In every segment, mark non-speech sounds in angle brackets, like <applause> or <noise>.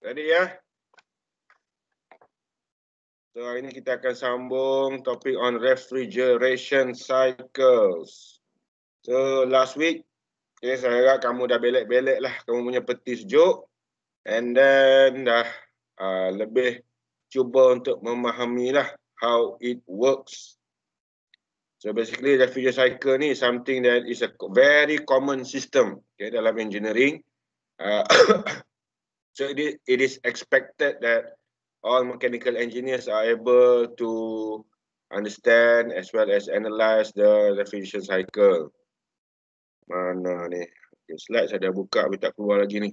Tadi ya. So hari ini kita akan sambung topik on refrigeration cycles. So last week, okay, ya, saya harap kamu dah belek-belek lah. Kamu punya peti sejuk. And then dah uh, lebih cuba untuk memahami lah how it works. So basically refrigeration cycle ni something that is a very common system okay, dalam engineering. Uh, <coughs> So it is, it is expected that all mechanical engineers are able to understand as well as analyze the refrigeration cycle. Mana ni? Okay, slide saya dah buka tapi tak keluar lagi ni.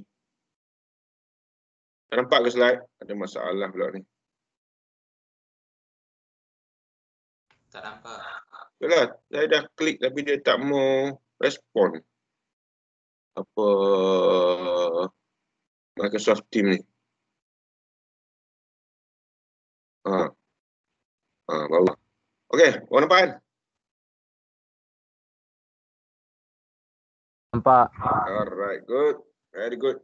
Tak nampak ke slide? Ada masalah pula ni. Tak nampak. Yalah, saya dah klik tapi dia tak mau respon. Apa? Microsoft Team ni. Ha. Ha, bawa. Okey, orang nampak kan? Nampak. Alright, good. Very good.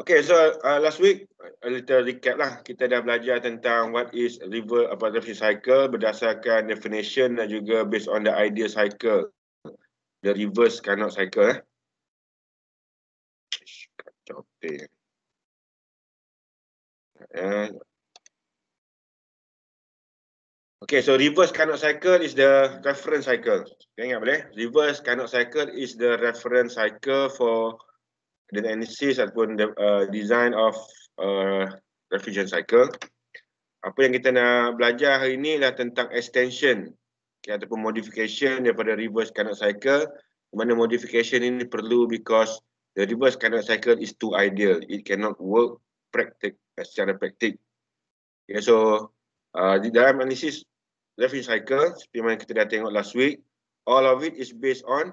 Okay, so uh, last week, a little recap lah. Kita dah belajar tentang what is river apotropic cycle berdasarkan definition dan juga based on the ideal cycle. The reverse canot cycle. Eh. Tropeiro. Okay, so reverse canot cycle is the reference cycle. Okay, ingat boleh? Reverse canot cycle is the reference cycle for the analysis ataupun the uh, design of uh, refrigerant cycle. Apa yang kita nak belajar hari ini adalah tentang extension okay, ataupun modification daripada reverse canot cycle. Mana modification ini perlu because The reverse cannot cycle is too ideal. It cannot work practic secara praktik. Okay, so uh, di dalam analisis left in cycle seperti yang kita dah tengok last week, all of it is based on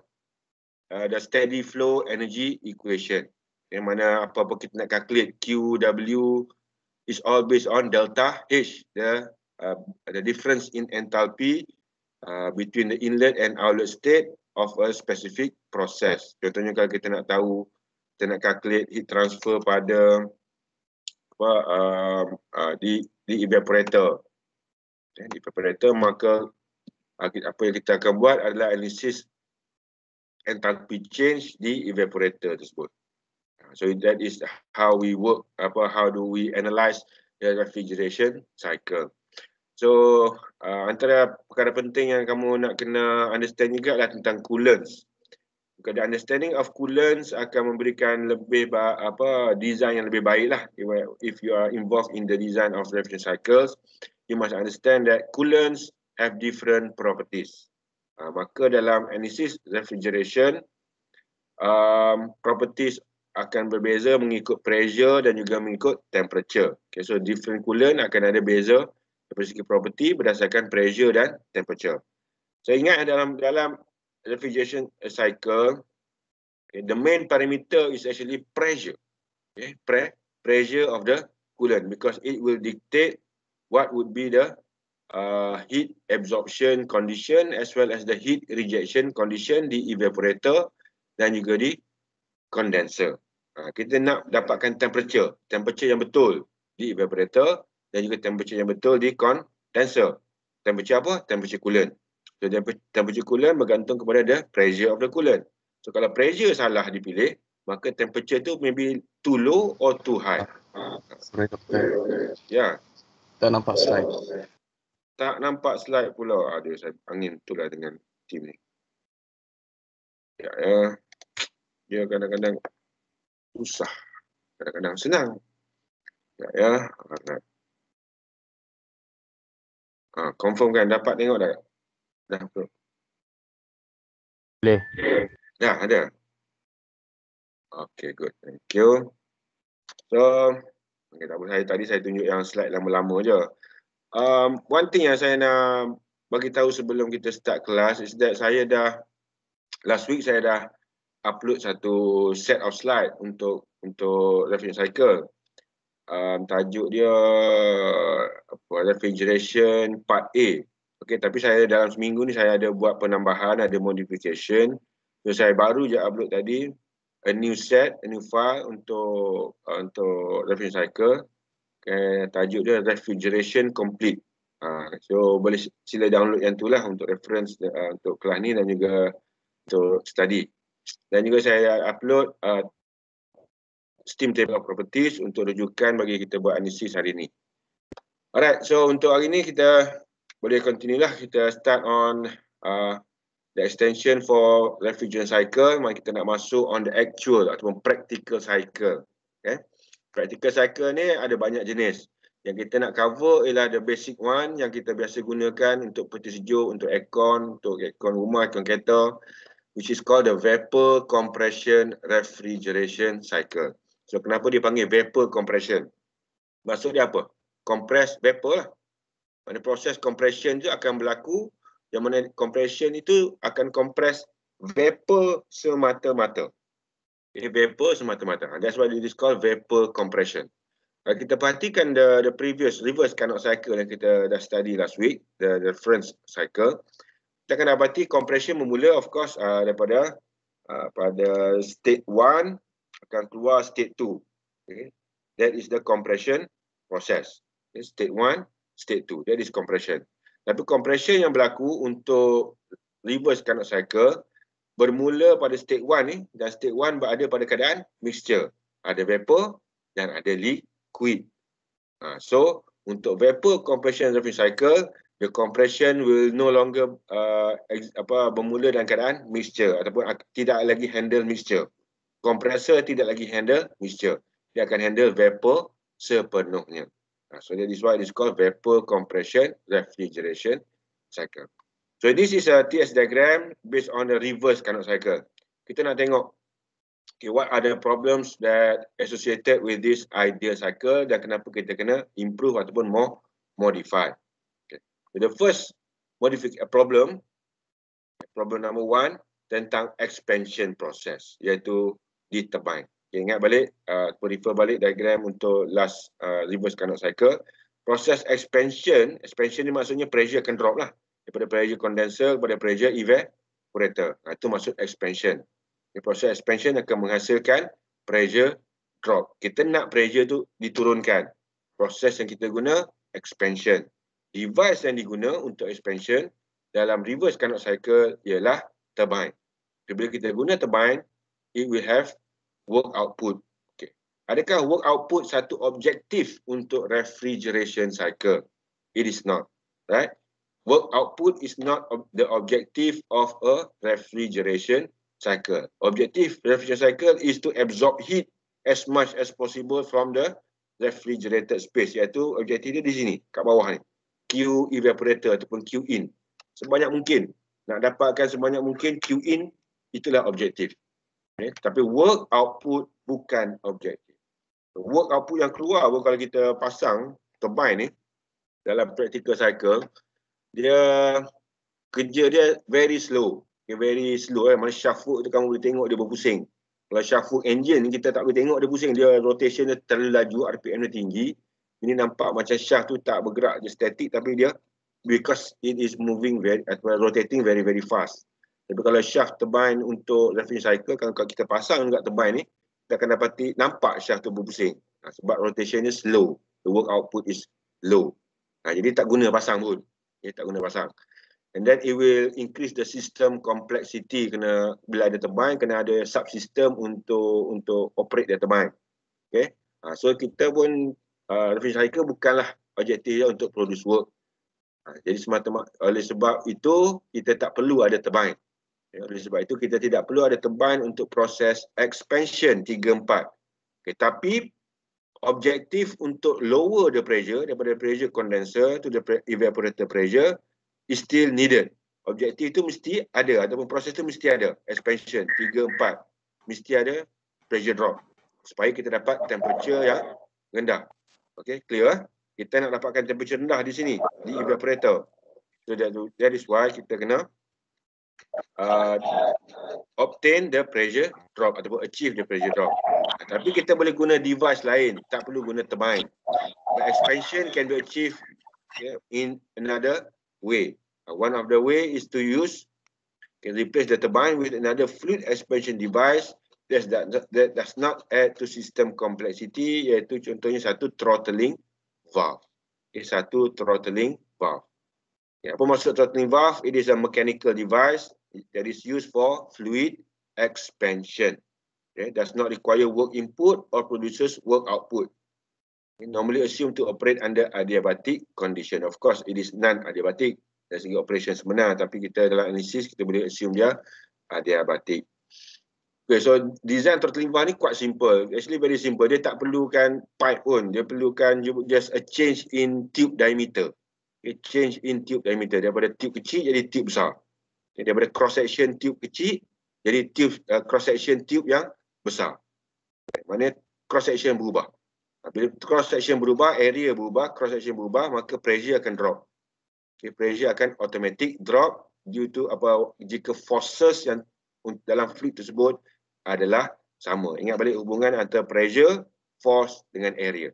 uh, the steady flow energy equation. Yang mana apa-apa kita nak calculate Q, W is all based on delta H, the uh, the difference in enthalpy uh, between the inlet and outlet state of a specific process. Contohnya kalau kita nak tahu, kita nak calculate heat transfer pada apa, uh, uh, di, di evaporator. Okay, di evaporator maka uh, apa yang kita akan buat adalah analysis enthalpy change di evaporator tersebut. Uh, so that is how we work, apa, how do we analyze the refrigeration cycle. So uh, antara perkara penting yang kamu nak kena understand juga adalah tentang coolants. Kadang understanding of coolants akan memberikan lebih ba- apa design yang lebih baik lah. If you are involved in the design of reaction cycles, you must understand that coolants have different properties. Uh, maka dalam analysis refrigeration, um, properties akan berbeza mengikut pressure dan juga mengikut temperature. Okay, so different coolant akan ada beza daripada segi property berdasarkan pressure dan temperature. Saya ingat dalam dalam refrigeration cycle, okay, the main parameter is actually pressure. Okay, pre pressure of the coolant because it will dictate what would be the uh, heat absorption condition as well as the heat rejection condition di evaporator dan juga di condenser. Uh, kita nak dapatkan temperature, temperature yang betul di evaporator dan juga temperature yang betul di condenser. Temperature apa? Temperature coolant. So, temperature coolant bergantung kepada the pressure of the coolant. So, kalau pressure salah dipilih, maka temperature tu maybe too low or too high. Ya. Yeah. Tak nampak slide. Tak nampak slide pula. Ada saya angin tu lah dengan team ni. Ya, ya. kadang-kadang susah. Kadang-kadang senang. Ya, ya. Alright. Ha, confirm kan dapat tengok tak? Dah upload. Boleh. Dah ada. Okay good. Thank you. So, okay, tak boleh. Tadi saya tunjuk yang slide lama-lama je. Um, one thing yang saya nak bagi tahu sebelum kita start kelas is that saya dah last week saya dah upload satu set of slide untuk untuk refinance cycle um, tajuk dia apa refrigeration part A. Okey tapi saya dalam seminggu ni saya ada buat penambahan ada modification. So saya baru je upload tadi a new set, a new file untuk uh, untuk reference cycle. Okay, tajuk dia refrigeration complete. Uh, so boleh sila download yang itulah untuk reference uh, untuk kelas ni dan juga untuk study. Dan juga saya upload uh, Steam Table of Properties untuk rujukan bagi kita buat analisis hari ini. Alright, so untuk hari ini kita boleh continue lah. Kita start on uh, the extension for refrigerant cycle. Maka kita nak masuk on the actual ataupun practical cycle. Okay. Practical cycle ni ada banyak jenis. Yang kita nak cover ialah the basic one yang kita biasa gunakan untuk peti sejuk, untuk aircon, untuk aircon rumah, aircon kereta which is called the vapor compression refrigeration cycle. So kenapa dia panggil vapor compression? Maksud dia apa? Compress vapor lah. Maksudnya proses compression tu akan berlaku yang mana compression itu akan compress vapor semata-mata. Okay, vapor semata-mata. That's why it is called vapor compression. Kalau kita perhatikan the, the previous reverse Carnot cycle yang kita dah study last week, the reference cycle, kita akan dapati compression bermula of course uh, daripada uh, pada state 1 akan keluar state 2. Okay. That is the compression process. Okay. State 1, state 2. That is compression. Tapi compression yang berlaku untuk reverse canot cycle bermula pada state 1 ni dan state 1 berada pada keadaan mixture. Ada vapor dan ada liquid. Ha, so untuk vapor compression reverse cycle, the compression will no longer uh, apa bermula dalam keadaan mixture ataupun tidak lagi handle mixture kompresor tidak lagi handle mixture. Dia akan handle vapor sepenuhnya. Ha, so that is why it is called vapor compression refrigeration cycle. So this is a TS diagram based on the reverse Carnot cycle. Kita nak tengok okay, what are the problems that associated with this ideal cycle dan kenapa kita kena improve ataupun more modify. Okay. So the first uh, problem, problem number one tentang expansion process iaitu di turbine. Okay, ingat balik, uh, refer balik diagram untuk last uh, reverse Carnot cycle. Proses expansion, expansion ni maksudnya pressure akan drop lah. Daripada pressure condenser kepada pressure evaporator. Nah, ha, itu maksud expansion. Okay, proses expansion akan menghasilkan pressure drop. Kita nak pressure tu diturunkan. Proses yang kita guna, expansion. Device yang diguna untuk expansion dalam reverse Carnot cycle ialah turbine. Bila kita guna turbine, it will have work output. Okay. Adakah work output satu objektif untuk refrigeration cycle? It is not, right? Work output is not the objective of a refrigeration cycle. Objective refrigeration cycle is to absorb heat as much as possible from the refrigerated space iaitu objektif dia di sini, kat bawah ni. Q evaporator ataupun Q in. Sebanyak mungkin. Nak dapatkan sebanyak mungkin Q in, itulah objektif. Okay. Tapi work output bukan objektif. Work output yang keluar pun kalau kita pasang combine ni dalam practical cycle, dia kerja dia very slow. Okay, very slow eh. Mana shuffle tu kamu boleh tengok dia berpusing. Kalau shuffle engine kita tak boleh tengok dia pusing. Dia rotation dia terlalu laju, RPM dia tinggi. Ini nampak macam shaft tu tak bergerak je static. tapi dia because it is moving very, rotating very very fast. Tapi kalau shaft turbine untuk refinery cycle, kalau kita pasang juga turbine ni, kita akan dapat nampak shaft tu berpusing. Nah, ha, sebab rotation ni slow. The work output is low. Nah, ha, jadi tak guna pasang pun. Ya, tak guna pasang. And then it will increase the system complexity. Kena Bila ada turbine, kena ada subsystem untuk untuk operate the turbine. Okay. Nah, ha, so kita pun, uh, refinery cycle bukanlah objektif dia untuk produce work. Jadi semata-mata oleh sebab itu kita tak perlu ada turbine. Ya, oleh sebab itu kita tidak perlu ada teban untuk proses expansion 3 4. Okay, tapi objektif untuk lower the pressure daripada pressure condenser to the evaporator pressure is still needed. Objektif itu mesti ada ataupun proses itu mesti ada expansion 3 4. Mesti ada pressure drop supaya kita dapat temperature yang rendah. Okay, clear? Eh? Kita nak dapatkan temperature rendah di sini di evaporator. So that, that is why kita kena uh, obtain the pressure drop ataupun achieve the pressure drop. Tapi kita boleh guna device lain, tak perlu guna termain. The expansion can be achieved yeah, in another way. Uh, one of the way is to use, can replace the turbine with another fluid expansion device that, that, that does not add to system complexity, iaitu contohnya satu throttling valve. Okay, satu throttling valve. Yeah, apa maksud throttling valve? It is a mechanical device that is used for fluid expansion. Okay, does not require work input or produces work output. Normally assumed to operate under adiabatic condition. Of course, it is non-adiabatic. Dari segi operation sebenar, tapi kita dalam analisis, kita boleh assume dia adiabatic. Okay, so design terlimpah ni quite simple. Actually very simple. Dia tak perlukan pipe pun. Dia perlukan just a change in tube diameter. A change in tube diameter. Daripada tube kecil jadi tube besar okay, daripada cross section tube kecil jadi tube uh, cross section tube yang besar. Okay, maknanya cross section berubah. Bila cross section berubah, area berubah, cross section berubah, maka pressure akan drop. Okay, pressure akan automatic drop due to apa jika forces yang dalam fluid tersebut adalah sama. Ingat balik hubungan antara pressure, force dengan area.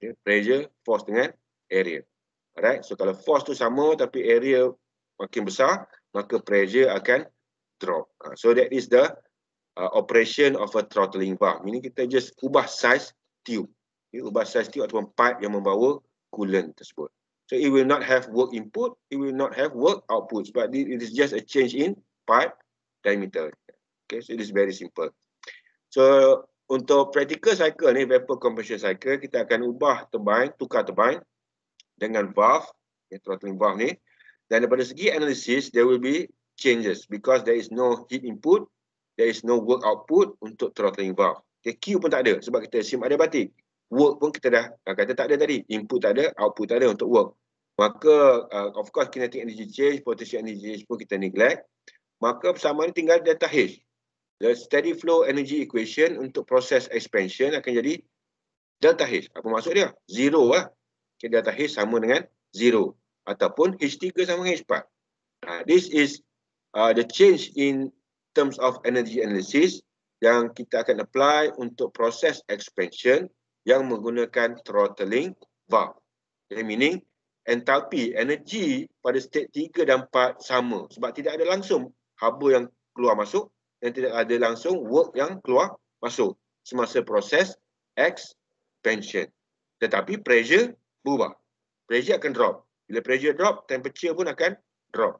Okay, pressure, force dengan area. Alright, so kalau force tu sama tapi area makin besar, maka pressure akan drop. Ha, so that is the uh, operation of a throttling valve. Ini kita just ubah size tube. Okay, ubah size tube ataupun pipe yang membawa coolant tersebut. So it will not have work input, it will not have work output. But it is just a change in pipe diameter. Okay, so it is very simple. So untuk practical cycle ni, vapor compression cycle, kita akan ubah turbine, tukar turbine dengan valve, okay, throttling valve ni. Dan daripada segi analisis, there will be changes because there is no heat input, there is no work output untuk throttling valve. Okay, Q pun tak ada sebab kita sim batik. Work pun kita dah ah, kata tak ada tadi. Input tak ada, output tak ada untuk work. Maka uh, of course kinetic energy change, potential energy change pun kita neglect. Maka bersama ni tinggal delta H. The steady flow energy equation untuk proses expansion akan jadi delta H. Apa maksud dia? Zero lah. Okay, delta H sama dengan zero ataupun H3 sama H4. Uh, ha, this is uh, the change in terms of energy analysis yang kita akan apply untuk proses expansion yang menggunakan throttling valve. Meaning enthalpy, energy pada state 3 dan 4 sama sebab tidak ada langsung haba yang keluar masuk dan tidak ada langsung work yang keluar masuk semasa proses expansion. Tetapi pressure berubah. Pressure akan drop. Bila pressure drop, temperature pun akan drop.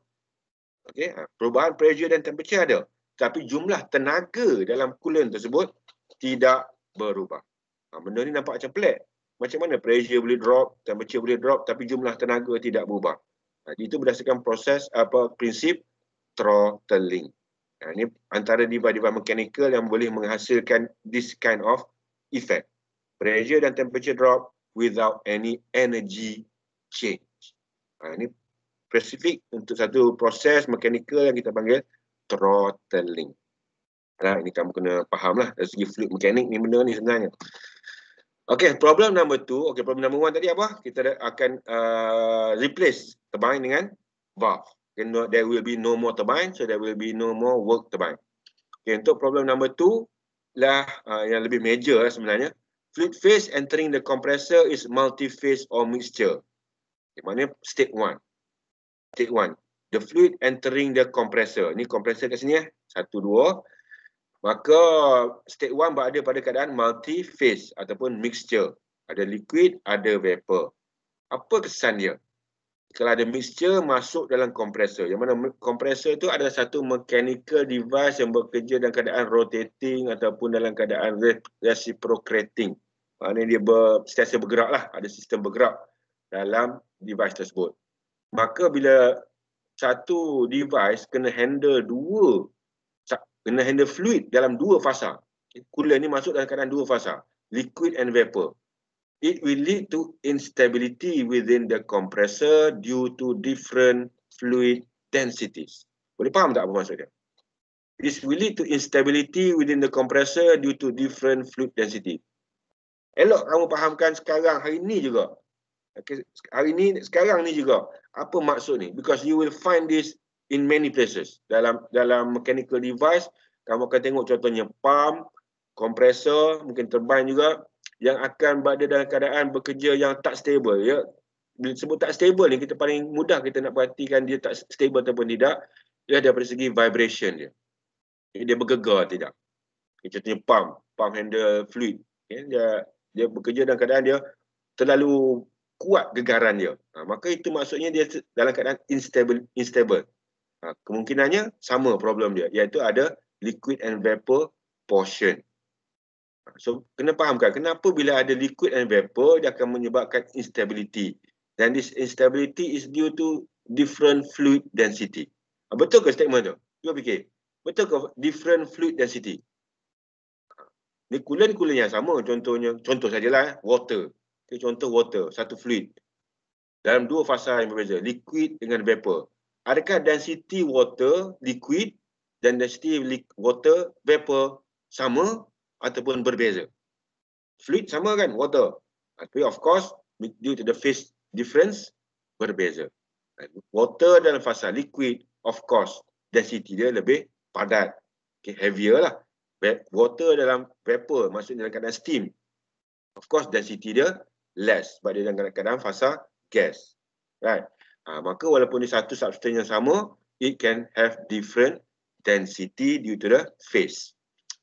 Okey, ha, perubahan pressure dan temperature ada. Tapi jumlah tenaga dalam coolant tersebut tidak berubah. Ha, benda ni nampak macam pelik. Macam mana pressure boleh drop, temperature boleh drop tapi jumlah tenaga tidak berubah. Ha, itu berdasarkan proses apa prinsip throttling. Ha, ini antara diva-diva mekanikal yang boleh menghasilkan this kind of effect. Pressure dan temperature drop without any energy change. Ha, ini spesifik untuk satu proses mekanikal yang kita panggil throttling. Ha, ini kamu kena faham lah dari segi fluid mekanik ni benda ni sebenarnya. Okay, problem number two. Okay, problem number one tadi apa? Kita akan uh, replace turbine dengan valve. Okay, no, there will be no more turbine, so there will be no more work turbine. Okay, untuk problem number two lah uh, yang lebih major lah sebenarnya. Fluid phase entering the compressor is multi-phase or mixture. Yang mana step 1. Step 1. The fluid entering the compressor. Ni compressor kat sini eh. Satu, dua. Maka state 1 berada pada keadaan multi-phase ataupun mixture. Ada liquid, ada vapor. Apa kesan dia? Kalau ada mixture masuk dalam compressor. Yang mana compressor itu adalah satu mechanical device yang bekerja dalam keadaan rotating ataupun dalam keadaan reciprocating. Maksudnya dia ber, setiap bergerak lah. Ada sistem bergerak dalam device tersebut. Maka bila satu device kena handle dua, kena handle fluid dalam dua fasa. Cooler ni masuk dalam keadaan dua fasa, liquid and vapor. It will lead to instability within the compressor due to different fluid densities. Boleh faham tak apa maksudnya? This will lead to instability within the compressor due to different fluid density. Elok kamu fahamkan sekarang, hari ni juga. Okay, hari ni sekarang ni juga apa maksud ni? Because you will find this in many places dalam dalam mechanical device. Kamu akan tengok contohnya pump, kompresor, mungkin turbine juga yang akan berada dalam keadaan bekerja yang tak stable. Ya, bila sebut tak stable ni kita paling mudah kita nak perhatikan dia tak stable ataupun tidak. Ya, daripada segi vibration dia. Dia bergegar tidak. Okay, contohnya pump, pump handle fluid. Okay, ya. dia dia bekerja dalam keadaan dia terlalu kuat gegaran dia. Ha, maka itu maksudnya dia dalam keadaan instable. instable. Ha, kemungkinannya sama problem dia iaitu ada liquid and vapor portion. Ha, so kena fahamkan kenapa bila ada liquid and vapor dia akan menyebabkan instability. dan this instability is due to different fluid density. Ha, betul ke statement tu? Cuba fikir. Betul ke different fluid density? Ha, ni coolant-coolant yang sama contohnya. Contoh sajalah, eh, water. Okay, contoh water, satu fluid. Dalam dua fasa yang berbeza, liquid dengan vapor. Adakah density water, liquid, dan density water, vapor sama ataupun berbeza? Fluid sama kan, water. Ah, tapi of course, due to the phase difference, berbeza. Water dalam fasa liquid, of course, density dia lebih padat. Okay, heavier lah. Water dalam vapor, maksudnya dalam keadaan steam. Of course, density dia less sebab dia dalam keadaan fasa gas right uh, maka walaupun dia satu substance yang sama it can have different density due to the phase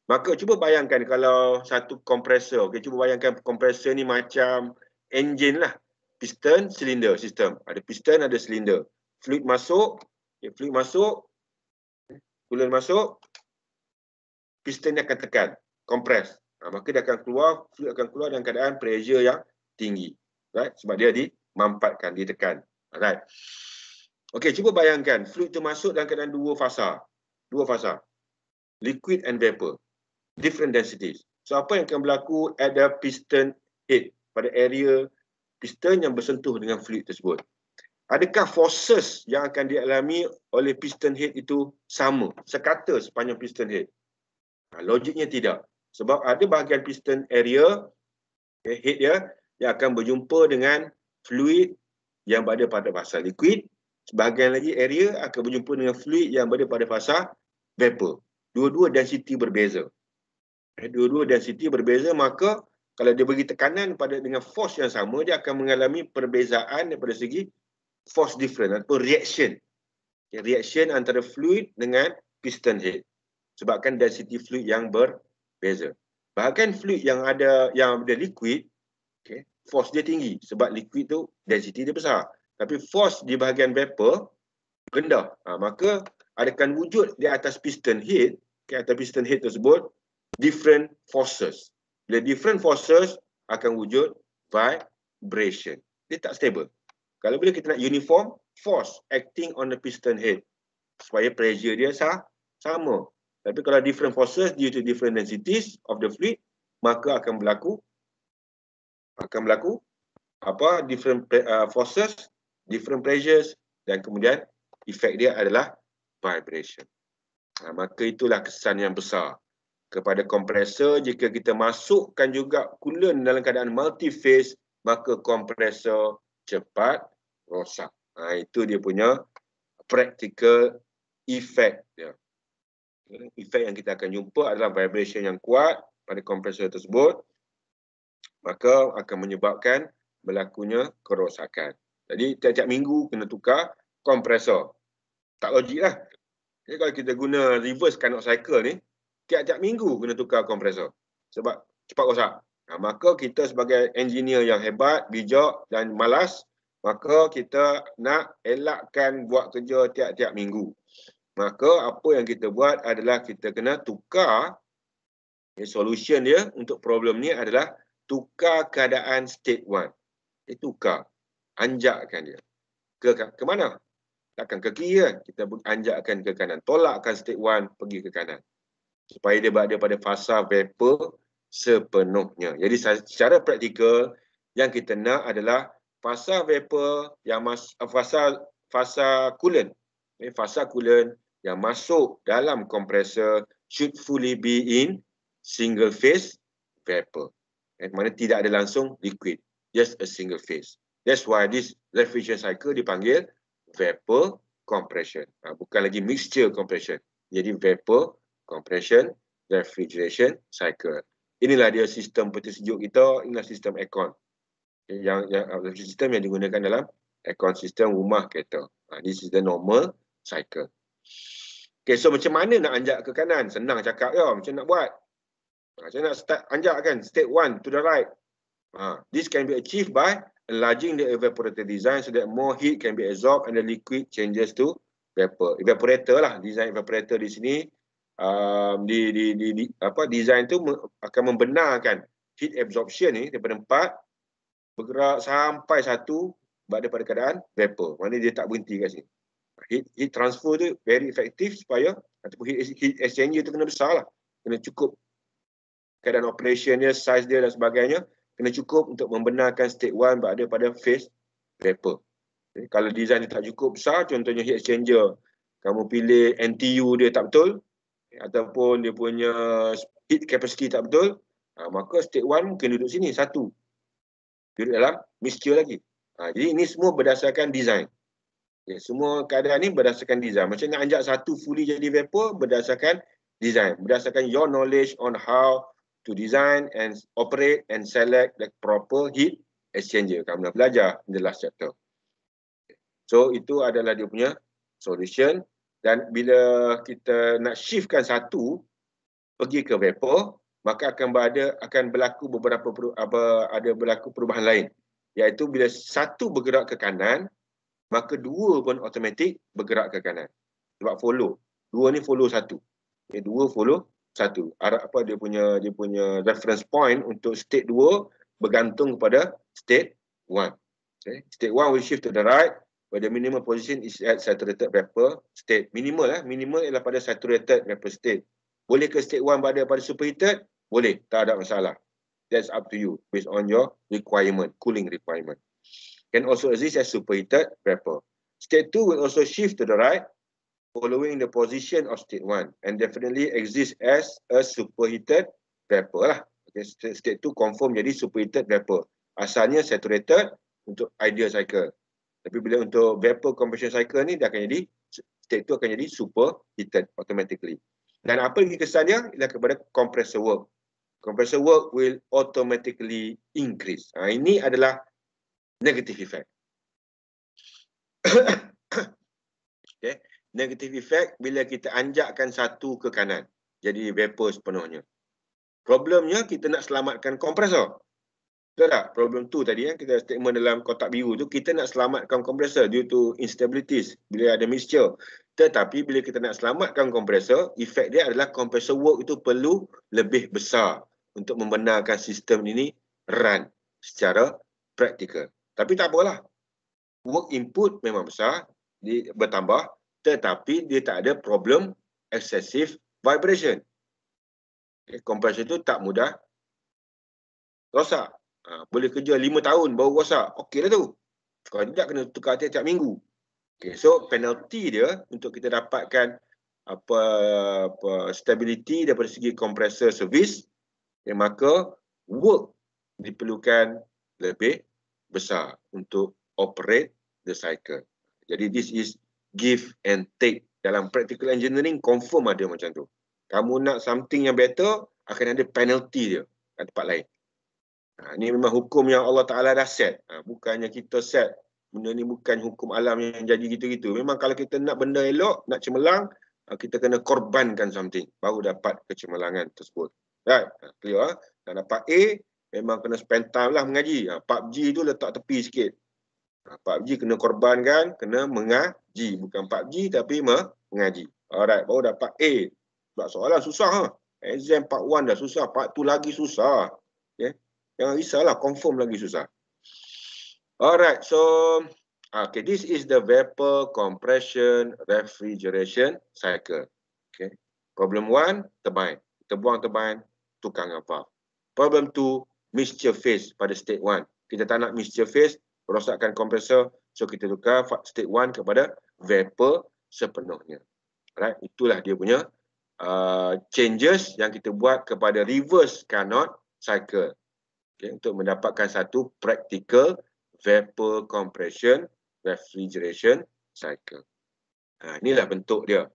maka cuba bayangkan kalau satu kompresor, okay, cuba bayangkan kompresor ni macam engine lah piston silinder sistem ada piston ada silinder fluid masuk okay, fluid masuk coolant masuk piston ni akan tekan kompres. ha, maka dia akan keluar fluid akan keluar dalam keadaan pressure yang tinggi. Right? Sebab dia dimampatkan, ditekan. Right? Okay, cuba bayangkan fluid itu masuk dalam keadaan dua fasa. Dua fasa. Liquid and vapor. Different densities. So, apa yang akan berlaku at the piston head? Pada area piston yang bersentuh dengan fluid tersebut. Adakah forces yang akan dialami oleh piston head itu sama? Sekata sepanjang piston head? Ha, logiknya tidak. Sebab ada bahagian piston area, okay, head ya ia akan berjumpa dengan fluid yang berada pada fasa liquid. Sebahagian lagi area akan berjumpa dengan fluid yang berada pada fasa vapor. Dua-dua density berbeza. Eh, dua-dua density berbeza maka kalau dia bagi tekanan pada dengan force yang sama dia akan mengalami perbezaan daripada segi force different atau reaction. Reaction antara fluid dengan piston head. Sebabkan density fluid yang berbeza. Bahkan fluid yang ada yang ada liquid force dia tinggi sebab liquid tu density dia besar. Tapi force di bahagian vapor rendah. Ha, maka adakan wujud di atas piston head, okay, atas piston head tersebut, different forces. Bila different forces akan wujud vibration. Dia tak stable. Kalau bila kita nak uniform, force acting on the piston head. Supaya pressure dia sah, sama. Tapi kalau different forces due to different densities of the fluid, maka akan berlaku akan berlaku apa different uh, forces, different pressures dan kemudian efek dia adalah vibration. Ha, maka itulah kesan yang besar kepada kompresor jika kita masukkan juga coolant dalam keadaan multi-phase maka kompresor cepat rosak. Ha, itu dia punya practical effect. dia. Efek yang kita akan jumpa adalah vibration yang kuat pada kompresor tersebut maka akan menyebabkan berlakunya kerosakan. Jadi tiap-tiap minggu kena tukar kompresor. Tak logik lah. Jadi kalau kita guna reverse canot cycle ni, tiap-tiap minggu kena tukar kompresor. Sebab cepat rosak. Ha, maka kita sebagai engineer yang hebat, bijak dan malas, maka kita nak elakkan buat kerja tiap-tiap minggu. Maka apa yang kita buat adalah kita kena tukar solution dia untuk problem ni adalah tukar keadaan state 1. Dia tukar. Anjakkan dia. Ke, ke mana? Takkan ke kiri kan? Kita anjakkan ke kanan. Tolakkan state one pergi ke kanan. Supaya dia berada pada fasa vapor sepenuhnya. Jadi secara praktikal, yang kita nak adalah fasa vapor yang mas, eh, fasa fasa coolant. Eh, fasa coolant yang masuk dalam kompresor should fully be in single phase vapor eh, mana tidak ada langsung liquid, just a single phase. That's why this refrigeration cycle dipanggil vapor compression. Ha, bukan lagi mixture compression. Jadi vapor compression refrigeration cycle. Inilah dia sistem peti sejuk kita, inilah sistem aircon. Yang, yang uh, sistem yang digunakan dalam aircon sistem rumah kereta. Ha, this is the normal cycle. Okay, so macam mana nak anjak ke kanan? Senang cakap ya, macam nak buat. Ah, saya nak start anjak kan step one to the right. Ha, this can be achieved by enlarging the evaporator design so that more heat can be absorbed and the liquid changes to vapor. Evaporator lah design evaporator di sini um, di, di, di, di apa design tu akan membenarkan heat absorption ni daripada empat bergerak sampai satu daripada keadaan vapor. Maksudnya dia tak berhenti kat sini. Heat, heat transfer tu very effective supaya ataupun heat, heat exchanger tu kena besar lah. Kena cukup keadaan operationnya, size dia dan sebagainya kena cukup untuk membenarkan state one berada pada phase wrapper. Okay. Kalau design dia tak cukup besar, contohnya heat exchanger, kamu pilih NTU dia tak betul okay. ataupun dia punya heat capacity tak betul, ha, maka state one mungkin duduk sini, satu. Duduk dalam mixture lagi. Ha, jadi ini semua berdasarkan design. Okay. Semua keadaan ni berdasarkan design. Macam nak anjak satu fully jadi vapor berdasarkan design. Berdasarkan your knowledge on how to design and operate and select the proper heat exchanger. Kamu dah belajar in the last chapter. So itu adalah dia punya solution. Dan bila kita nak shiftkan satu pergi ke vapor, maka akan berada akan berlaku beberapa apa ada berlaku perubahan lain. Iaitu bila satu bergerak ke kanan, maka dua pun automatik bergerak ke kanan. Sebab follow. Dua ni follow satu. Okay, dua follow satu. arah apa dia punya dia punya reference point untuk state dua bergantung kepada state one. Okay. State one will shift to the right where the minimal position is at saturated vapor state. Minimal lah. Eh? Minimal ialah pada saturated vapor state. Boleh ke state one berada pada superheated? Boleh. Tak ada masalah. That's up to you based on your requirement, cooling requirement. Can also exist as superheated vapor. State two will also shift to the right following the position of state 1 and definitely exists as a superheated vapor lah. Okay, state 2 confirm jadi superheated vapor. Asalnya saturated untuk ideal cycle. Tapi bila untuk vapor compression cycle ni dia akan jadi state 2 akan jadi superheated automatically. Dan apa lagi kesannya? Ialah kepada compressor work. Compressor work will automatically increase. Ha, ini adalah negative effect. <coughs> okay negative effect bila kita anjakkan satu ke kanan. Jadi vapor sepenuhnya. Problemnya kita nak selamatkan kompresor. Betul tak? Problem tu tadi kan kita statement dalam kotak biru tu kita nak selamatkan kompresor due to instabilities bila ada mixture. Tetapi bila kita nak selamatkan kompresor, efek dia adalah kompresor work itu perlu lebih besar untuk membenarkan sistem ini run secara praktikal. Tapi tak apalah. Work input memang besar, dia bertambah tetapi dia tak ada problem excessive vibration. Okay, compression tu tak mudah rosak. Ha, boleh kerja 5 tahun baru rosak. Okey lah tu. Kalau tidak kena tukar tiap-tiap minggu. Okay, so penalty dia untuk kita dapatkan apa, apa stability daripada segi compressor service ya, maka work diperlukan lebih besar untuk operate the cycle. Jadi this is give and take dalam practical engineering confirm ada macam tu. Kamu nak something yang better akan ada penalty dia kat tempat lain. Ha, ini memang hukum yang Allah Ta'ala dah set. Ha, bukannya kita set. Benda ni bukan hukum alam yang jadi gitu-gitu. Memang kalau kita nak benda elok, nak cemerlang, ha, kita kena korbankan something. Baru dapat kecemerlangan tersebut. Right? Ha, clear ha? Nak dapat A, memang kena spend time lah mengaji. Ha, PUBG tu letak tepi sikit. Ha, PUBG kena korbankan, kena mengaji. Bukan PUBG tapi mengaji. Alright, baru dapat A. Sebab soalan susah. Huh? Ha. Exam part 1 dah susah, part tu lagi susah. Yeah? Jangan risaulah, confirm lagi susah. Alright, so... Okay, this is the vapor compression refrigeration cycle. Okay. Problem 1, turbine. Terbuang turbine, tukang apa? Problem 2, mixture phase pada state 1. Kita tak nak mixture phase, rosakkan kompresor so kita tukar state 1 kepada vapor sepenuhnya alright itulah dia punya uh, changes yang kita buat kepada reverse Carnot cycle okay, untuk mendapatkan satu practical vapor compression refrigeration cycle ha, inilah bentuk dia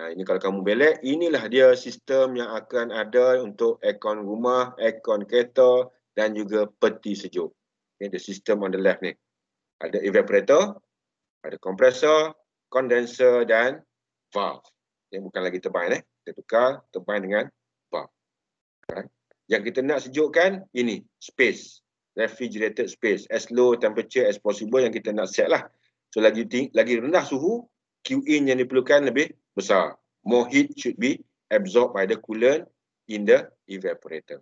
ha, ini kalau kamu belek inilah dia sistem yang akan ada untuk aircon rumah aircon kereta dan juga peti sejuk ini the system on the left ni. Ada evaporator, ada compressor, condenser dan valve. Yang bukan lagi turbine eh. Kita tukar turbine dengan valve. Okay. Yang kita nak sejukkan ini space. Refrigerated space. As low temperature as possible yang kita nak set lah. So lagi, tinggi, lagi rendah suhu, Q in yang diperlukan lebih besar. More heat should be absorbed by the coolant in the evaporator.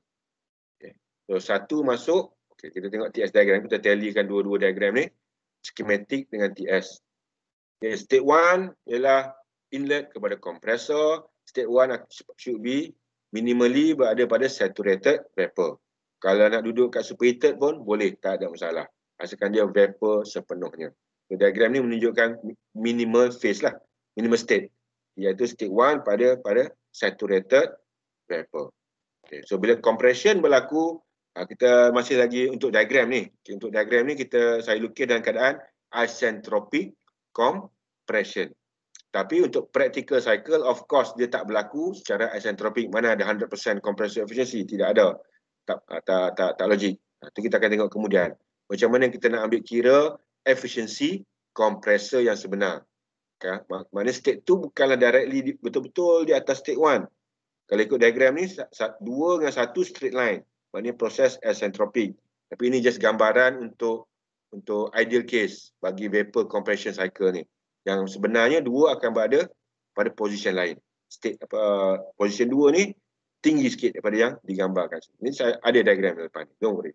Okay. So satu masuk Okay, kita tengok TS diagram. Kita tallykan dua-dua diagram ni. Schematic dengan TS. Okay, state 1 ialah inlet kepada kompresor. State 1 should be minimally berada pada saturated vapor. Kalau nak duduk kat superheated pun boleh. Tak ada masalah. Asalkan dia vapor sepenuhnya. So, diagram ni menunjukkan minimal phase lah. Minimal state. Iaitu state 1 pada pada saturated vapor. Okay. So bila compression berlaku, Ah, kita masih lagi untuk diagram ni. Okay, untuk diagram ni kita saya lukis dalam keadaan isentropic compression. Tapi untuk practical cycle of course dia tak berlaku secara isentropic. Mana ada 100% compressor efficiency? Tidak ada. Tak tak ah, tak, tak, tak logik. Itu ah, kita akan tengok kemudian. Macam mana kita nak ambil kira efficiency compressor yang sebenar. Okay. Maknanya state tu bukanlah directly betul-betul di, di atas state 1. Kalau ikut diagram ni 2 dengan 1 straight line maknanya proses isentropik. Tapi ini just gambaran untuk untuk ideal case bagi vapor compression cycle ni. Yang sebenarnya dua akan berada pada position lain. State apa position dua ni tinggi sikit daripada yang digambarkan. Ini saya ada diagram depan ni. Don't worry.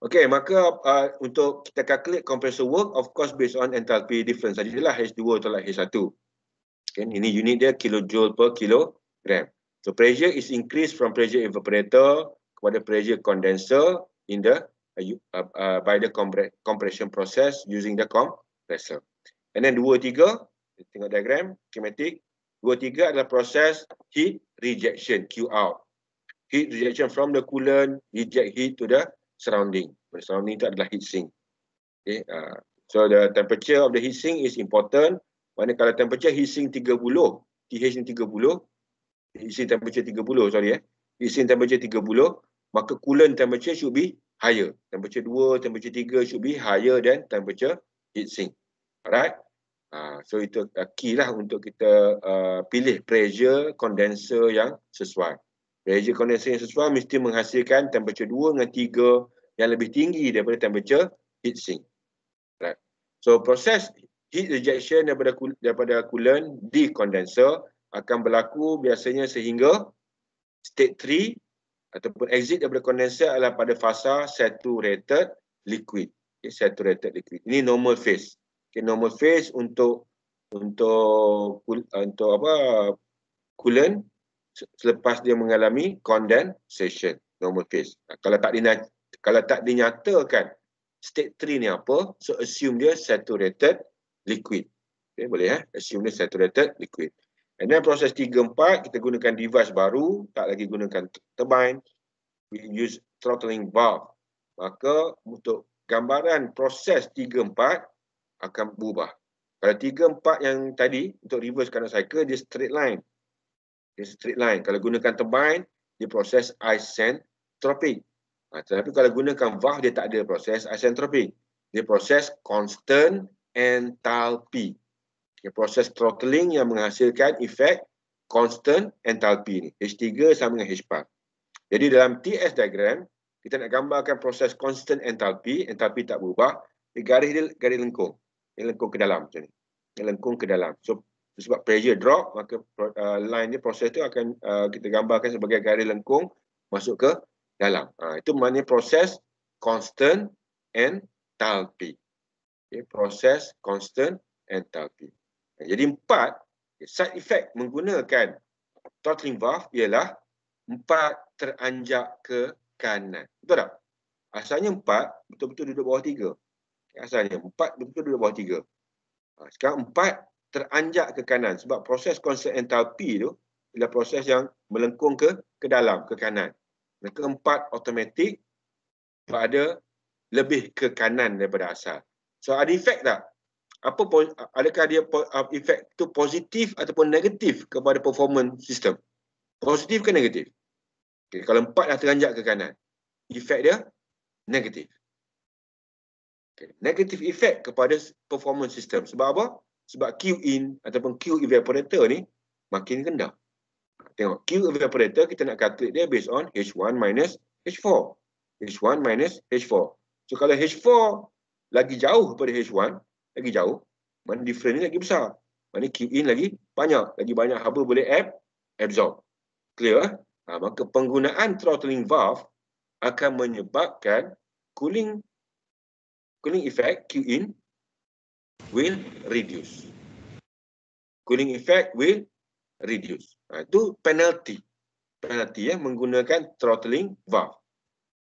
Okay, maka uh, untuk kita calculate compressor work, of course based on enthalpy difference sajalah H2 tolak H1. Okay, ini unit dia kilojoule per kilogram. So pressure is increased from pressure evaporator the pressure condenser in the uh, uh, uh, by the compression process using the compressor. And then dua tiga tengok diagram kinematik dua tiga adalah proses heat rejection Q out heat rejection from the coolant reject heat to the surrounding. The surrounding itu adalah heat sink. Okay, uh, so the temperature of the heat sink is important. Mana kalau temperature heat sink 30, TH ni 30, heat sink temperature 30, sorry eh. Heat sink temperature 30, maka coolant temperature should be higher. Temperature 2, temperature 3 should be higher than temperature heat sink. Alright. Uh, so itu uh, key lah untuk kita uh, pilih pressure condenser yang sesuai. Pressure condenser yang sesuai mesti menghasilkan temperature 2 dengan 3 yang lebih tinggi daripada temperature heat sink. Right. So proses heat rejection daripada daripada coolant di condenser akan berlaku biasanya sehingga state 3 ataupun exit daripada kondensat adalah pada fasa saturated liquid. Okay, saturated liquid. Ini normal phase. Okay, normal phase untuk untuk eh, untuk apa? coolant selepas dia mengalami condensation normal phase. Kalau tak dinyat, kalau tak dinyatakan state 3 ni apa, so assume dia saturated liquid. Okay, boleh eh? Assume dia saturated liquid. And then proses 3, 4, kita gunakan device baru, tak lagi gunakan turbine. We use throttling valve. Maka untuk gambaran proses 3, 4 akan berubah. Kalau 3, 4 yang tadi untuk reverse kanan cycle, dia straight line. Dia straight line. Kalau gunakan turbine, dia proses isentropic. Nah, ha, tetapi kalau gunakan valve, dia tak ada proses isentropic. Dia proses constant enthalpy okay, ya, proses throttling yang menghasilkan efek constant enthalpy ni. H3 sama dengan H4. Jadi dalam TS diagram, kita nak gambarkan proses constant enthalpy, enthalpy tak berubah, di garis dia garis lengkung. Ini lengkung ke dalam macam ni. Ini lengkung ke dalam. So, sebab pressure drop, maka uh, line ni, proses tu akan uh, kita gambarkan sebagai garis lengkung masuk ke dalam. Ha, itu maknanya proses constant enthalpy. Okay, ya, proses constant enthalpy. Jadi empat side effect menggunakan throttling valve ialah empat teranjak ke kanan. Betul tak? Asalnya empat betul-betul duduk bawah tiga. Asalnya empat betul-betul duduk bawah tiga. Ha, sekarang empat teranjak ke kanan sebab proses konsep entalpi tu ialah proses yang melengkung ke ke dalam, ke kanan. Maka empat automatik pada lebih ke kanan daripada asal. So ada efek tak? apa adakah dia uh, efek tu positif ataupun negatif kepada performance sistem positif ke negatif okay, kalau empat dah teranjak ke kanan efek dia negatif okay, negatif efek kepada performance sistem sebab apa sebab Q in ataupun Q evaporator ni makin rendah tengok Q evaporator kita nak calculate dia based on H1 minus H4 H1 minus H4 so kalau H4 lagi jauh daripada H1 lagi jauh, mana different ni lagi besar. Mana keep in lagi banyak. Lagi banyak haba boleh ab absorb. Clear? Eh? Ha, maka penggunaan throttling valve akan menyebabkan cooling cooling effect Q in will reduce. Cooling effect will reduce. Ha, itu penalty. Penalty ya, menggunakan throttling valve.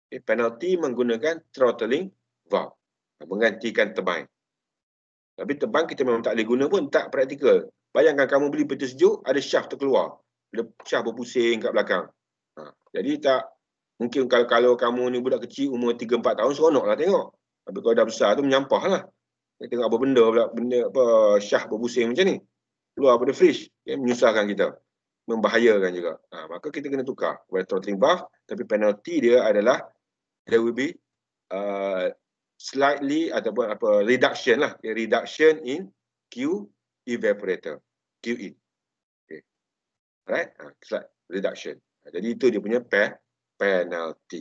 Okay, eh, penalty menggunakan throttling valve. Ha, menggantikan turbine. Tapi terbang kita memang tak boleh guna pun tak praktikal. Bayangkan kamu beli peti sejuk, ada syaf terkeluar. ada Syaf berpusing kat belakang. Ha. Jadi tak, mungkin kalau, kalau kamu ni budak kecil umur 3-4 tahun, lah tengok. Tapi kalau dah besar tu menyampah lah. tengok apa benda pula, benda apa, syah berpusing macam ni. Keluar pada fridge, okay, menyusahkan kita. Membahayakan juga. Ha, maka kita kena tukar kepada throttling buff. Tapi penalti dia adalah, there will be uh, slightly ataupun apa reduction lah reduction in Q evaporator QE okey right ha, slight reduction ha, jadi itu dia punya pe penalty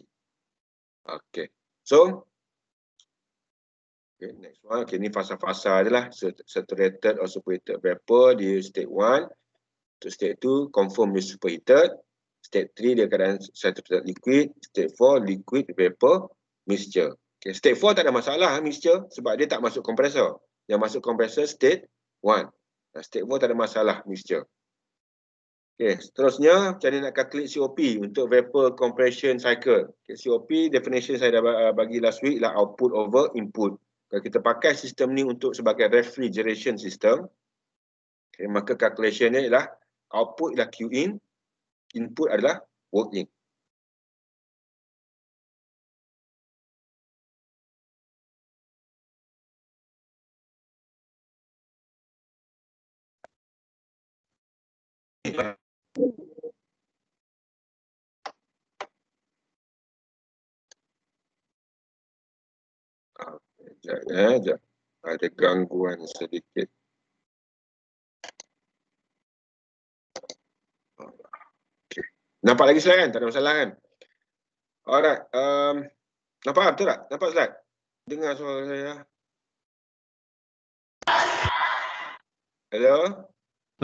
okey so okey next one okey ni fasa-fasa ajalah saturated or superheated vapor di state 1 to state 2 confirm dia superheated state 3 dia keadaan saturated liquid state 4 liquid vapor mixture Okay, state 4 tak ada masalah eh, mixture sebab dia tak masuk kompresor. Yang masuk kompresor state 1. State 4 tak ada masalah mixture. Okay, seterusnya macam mana nak calculate COP untuk vapor compression cycle. Okay, COP definition saya dah uh, bagi last week lah output over input. Kalau kita pakai sistem ni untuk sebagai refrigeration system. Okay, maka calculationnya ialah output ialah Q in, input adalah work in. Sekejap ya, sekejap. Ada gangguan sedikit. Okay. Nampak lagi slide kan? Tak ada masalah kan? Alright. Um, nampak betul tak? Nampak slide? Dengar suara saya. Ya? Hello?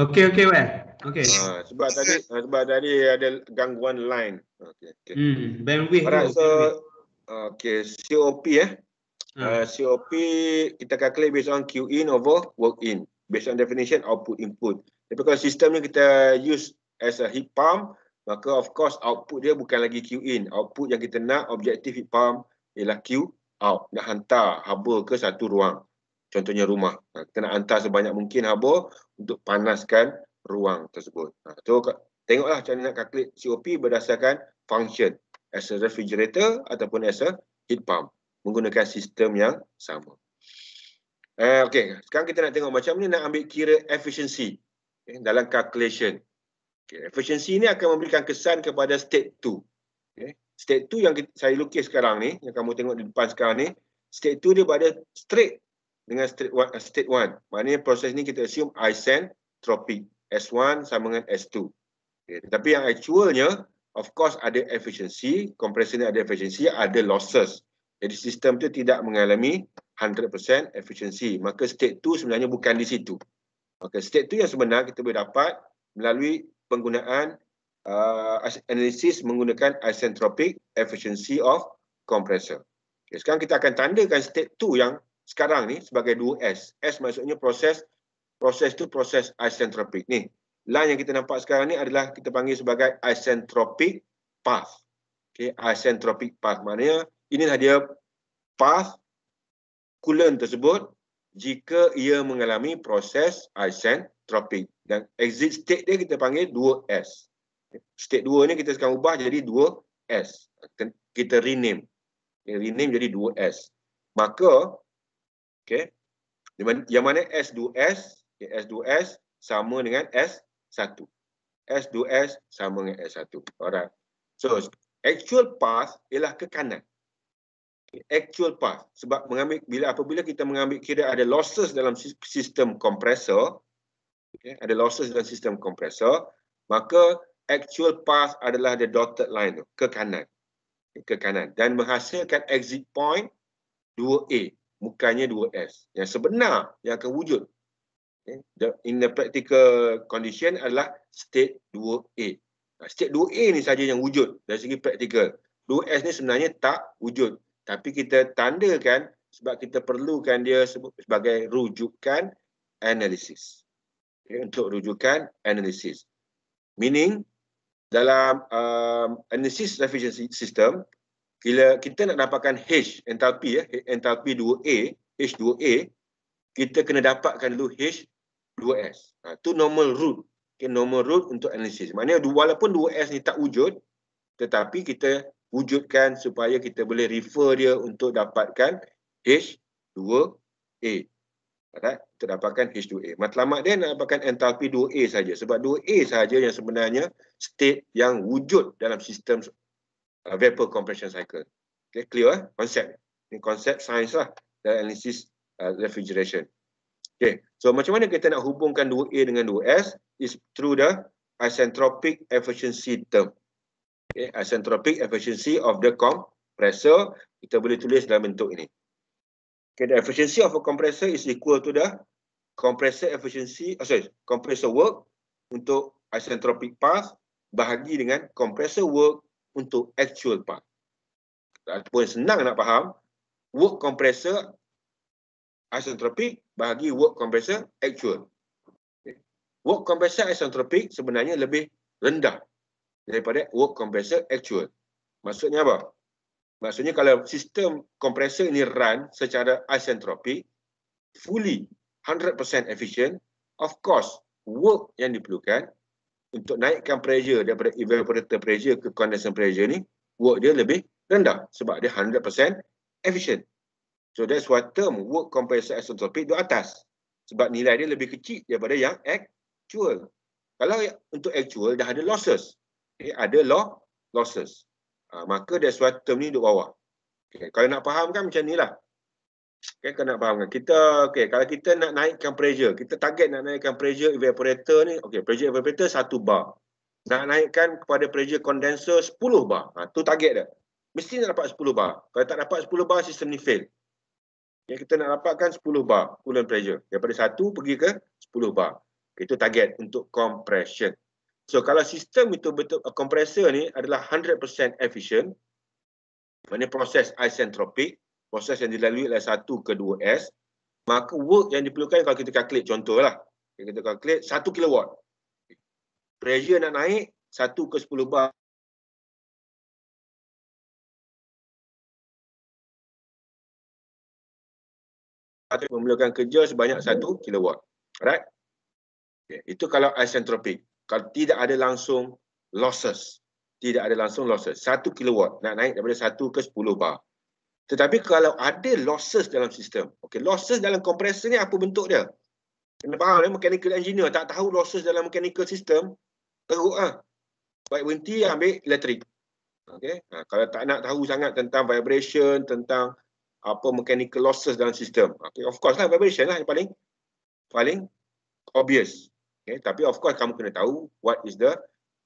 Okay, okay, well. Okay. Uh, ah, sebab tadi ah, sebab tadi ada gangguan line. Okay, okay. Hmm, bandwidth. Alright, so, bandwidth. okay, COP eh. Hmm. Uh, COP kita akan based on Q in over work in based on definition output input. Tapi kalau sistem ni kita use as a heat pump, maka of course output dia bukan lagi Q in. Output yang kita nak objektif heat pump ialah Q out. Nak hantar haba ke satu ruang. Contohnya rumah. Ha, kita nak hantar sebanyak mungkin haba untuk panaskan ruang tersebut. Ha, so, tengoklah macam nak calculate COP berdasarkan function as a refrigerator ataupun as a heat pump menggunakan sistem yang sama. Eh, Okey, sekarang kita nak tengok macam ni nak ambil kira efficiency okay, eh, dalam calculation. Okay, efficiency ini akan memberikan kesan kepada state 2. Okay, state 2 yang kita, saya lukis sekarang ni, yang kamu tengok di depan sekarang ni, state 2 dia berada straight dengan state 1. Eh, Maknanya proses ni kita assume isentropic. S1 sama dengan S2. Okay, tapi yang actualnya, of course ada efficiency, compression ada efficiency, ada losses. Jadi sistem tu tidak mengalami 100% efficiency. Maka state tu sebenarnya bukan di situ. Maka state tu yang sebenar kita boleh dapat melalui penggunaan uh, analisis menggunakan isentropic efficiency of compressor. Okay, sekarang kita akan tandakan state tu yang sekarang ni sebagai 2S. S maksudnya proses proses tu proses isentropic ni. Line yang kita nampak sekarang ni adalah kita panggil sebagai isentropic path. Okay, isentropic path. Maknanya inilah dia path kulen tersebut jika ia mengalami proses isentropik dan exit state dia kita panggil 2S. State 2 ni kita sekarang ubah jadi 2S. Kita rename. Rename jadi 2S. Maka okey. Yang mana S2S, S2S sama dengan S1. S2S sama dengan S1. Alright. So actual path ialah ke kanan actual path sebab mengambil bila apabila kita mengambil kira ada losses dalam sistem kompresor, okay, ada losses dalam sistem kompresor, maka actual path adalah the dotted line tu, ke kanan ke kanan dan menghasilkan exit point 2A mukanya 2S yang sebenar yang akan wujud okay, the, in the practical condition adalah state 2A state 2A ni saja yang wujud dari segi practical 2S ni sebenarnya tak wujud tapi kita tandakan sebab kita perlukan dia sebagai rujukan analisis. Okay, ya, untuk rujukan analisis. Meaning dalam um, analisis efficiency system bila kita nak dapatkan H entalpi ya, entalpi 2A, H2A, kita kena dapatkan dulu H2S. Ha, tu normal root. Okay, normal root untuk analisis. Maknanya walaupun 2S ni tak wujud, tetapi kita wujudkan supaya kita boleh refer dia untuk dapatkan H2A. Right? Kita dapatkan H2A. Matlamat dia nak dapatkan entalpi 2A saja. Sebab 2A saja yang sebenarnya state yang wujud dalam sistem uh, vapor compression cycle. Okay, clear eh? konsep. Ini konsep sains lah. dalam Analisis uh, refrigeration. Okay, so macam mana kita nak hubungkan 2A dengan 2S? is through the isentropic efficiency term okay, isentropic efficiency of the compressor kita boleh tulis dalam bentuk ini. Okay, the efficiency of a compressor is equal to the compressor efficiency, oh sorry, compressor work untuk isentropic path bahagi dengan compressor work untuk actual path. Ataupun senang nak faham, work compressor isentropic bahagi work compressor actual. Okay. Work compressor isentropic sebenarnya lebih rendah daripada work compressor actual. Maksudnya apa? Maksudnya kalau sistem compressor ini run secara isentropi, fully 100% efficient, of course work yang diperlukan untuk naikkan pressure daripada evaporator pressure ke condenser pressure ni, work dia lebih rendah sebab dia 100% efficient. So that's why term work compressor isentropi di atas. Sebab nilai dia lebih kecil daripada yang actual. Kalau untuk actual dah ada losses okay, eh, ada law losses. Ha, maka dia suatu term ni duduk bawah. Okay, kalau nak faham kan macam ni lah. Okay, kalau nak faham kan. Kita, okay, kalau kita nak naikkan pressure, kita target nak naikkan pressure evaporator ni, okay, pressure evaporator satu bar. Nak naikkan kepada pressure condenser 10 bar. Ha, tu target dia. Mesti nak dapat 10 bar. Kalau tak dapat 10 bar, sistem ni fail. Yang kita nak dapatkan 10 bar coolant pressure. Daripada satu pergi ke 10 bar. Itu target untuk compression. So kalau sistem itu betul kompresor uh, ni adalah 100% efficient, maknanya proses isentropik, proses yang dilalui oleh 1 ke 2 S, maka work yang diperlukan kalau kita calculate, contohlah, kita calculate 1 kW. Pressure nak naik 1 ke 10 bar. Memerlukan kerja sebanyak 1 kilowatt, Alright? Okay. Itu kalau isentropik kalau tidak ada langsung losses. Tidak ada langsung losses. Satu kilowatt nak naik daripada satu ke sepuluh bar. Tetapi kalau ada losses dalam sistem. Okay, losses dalam kompresor ni apa bentuk dia? Kena faham ya, mechanical engineer tak tahu losses dalam mechanical system. Teruk lah. Baik berhenti ambil elektrik. Okay. Ha, kalau tak nak tahu sangat tentang vibration, tentang apa mechanical losses dalam sistem. Okay, of course lah vibration lah yang paling, paling obvious. Okay, tapi of course kamu kena tahu what is the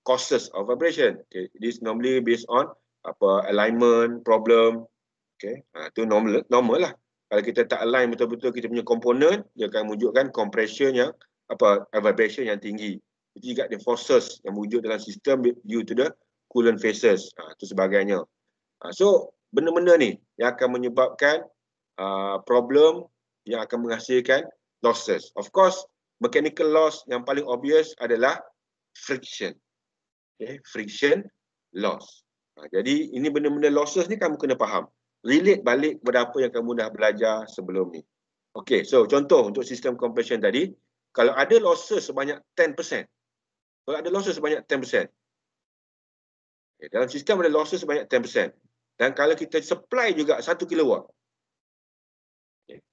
causes of vibration. Okay, this normally based on apa alignment problem. Okay, ha, tu normal normal lah. Kalau kita tak align betul-betul kita punya komponen, dia akan menunjukkan compression yang apa vibration yang tinggi. Itu juga the forces yang wujud dalam sistem due to the coolant phases atau ha, sebagainya. Ha, so benda-benda ni yang akan menyebabkan uh, problem yang akan menghasilkan losses. Of course mechanical loss yang paling obvious adalah friction. Okay, friction loss. Ha, jadi ini benda-benda losses ni kamu kena faham. Relate balik kepada apa yang kamu dah belajar sebelum ni. Okay, so contoh untuk sistem compression tadi. Kalau ada losses sebanyak 10%. Kalau ada losses sebanyak 10%. Okay, dalam sistem ada losses sebanyak 10%. Dan kalau kita supply juga 1 kilowatt. Okay,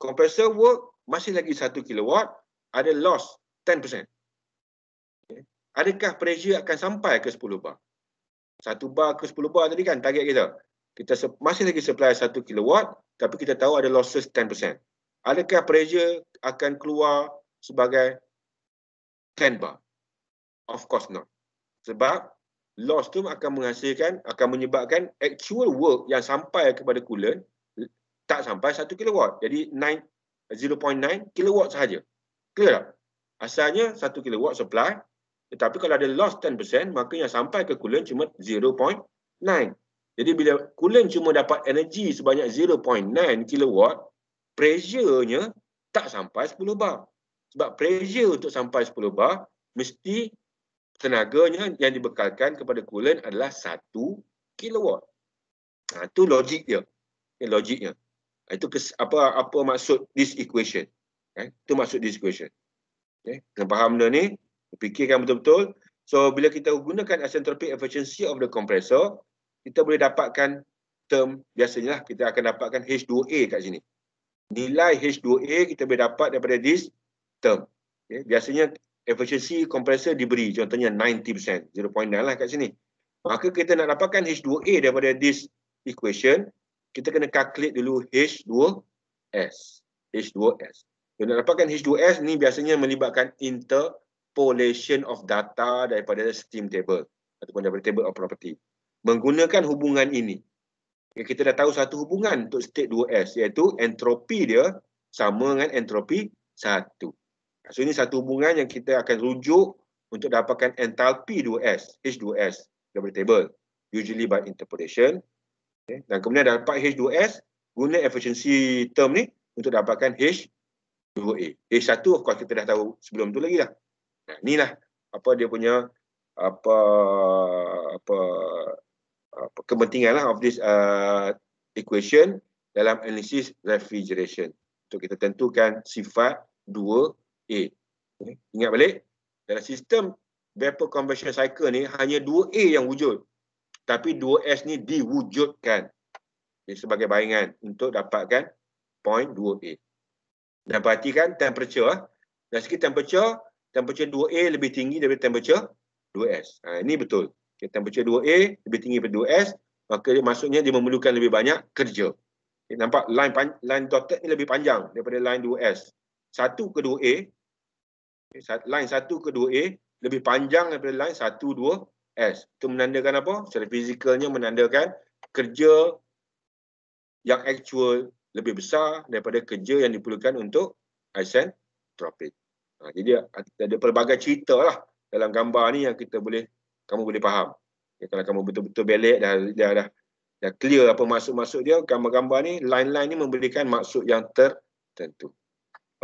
compressor work masih lagi 1 kilowatt ada loss 10%. Adakah pressure akan sampai ke 10 bar? 1 bar ke 10 bar tadi kan target kita. Kita masih lagi supply 1 kilowatt tapi kita tahu ada losses 10%. Adakah pressure akan keluar sebagai 10 bar? Of course not. Sebab loss tu akan menghasilkan, akan menyebabkan actual work yang sampai kepada coolant tak sampai 1 kilowatt. Jadi 0.9 kilowatt sahaja. Clear tak? Asalnya 1 kW supply. Tetapi kalau ada loss 10%, maka yang sampai ke coolant cuma 0.9. Jadi bila coolant cuma dapat energi sebanyak 0.9 kW, pressure-nya tak sampai 10 bar. Sebab pressure untuk sampai 10 bar, mesti tenaganya yang dibekalkan kepada coolant adalah 1 kW. Nah, itu logik dia. Logiknya. Ha, itu apa apa maksud this equation. Eh, itu masuk discussion. Okay. Eh, kena faham benda ni, fikirkan betul-betul. So, bila kita gunakan asentropic efficiency of the compressor, kita boleh dapatkan term, biasanya lah, kita akan dapatkan H2A kat sini. Nilai H2A kita boleh dapat daripada this term. Okay. Eh, biasanya, efficiency compressor diberi, contohnya 90%, 0.9 lah kat sini. Maka kita nak dapatkan H2A daripada this equation, kita kena calculate dulu H2S. H2S. Dan nak dapatkan H2S ni biasanya melibatkan interpolation of data daripada steam table ataupun daripada table of property. Menggunakan hubungan ini. yang Kita dah tahu satu hubungan untuk state 2S iaitu entropi dia sama dengan entropi 1. So ini satu hubungan yang kita akan rujuk untuk dapatkan entalpi 2S, H2S daripada table. Usually by interpolation. Okay. Dan kemudian dapat H2S guna efficiency term ni untuk dapatkan H2S dua A. A eh, satu, of course, kita dah tahu sebelum tu lagi lah. Nah, ni lah, apa dia punya apa apa, apa kepentingan lah of this uh, equation dalam analisis refrigeration. Untuk kita tentukan sifat dua A. Okay. Eh, ingat balik, dalam sistem vapor conversion cycle ni hanya dua A yang wujud. Tapi dua S ni diwujudkan sebagai bayangan untuk dapatkan point 2A. Dan perhatikan temperature. Eh. Dari segi temperature, temperature 2A lebih tinggi daripada temperature 2S. Ha, ini betul. Okay, temperature 2A lebih tinggi daripada 2S. Maka dia, maksudnya dia memerlukan lebih banyak kerja. Okay, nampak line, line dotted ni lebih panjang daripada line 2S. 1 ke 2A. Okay, line 1 ke 2A lebih panjang daripada line 1, 2 S. Itu menandakan apa? Secara fizikalnya menandakan kerja yang actual lebih besar daripada kerja yang diperlukan untuk isentropik. Ha, jadi ah, ada pelbagai cerita lah dalam gambar ni yang kita boleh kamu boleh faham. Ya, kalau kamu betul-betul belek dah dah, dah dah clear apa maksud-maksud dia, gambar-gambar ni, line-line ni memberikan maksud yang tertentu.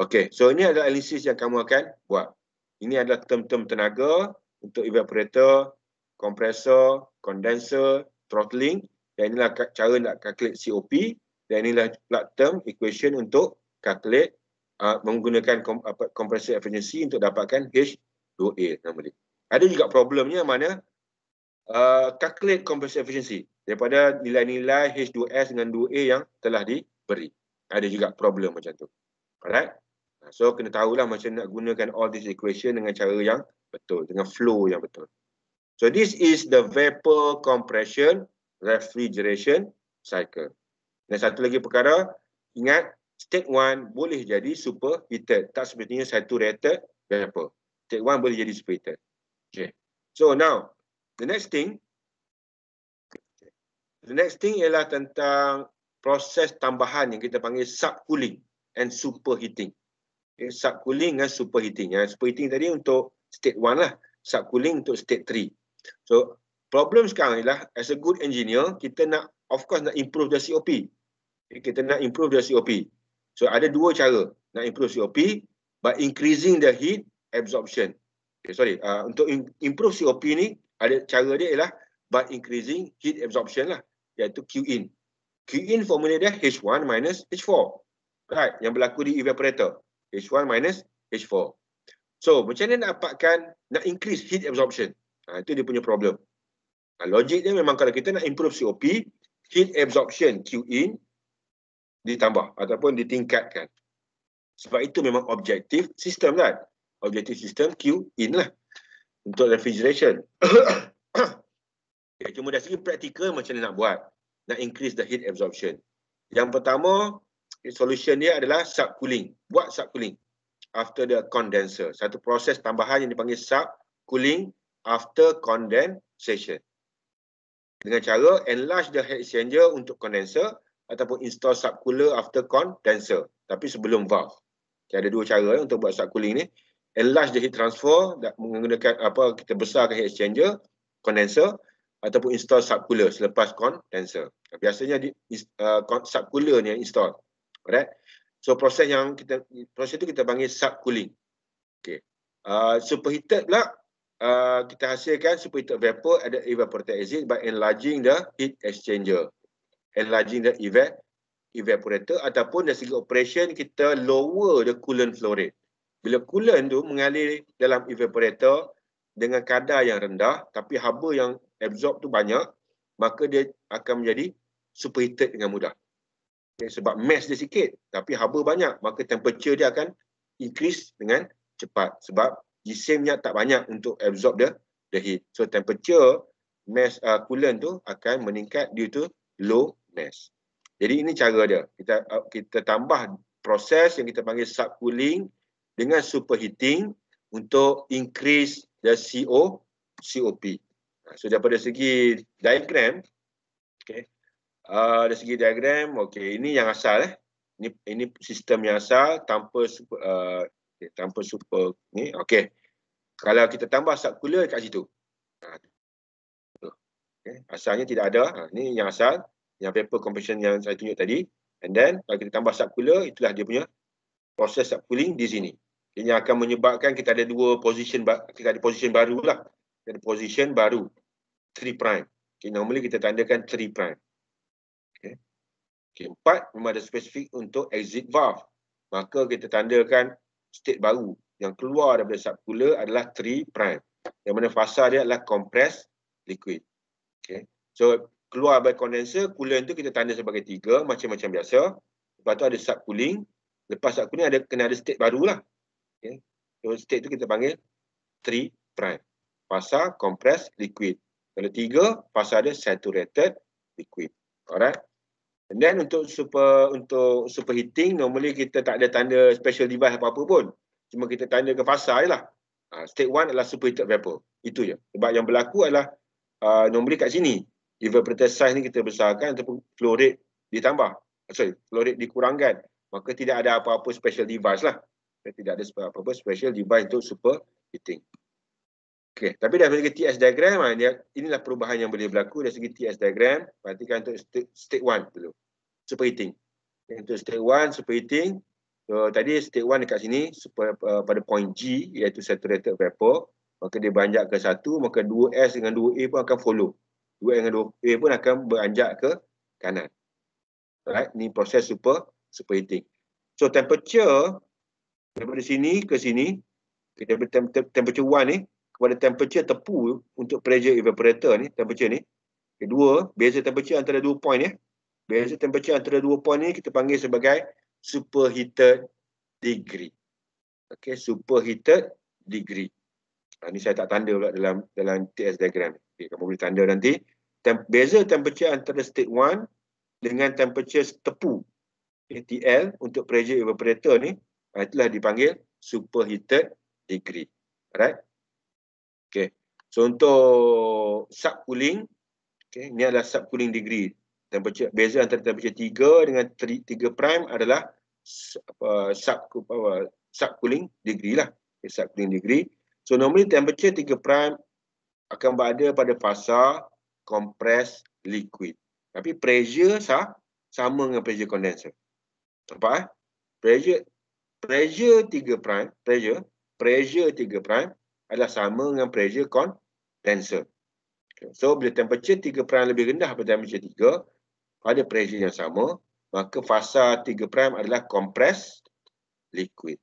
Okay, so ini adalah analisis yang kamu akan buat. Ini adalah term-term tenaga untuk evaporator, kompresor, condenser, throttling dan inilah cara nak calculate COP dan inilah pula term equation untuk calculate uh, menggunakan kom, apa, compressor efficiency untuk dapatkan H2A nama dia. Ada juga problemnya mana uh, calculate compressor efficiency daripada nilai-nilai H2S dengan 2A yang telah diberi. Ada juga problem macam tu. Alright. So kena tahulah macam nak gunakan all this equation dengan cara yang betul. Dengan flow yang betul. So this is the vapor compression refrigeration cycle. Dan satu lagi perkara, ingat state 1 boleh jadi super heated. Tak sepertinya saturated vapor. State 1 boleh jadi super heated. Okay. So now, the next thing. The next thing ialah tentang proses tambahan yang kita panggil subcooling and superheating. Okay, subcooling dan superheating. Ya. Superheating tadi untuk state 1 lah. Subcooling untuk state 3. So problem sekarang ialah as a good engineer, kita nak of course nak improve the COP. Kita nak improve the COP. So ada dua cara nak improve COP by increasing the heat absorption. Okay, sorry, uh, untuk improve COP ni ada cara dia ialah by increasing heat absorption lah iaitu Q in. Q in formula dia H1 minus H4. Right, yang berlaku di evaporator. H1 minus H4. So macam mana nak dapatkan, nak increase heat absorption? Ha, itu dia punya problem. Ha, ah, logik dia memang kalau kita nak improve COP, heat absorption Q in ditambah ataupun ditingkatkan. Sebab itu memang objektif sistem kan. Objektif sistem Q in lah untuk refrigeration. okay, <coughs> ya, cuma dari segi praktikal macam mana nak buat? Nak increase the heat absorption. Yang pertama, solution dia adalah sub cooling. Buat sub cooling after the condenser. Satu proses tambahan yang dipanggil sub cooling after condensation dengan cara enlarge the heat exchanger untuk condenser ataupun install subcooler after condenser tapi sebelum valve. Okay, ada dua cara eh, untuk buat subcooling ni. Enlarge the heat transfer menggunakan apa kita besarkan heat exchanger, condenser ataupun install subcooler selepas condenser. Biasanya di uh, subcooler ni install. Alright. So proses yang kita proses tu kita panggil subcooling. Okey. Uh, superheated pula kita uh, hasilkan superheated vapor at the evaporator exit by enlarging the heat exchanger. Enlarging the eva evaporator ataupun dari segi operation kita lower the coolant flow rate. Bila coolant tu mengalir dalam evaporator dengan kadar yang rendah tapi haba yang absorb tu banyak maka dia akan menjadi superheated dengan mudah. Okay, sebab mass dia sikit tapi haba banyak maka temperature dia akan increase dengan cepat sebab jisimnya tak banyak untuk absorb the, the heat. So temperature mass uh, coolant tu akan meningkat due to low mass. Jadi ini cara dia. Kita uh, kita tambah proses yang kita panggil subcooling dengan superheating untuk increase the CO, COP. So daripada segi diagram, okay. uh, dari segi diagram, okay. ini yang asal. Eh. Ini, ini sistem yang asal tanpa super, uh, tanpa super ni okey kalau kita tambah subcooler kat situ ha. okay. asalnya tidak ada ha, ni yang asal yang paper compression yang saya tunjuk tadi and then kalau kita tambah subcooler itulah dia punya proses subcooling di sini ini akan menyebabkan kita ada dua position kita ada position barulah kita ada position baru 3 lah. prime okay. normally kita tandakan 3 prime okey okay. empat memang ada spesifik untuk exit valve maka kita tandakan state baru yang keluar daripada subcooler adalah 3 prime. Yang mana fasa dia adalah compressed liquid. Okay. So keluar by condenser, coolant tu kita tanda sebagai 3 macam-macam biasa. Lepas tu ada subcooling. Lepas subcooling ada kena ada state baru lah. Okay. So state tu kita panggil 3 prime. Fasa compressed liquid. Kalau 3, fasa dia saturated liquid. Alright. And then untuk super untuk super heating normally kita tak ada tanda special device apa-apa pun. Cuma kita tanda ke fasa je lah. Uh, state one adalah super heated vapor. Itu je. Sebab yang berlaku adalah uh, normally kat sini. Evaporator size ni kita besarkan ataupun flow rate ditambah. Ah, sorry, flow rate dikurangkan. Maka tidak ada apa-apa special device lah. Tidak ada apa-apa special device untuk super heating. Okay, tapi dari segi TS diagram, ha, inilah perubahan yang boleh berlaku dari segi TS diagram. Perhatikan untuk state 1 dulu separating. Untuk state 1 separating, so, tadi state 1 dekat sini super, uh, pada point G iaitu saturated vapor, maka dia beranjak ke 1, maka 2S dengan 2A pun akan follow. 2A dengan 2A pun akan beranjak ke kanan. Alright, ni proses super separating. So temperature daripada sini ke sini, kita daripada temperature 1 ni kepada temperature tepu untuk pressure evaporator ni, temperature ni. Kedua, beza temperature antara dua point ni. Ya. Biasa temperature antara dua point ni kita panggil sebagai superheated degree. Okey, superheated degree. Ha, ni saya tak tanda pula dalam dalam TS diagram. Okay, kamu boleh tanda nanti. Tem beza temperature antara state 1 dengan temperature tepu. ATL untuk pressure evaporator ni ha, itulah dipanggil superheated degree. Alright. Okey. So untuk subcooling, okay? ni adalah subcooling degree temperature beza antara temperature 3 dengan 3 prime adalah sub sub cooling degree lah okay, sub cooling degree so normally temperature 3 prime akan berada pada fasa compressed liquid tapi pressure sah sama dengan pressure condenser nampak eh pressure pressure 3 prime pressure pressure 3 prime adalah sama dengan pressure condenser okay. so bila temperature 3 prime lebih rendah daripada temperature 3 pada pressure yang sama, maka fasa 3 prime adalah compressed liquid.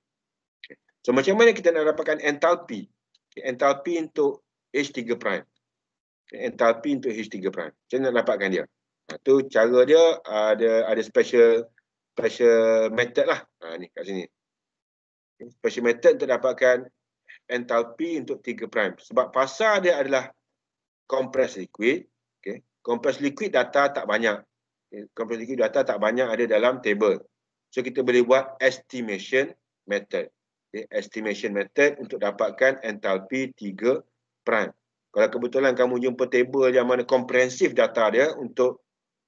Okay. So macam mana kita nak dapatkan enthalpy? Okay, enthalpy untuk H3 prime. Okay, enthalpy untuk H3 prime. Macam mana nak dapatkan dia? Itu ha, cara dia ada ada special special method lah. Ha, ni kat sini. Okay, special method untuk dapatkan enthalpy untuk 3 prime. Sebab fasa dia adalah compressed liquid. Okay. Compressed liquid data tak banyak. Eh, complexity data tak banyak ada dalam table. So kita boleh buat estimation method. Okay, estimation method untuk dapatkan enthalpy 3 prime. Kalau kebetulan kamu jumpa table yang mana comprehensive data dia untuk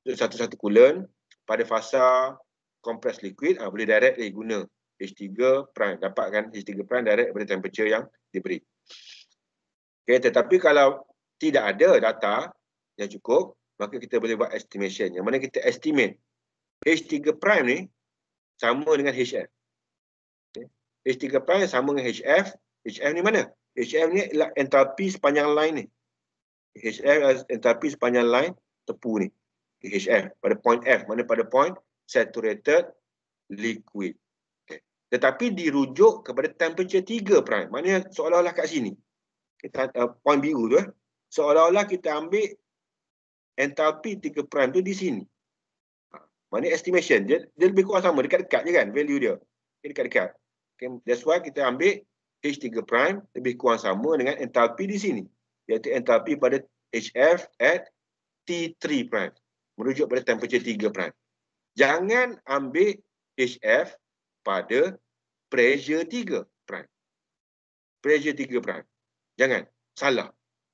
satu-satu coolant pada fasa kompres liquid, ha, boleh direct eh, guna H3 prime. Dapatkan H3 prime direct daripada temperature yang diberi. Okay, tetapi kalau tidak ada data yang cukup, maka kita boleh buat estimation. Yang mana kita estimate H3 prime ni sama dengan HF. H3 prime sama dengan HF. HF ni mana? HF ni ialah entropi sepanjang line ni. HF adalah entropi sepanjang line tepu ni. HF pada point F. Mana pada point saturated liquid. Okay. Tetapi dirujuk kepada temperature 3 prime. Maknanya seolah-olah kat sini. Kita, uh, point biru tu eh. Seolah-olah kita ambil entalpi 3 prime tu di sini. Ha, Mana estimation dia, dia lebih kurang sama dekat-dekat je kan value dia. Okay, dekat-dekat. Okay, that's why kita ambil H3 prime lebih kurang sama dengan entalpi di sini. Iaitu entalpi pada HF at T3 prime. Merujuk pada temperature 3 prime. Jangan ambil HF pada pressure 3 prime. Pressure 3 prime. Jangan. Salah.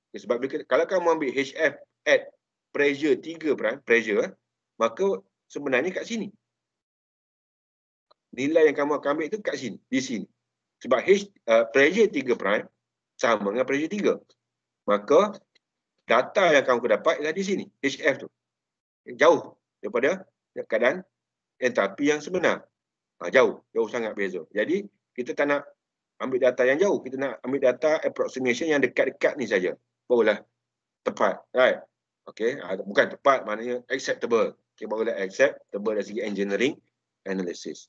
Okay, sebab kalau kamu ambil HF at pressure tiga, peran, pressure, eh, maka sebenarnya kat sini. Nilai yang kamu akan ambil tu kat sini, di sini. Sebab H, uh, pressure tiga, peran sama dengan pressure tiga. Maka data yang kamu akan dapat ialah di sini, HF tu. Jauh daripada keadaan entropi yang sebenar. Ha, jauh, jauh sangat beza. Jadi kita tak nak ambil data yang jauh, kita nak ambil data approximation yang dekat-dekat ni saja. Barulah tepat, right? Okay, ha, bukan tepat maknanya acceptable. Okay, barulah acceptable dari segi engineering analysis.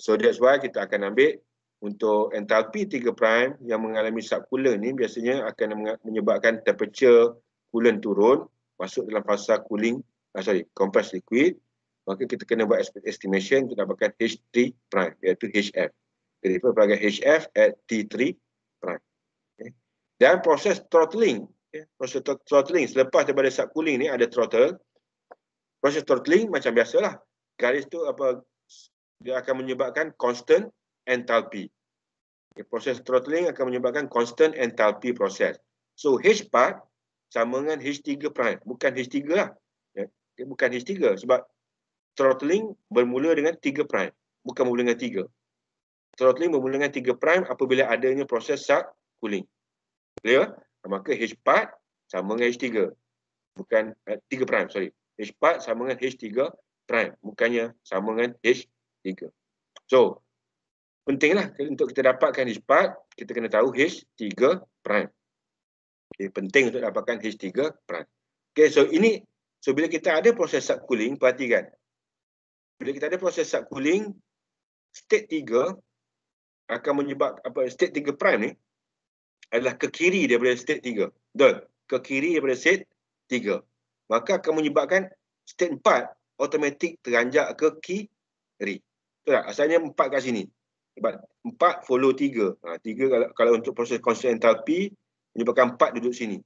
So that's why kita akan ambil untuk enthalpy 3 prime yang mengalami subcoolant ni biasanya akan menyebabkan temperature coolant turun masuk dalam fasa cooling, uh, sorry, compressed liquid. Maka kita kena buat estimation untuk dapatkan H3 prime iaitu HF. Jadi pelbagai HF at T3 prime. Okay. Dan proses throttling Okay. Proses throttling selepas daripada cooling ni ada throttle. Proses throttling macam biasalah. Garis tu apa dia akan menyebabkan constant enthalpy. Okay. Proses throttling akan menyebabkan constant enthalpy proses. So H part sama dengan H3 prime. Bukan H3 lah. Okay. Ya, bukan H3 sebab throttling bermula dengan 3 prime. Bukan bermula dengan 3. Throttling bermula dengan 3 prime apabila adanya proses cooling. Clear? maka H4 sama dengan H3. Bukan uh, eh, 3 prime, sorry. H4 sama dengan H3 prime. Bukannya sama dengan H3. So, pentinglah untuk kita dapatkan H4, kita kena tahu H3 prime. Okay, penting untuk dapatkan H3 prime. Okay, so ini, so bila kita ada proses subcooling, perhatikan. Bila kita ada proses subcooling, state 3 akan menyebab apa state 3 prime ni adalah ke kiri daripada state 3. Betul? Ke kiri daripada state 3. Maka akan menyebabkan state 4 automatik teranjak ke kiri. Betul tak? Asalnya 4 kat sini. Sebab 4 follow 3. Ha, 3 kalau, kalau untuk proses constant enthalpy menyebabkan 4 duduk sini.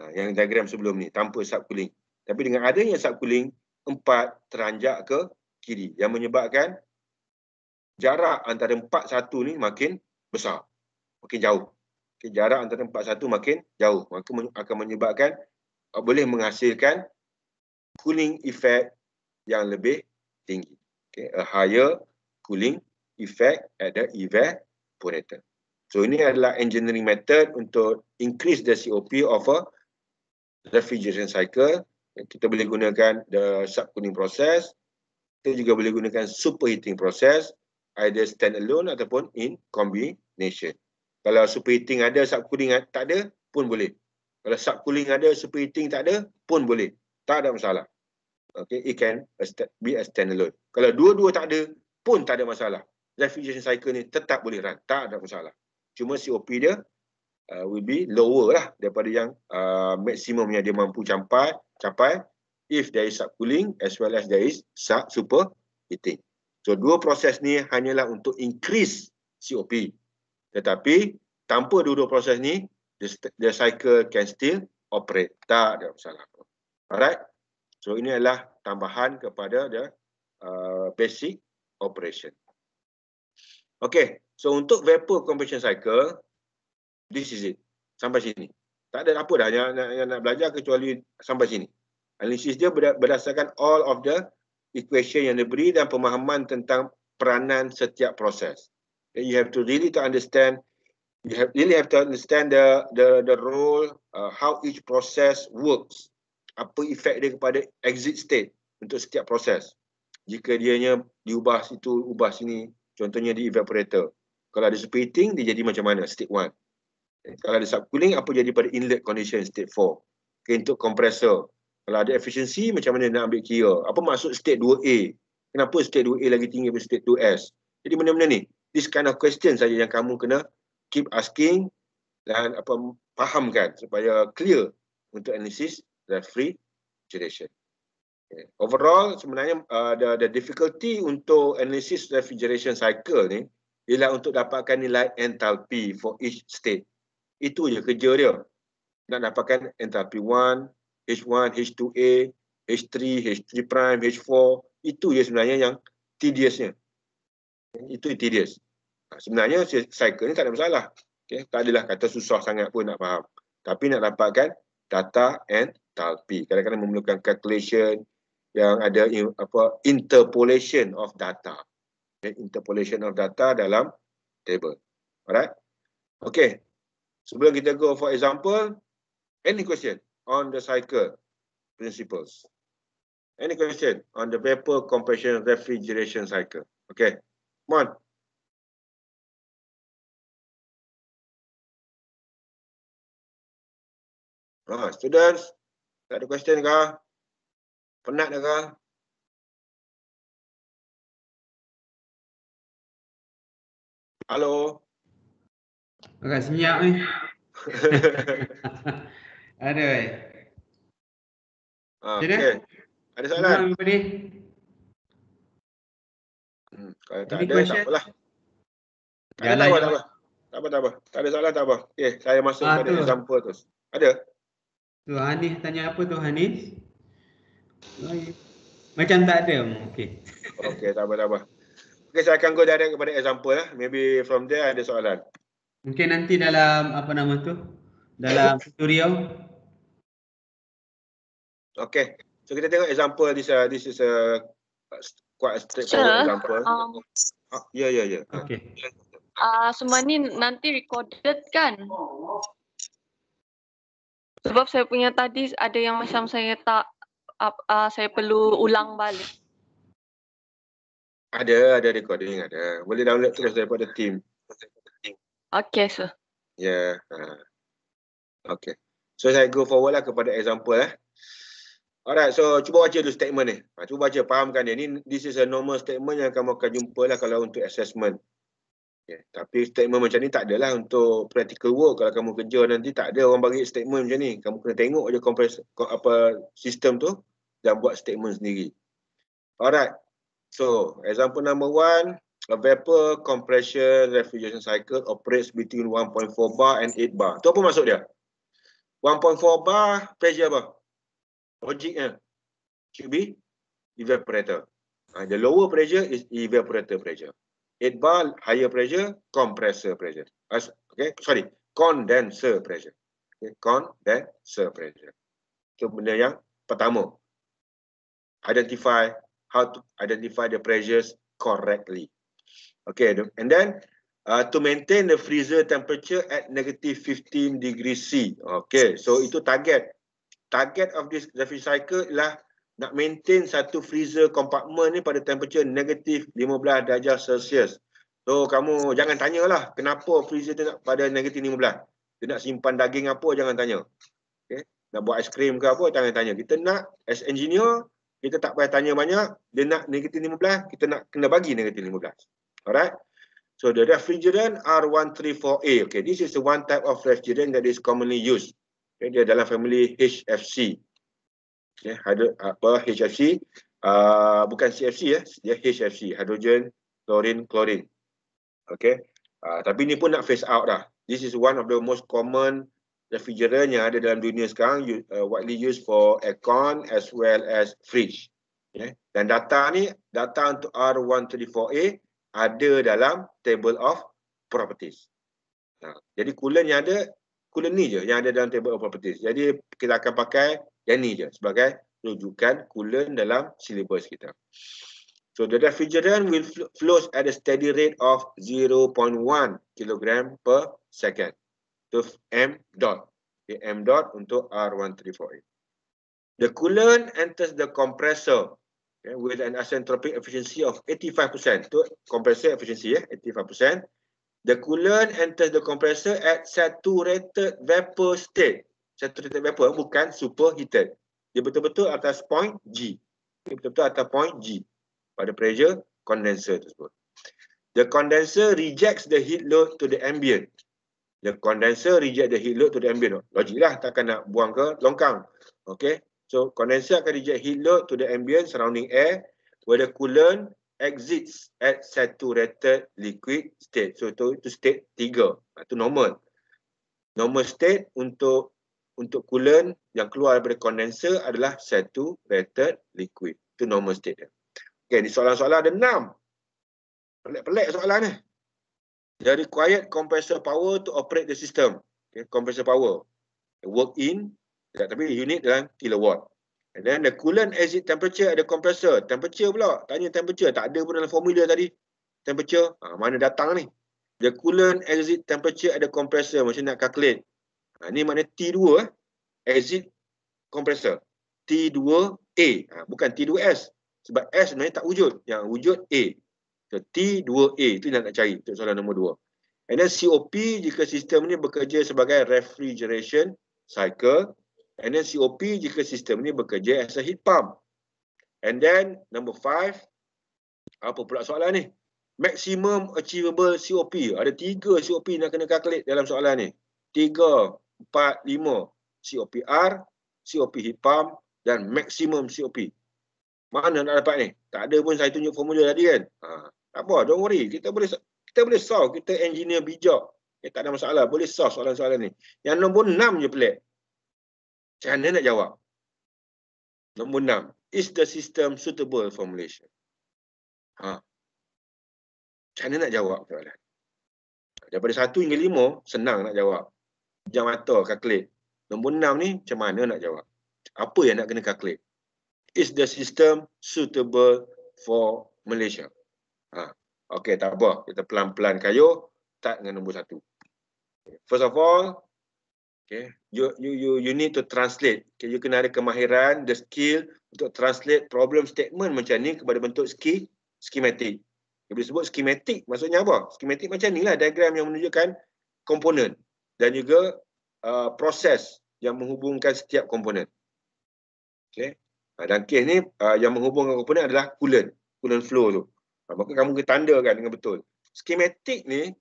Ha, yang diagram sebelum ni tanpa subcooling. Tapi dengan adanya subcooling, 4 teranjak ke kiri yang menyebabkan jarak antara 4 1 ni makin besar. Makin jauh okay, jarak antara tempat satu makin jauh maka akan menyebabkan uh, boleh menghasilkan cooling effect yang lebih tinggi okay, a higher cooling effect at the evaporator so ini adalah engineering method untuk increase the COP of a refrigeration cycle kita boleh gunakan the subcooling process kita juga boleh gunakan superheating process either stand alone ataupun in combination kalau super heating ada, sub cooling tak ada pun boleh. Kalau sub cooling ada, super heating tak ada pun boleh. Tak ada masalah. Okay, it can be a standalone. Kalau dua-dua tak ada pun tak ada masalah. Refrigeration cycle ni tetap boleh run. Tak ada masalah. Cuma COP dia uh, will be lower lah daripada yang uh, maksimum yang dia mampu capai, capai if there is sub cooling as well as there is sub super heating. So dua proses ni hanyalah untuk increase COP. Tetapi tanpa dua-dua proses ni, the, the cycle can still operate. Tak ada masalah. Alright. So ini adalah tambahan kepada the uh, basic operation. Okay. So untuk vapor compression cycle, this is it. Sampai sini. Tak ada apa dah yang, yang, yang nak belajar kecuali sampai sini. Analisis dia berdasarkan all of the equation yang diberi dan pemahaman tentang peranan setiap proses you have to really to understand you have really have to understand the the the role uh, how each process works apa efek dia kepada exit state untuk setiap proses jika dia dianya diubah situ ubah sini contohnya di evaporator kalau ada superheating dia jadi macam mana state 1 eh, kalau ada subcooling apa jadi pada inlet condition state 4 okay, untuk compressor kalau ada efficiency macam mana nak ambil kira apa maksud state 2A kenapa state 2A lagi tinggi daripada state 2S jadi benda-benda ni this kind of question saja yang kamu kena keep asking dan apa fahamkan supaya clear untuk analisis dan free refrigeration. Okay. Overall sebenarnya uh, the, the difficulty untuk analisis refrigeration cycle ni ialah untuk dapatkan nilai enthalpy for each state. Itu je kerja dia. Nak dapatkan enthalpy 1, H1, H2A, H3, H3 prime, H4. Itu je sebenarnya yang tediousnya itu tedious. Ah, sebenarnya cycle ni tak ada masalah. Okay. Tak adalah kata susah sangat pun nak faham. Tapi nak dapatkan data and talpi. Kadang-kadang memerlukan calculation yang ada apa interpolation of data. Okay. Interpolation of data dalam table. Alright. Okay. Sebelum kita go for example, any question on the cycle principles? Any question on the vapor compression refrigeration cycle? Okay. Come on. Ah, ha, students, tak ada question ke? Penat lah ke? Hello. Agak senyap ni. <laughs> Ada. Eh? Ah, okay. Ada soalan? Ada Hmm, kalau tak Any ada, question? tak apalah. Tak ada, tak apa, tak apa. Tak apa, tak apa. Tak ada soalan, tak apa. Okey, saya masuk ah, pada tu. tu. Ada? Tu, Hanis tanya apa tu, Hanis? Macam tak ada, okey. Okey, tak apa, tak apa. Okey, saya akan go direct kepada example lah. Maybe from there ada soalan. Mungkin nanti dalam, apa nama tu? Dalam <laughs> tutorial. Okey. So kita tengok example this uh, this is a quite a straightforward sure. example. Um, ah, yeah, yeah, yeah. Okay. uh, semua ni nanti recorded kan? Sebab saya punya tadi ada yang macam saya tak uh, uh, saya perlu ulang balik. Ada, ada recording ada. Boleh download terus daripada team. Okay, sir. Yeah. Ha. Uh. Okay. So saya go forward lah kepada example eh. Alright, so cuba baca dulu statement ni. Ha, cuba baca, fahamkan dia. Ni, this is a normal statement yang kamu akan jumpa lah kalau untuk assessment. Yeah, tapi statement macam ni tak adalah untuk practical work. Kalau kamu kerja nanti tak ada orang bagi statement macam ni. Kamu kena tengok je kompres, apa sistem tu dan buat statement sendiri. Alright, so example number one. A vapor compression refrigeration cycle operates between 1.4 bar and 8 bar. Tu apa maksud dia? 1.4 bar, pressure apa? logiknya eh? should be evaporator. Uh, the lower pressure is evaporator pressure. 8 bar higher pressure, compressor pressure. As, okay, sorry, condenser pressure. Okay, condenser pressure. Itu benda yang pertama. Identify how to identify the pressures correctly. Okay, and then uh, to maintain the freezer temperature at negative 15 degree C. Okay, so itu target target of this refrigerator cycle ialah nak maintain satu freezer compartment ni pada temperature negatif 15 darjah Celsius. So kamu jangan tanyalah kenapa freezer tu nak pada negatif 15. Dia nak simpan daging apa jangan tanya. Okay. Nak buat aiskrim ke apa jangan tanya. Kita nak as engineer kita tak payah tanya banyak. Dia nak negatif 15 kita nak kena bagi negatif 15. Alright. So the refrigerant R134A. Okay, this is the one type of refrigerant that is commonly used okay, dia dalam family HFC. Okay, ya, hadro, apa HFC? Uh, ah, bukan CFC ya, dia HFC, hydrogen, chlorine, chlorine. Okay, uh, tapi ni pun nak phase out dah. This is one of the most common refrigerant yang ada dalam dunia sekarang, uh, widely used for aircon as well as fridge. Okay. Ya, dan data ni, data untuk R134A ada dalam table of properties. Nah, jadi coolant yang ada Kulen je yang ada dalam table of properties. Jadi kita akan pakai yang ni je sebagai rujukan kulen dalam syllabus kita. So the refrigerant will fl flows at a steady rate of 0.1 kg per second. So M dot. Okay, M dot untuk R1348. The coolant enters the compressor okay, with an isentropic efficiency of 85%. So compressor efficiency ya, 85%. The coolant enters the compressor at saturated vapor state. Saturated vapor bukan superheated. Dia betul-betul atas point G. Dia betul-betul atas point G pada pressure condenser tersebut. The condenser rejects the heat load to the ambient. The condenser reject the heat load to the ambient. Logik lah takkan nak buang ke longkang. Okay. So condenser akan reject heat load to the ambient surrounding air where the coolant exits at saturated liquid state. So itu, itu state tiga, Itu ah, normal. Normal state untuk untuk coolant yang keluar daripada condenser adalah saturated liquid. Itu normal state. Okay, di soalan-soalan ada enam. Pelik-pelik soalan ni. The required compressor power to operate the system. Okay, compressor power. Work in, tapi unit dalam kilowatt. And then the coolant exit temperature at the compressor. Temperature pula. Tanya temperature. Tak ada pun dalam formula tadi. Temperature. Ha, mana datang ni. The coolant exit temperature at the compressor. Macam nak calculate. Ha, ni makna T2. Eh. Exit compressor. T2A. Ha, bukan T2S. Sebab S sebenarnya tak wujud. Yang wujud A. So, T2A. Itu yang nak cari. Itu soalan nombor 2. And then COP jika sistem ni bekerja sebagai refrigeration cycle. And then COP jika sistem ni bekerja as a heat pump. And then number five, apa pula soalan ni? Maximum achievable COP. Ada tiga COP nak kena calculate dalam soalan ni. Tiga, empat, lima. COPR, COP heat pump dan maximum COP. Mana nak dapat ni? Tak ada pun saya tunjuk formula tadi kan. Ha, tak apa, don't worry. Kita boleh kita boleh solve. Kita engineer bijak. Eh, tak ada masalah. Boleh solve soalan-soalan ni. Yang nombor enam je pelik. Macam mana nak jawab? Nombor enam. Is the system suitable for Malaysia? Ha. Macam mana nak jawab soalan? Daripada satu hingga lima, senang nak jawab. Jam mata calculate. Nombor enam ni macam mana nak jawab? Apa yang nak kena calculate? Is the system suitable for Malaysia? Ha. Okay, tak apa. Kita pelan-pelan kayu. Start dengan nombor satu. First of all, Okay. You, you you you need to translate. Okay. You kena ada kemahiran, the skill untuk translate problem statement macam ni kepada bentuk ski, schematic. Dia boleh sebut schematic. Maksudnya apa? Schematic macam ni lah. Diagram yang menunjukkan komponen dan juga uh, proses yang menghubungkan setiap komponen. Okay. Ah, dan kes ni uh, yang menghubungkan komponen adalah coolant. Coolant flow tu. Ah, maka kamu ketandakan dengan betul. Schematic ni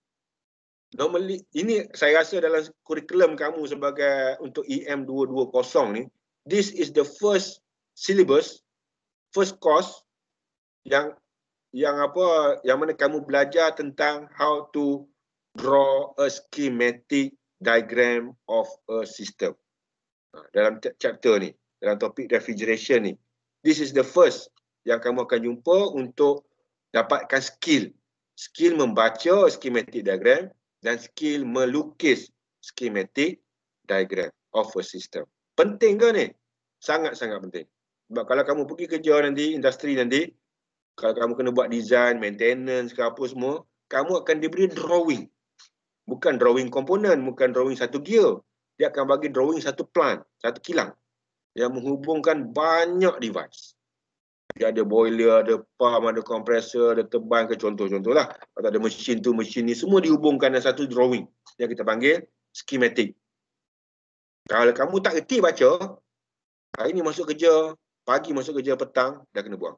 normally ini saya rasa dalam kurikulum kamu sebagai untuk EM 220 ni this is the first syllabus first course yang yang apa yang mana kamu belajar tentang how to draw a schematic diagram of a system ha, dalam chapter ni dalam topik refrigeration ni this is the first yang kamu akan jumpa untuk dapatkan skill skill membaca schematic diagram dan skill melukis schematic diagram of a system. Penting ke ni? Sangat-sangat penting. Sebab kalau kamu pergi kerja nanti, industri nanti, kalau kamu kena buat design, maintenance ke apa semua, kamu akan diberi drawing. Bukan drawing komponen, bukan drawing satu gear. Dia akan bagi drawing satu plan, satu kilang yang menghubungkan banyak device dia ada boiler, ada pump, ada kompresor, ada turbine ke contoh contoh lah, Atau ada mesin tu, mesin ni semua dihubungkan dalam satu drawing yang kita panggil schematic. Kalau kamu tak reti baca, hari ni masuk kerja, pagi masuk kerja, petang dah kena buang.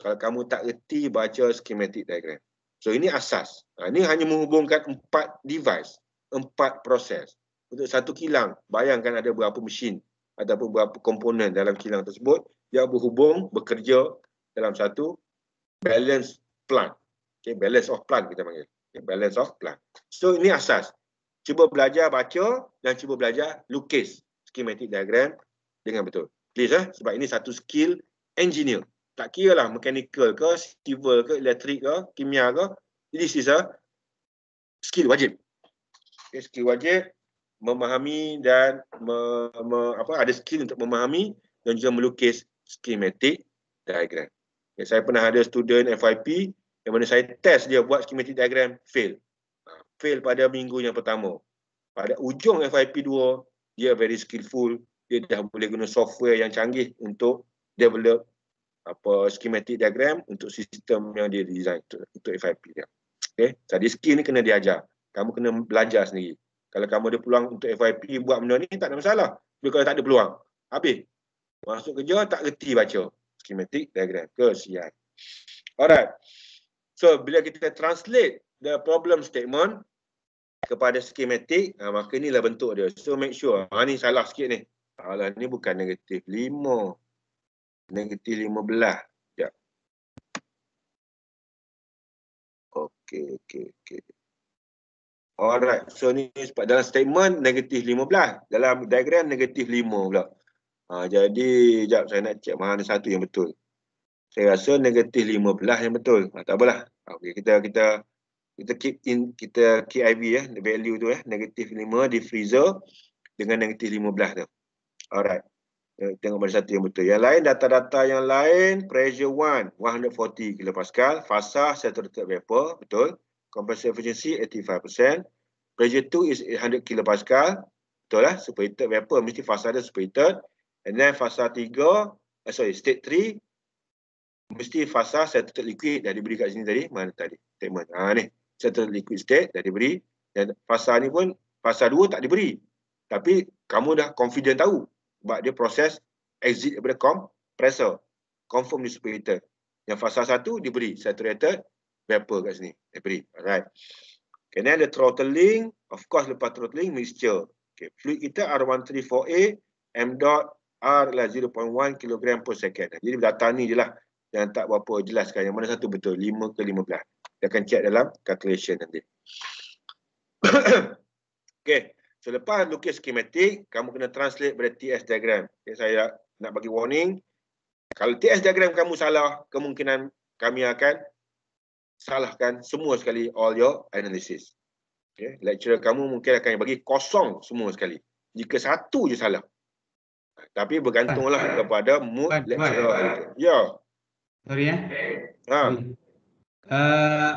Kalau kamu tak reti baca schematic diagram. So ini asas. Ha, ini hanya menghubungkan empat device, empat proses. Untuk satu kilang, bayangkan ada berapa mesin ataupun berapa komponen dalam kilang tersebut dia berhubung bekerja dalam satu balance plan. Okay, balance of plan kita panggil. Okay, balance of plan. So ini asas. Cuba belajar baca dan cuba belajar lukis schematic diagram dengan betul. Please eh? sebab ini satu skill engineer. Tak kira lah mechanical ke, civil ke, elektrik, ke, kimia ke. This is a skill wajib. Okay, skill wajib memahami dan me, me, apa ada skill untuk memahami dan juga melukis schematic diagram. Ya, saya pernah ada student FYP yang mana saya test dia buat schematic diagram fail. Ha, fail pada minggu yang pertama. Pada ujung FYP 2, dia very skillful. Dia dah boleh guna software yang canggih untuk develop apa schematic diagram untuk sistem yang dia design untuk, untuk FIP dia. Okay. Jadi skill ni kena diajar. Kamu kena belajar sendiri. Kalau kamu ada peluang untuk FIP buat benda ni tak ada masalah. Tapi kalau tak ada peluang, habis. Masuk kerja tak reti baca schematic diagram. Kesian. Alright. So bila kita translate the problem statement kepada schematic, ha, maka inilah bentuk dia. So make sure. Ha, ni salah sikit ni. Alah ni bukan negatif lima, Negatif lima belah. Sekejap. Okay, okay, okay. Alright, so ni sebab dalam statement negatif 15. Dalam diagram negatif 5 pula. Ha, jadi, jap saya nak cek mana satu yang betul. Saya rasa negatif 15 yang betul. Ha, tak apalah. Okey, kita kita kita keep in kita KIV ya, the value tu ya, negatif 5 di freezer dengan negatif 15 tu. Alright. Tengok mana satu yang betul. Yang lain, data-data yang lain, pressure 1, 140 kPa, fasa, saturated vapor, betul. Compressor efficiency, 85%. Pressure 2 is 100 kPa, betul lah, ya, separated vapor, mesti fasa dia separated. And then fasa 3, uh, eh, sorry, state 3, mesti fasa settled liquid dah diberi kat sini tadi. Mana tadi? Statement. Ha, ni. Settled liquid state dah diberi. Dan fasa ni pun, fasa 2 tak diberi. Tapi kamu dah confident tahu. Sebab dia proses exit daripada pressure, Confirm di superheater. Yang fasa 1 diberi. Saturated vapor kat sini. Diberi. Alright. Okay, then the throttling. Of course, lepas throttling, mixture. Okay, fluid kita R134A, M dot R adalah 0.1 kg per second. Jadi data ni je lah yang tak berapa jelaskan yang mana satu betul. 5 ke 15. Dia akan check dalam calculation nanti. <coughs> okay. So lepas lukis skematik, kamu kena translate pada TS diagram. Okay, saya nak bagi warning. Kalau TS diagram kamu salah, kemungkinan kami akan salahkan semua sekali all your analysis. Okay. Lecturer kamu mungkin akan bagi kosong semua sekali. Jika satu je salah. Tapi bergantunglah Pak. Kan? kepada mood Pak. lecturer Pak. itu. Ya. Sorry ya. Ha. Uh, eh,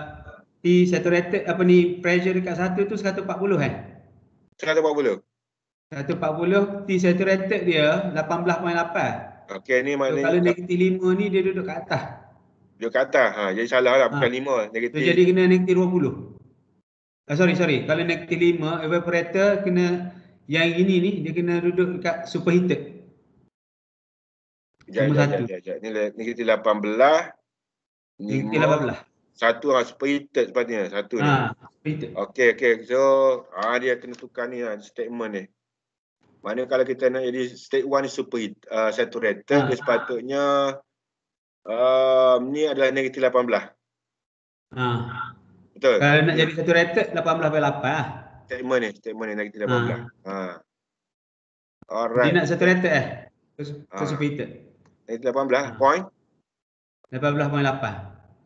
di saturated apa ni pressure dekat satu tu 140 eh? 140. 140 di saturated dia 18.8. Okey ni maknanya so, kalau negatif 5 ni dia duduk kat atas. Dia kat atas. Ha jadi salah lah ha. bukan ha. 5 negatif. So, jadi kena negatif 20. Uh, eh, sorry sorry kalau negatif 5 evaporator kena yang ini ni dia kena duduk dekat super heater. Kejap, kejap, kejap. Ni, ni kita 18. Ni kita 18. Satu lah, super heated sepatutnya. Satu ha, ni. Heated. Okay, okay. So, ha, dia kena tukar ni lah, statement ni. Mana kalau kita nak jadi state one ni super heat, uh, saturated, ha. dia sepatutnya um, ni adalah negatif 18. Ha. Betul? Kalau nak ya. jadi saturated, 18 per 8 lah statement ni, statement yang kita dah buat. Ha. ha. Alright. Dia nak saturated eh? Concentrated. Ha. 18 ha. point. 18.8.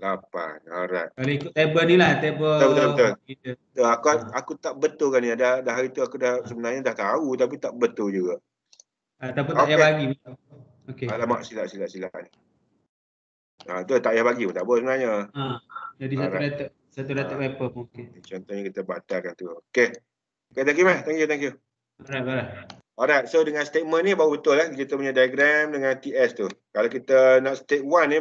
8. Alright. Kalau ikut table ni lah, table. Betul, betul, betul. betul aku, aku tak betul kan ni. Dah, dah hari tu aku dah sebenarnya dah tahu tapi tak betul juga. Ha, tak payah okay. bagi. Okay. Alamak, silap, silap, silap. Ha, tu tak payah bagi pun tak apa sebenarnya. Ha. Jadi satu letter. Satu letak uh, ah. paper mungkin. Okay. Contohnya kita batalkan tu. Okey. Okey, thank you, man. Thank you, thank you. Alright, alright. Alright, so dengan statement ni baru betul lah. Kita punya diagram dengan TS tu. Kalau kita nak state one ni,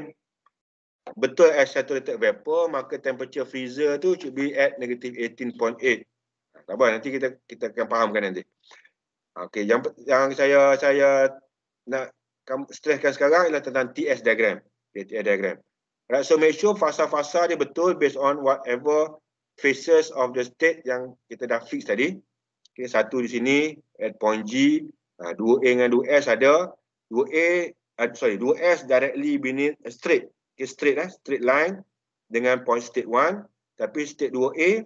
betul as saturated vapor, maka temperature freezer tu should be at negative 18.8. Tak apa, nanti kita kita akan fahamkan nanti. Okey, yang, yang saya saya nak stresskan sekarang ialah tentang TS diagram. TS diagram so make sure fasa-fasa dia betul based on whatever phases of the state yang kita dah fix tadi. Okay, satu di sini at point G, ah, dua 2A dengan dua s ada. Dua a ah, sorry, dua s directly beneath eh, straight. Okay, straight lah, straight line dengan point state one. Tapi state dua a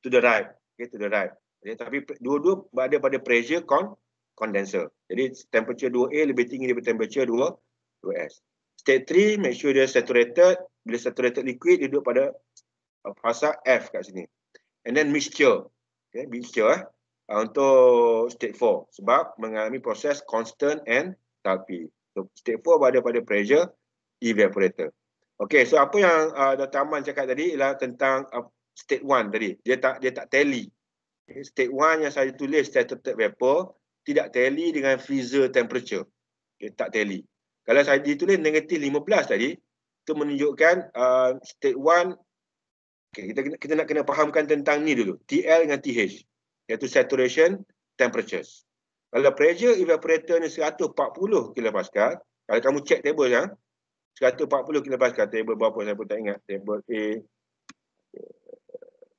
to the right. Okay, to the right. Okay, tapi dua-dua berada pada pressure con condenser. Jadi temperature dua a lebih tinggi daripada temperature dua dua s state 3 make sure dia saturated bila saturated liquid dia duduk pada fasa F kat sini and then mixture okay mixture eh ah, untuk state 4 sebab mengalami proses constant and tapi so state 4 berada pada pressure evaporator Okay, so apa yang uh, ah, Dr Aman cakap tadi ialah tentang uh, state 1 tadi dia tak dia tak tally okay, state 1 yang saya tulis saturated vapor tidak tally dengan freezer temperature dia okay, tak tally kalau saya ditulis negatif 15 tadi, itu menunjukkan uh, state 1 okay, kita, kita nak kena fahamkan tentang ni dulu, TL dengan TH iaitu saturation temperatures. Kalau pressure evaporator ni 140 kPa, kalau kamu check table ya, 140 kPa, table berapa saya pun tak ingat, table A eh,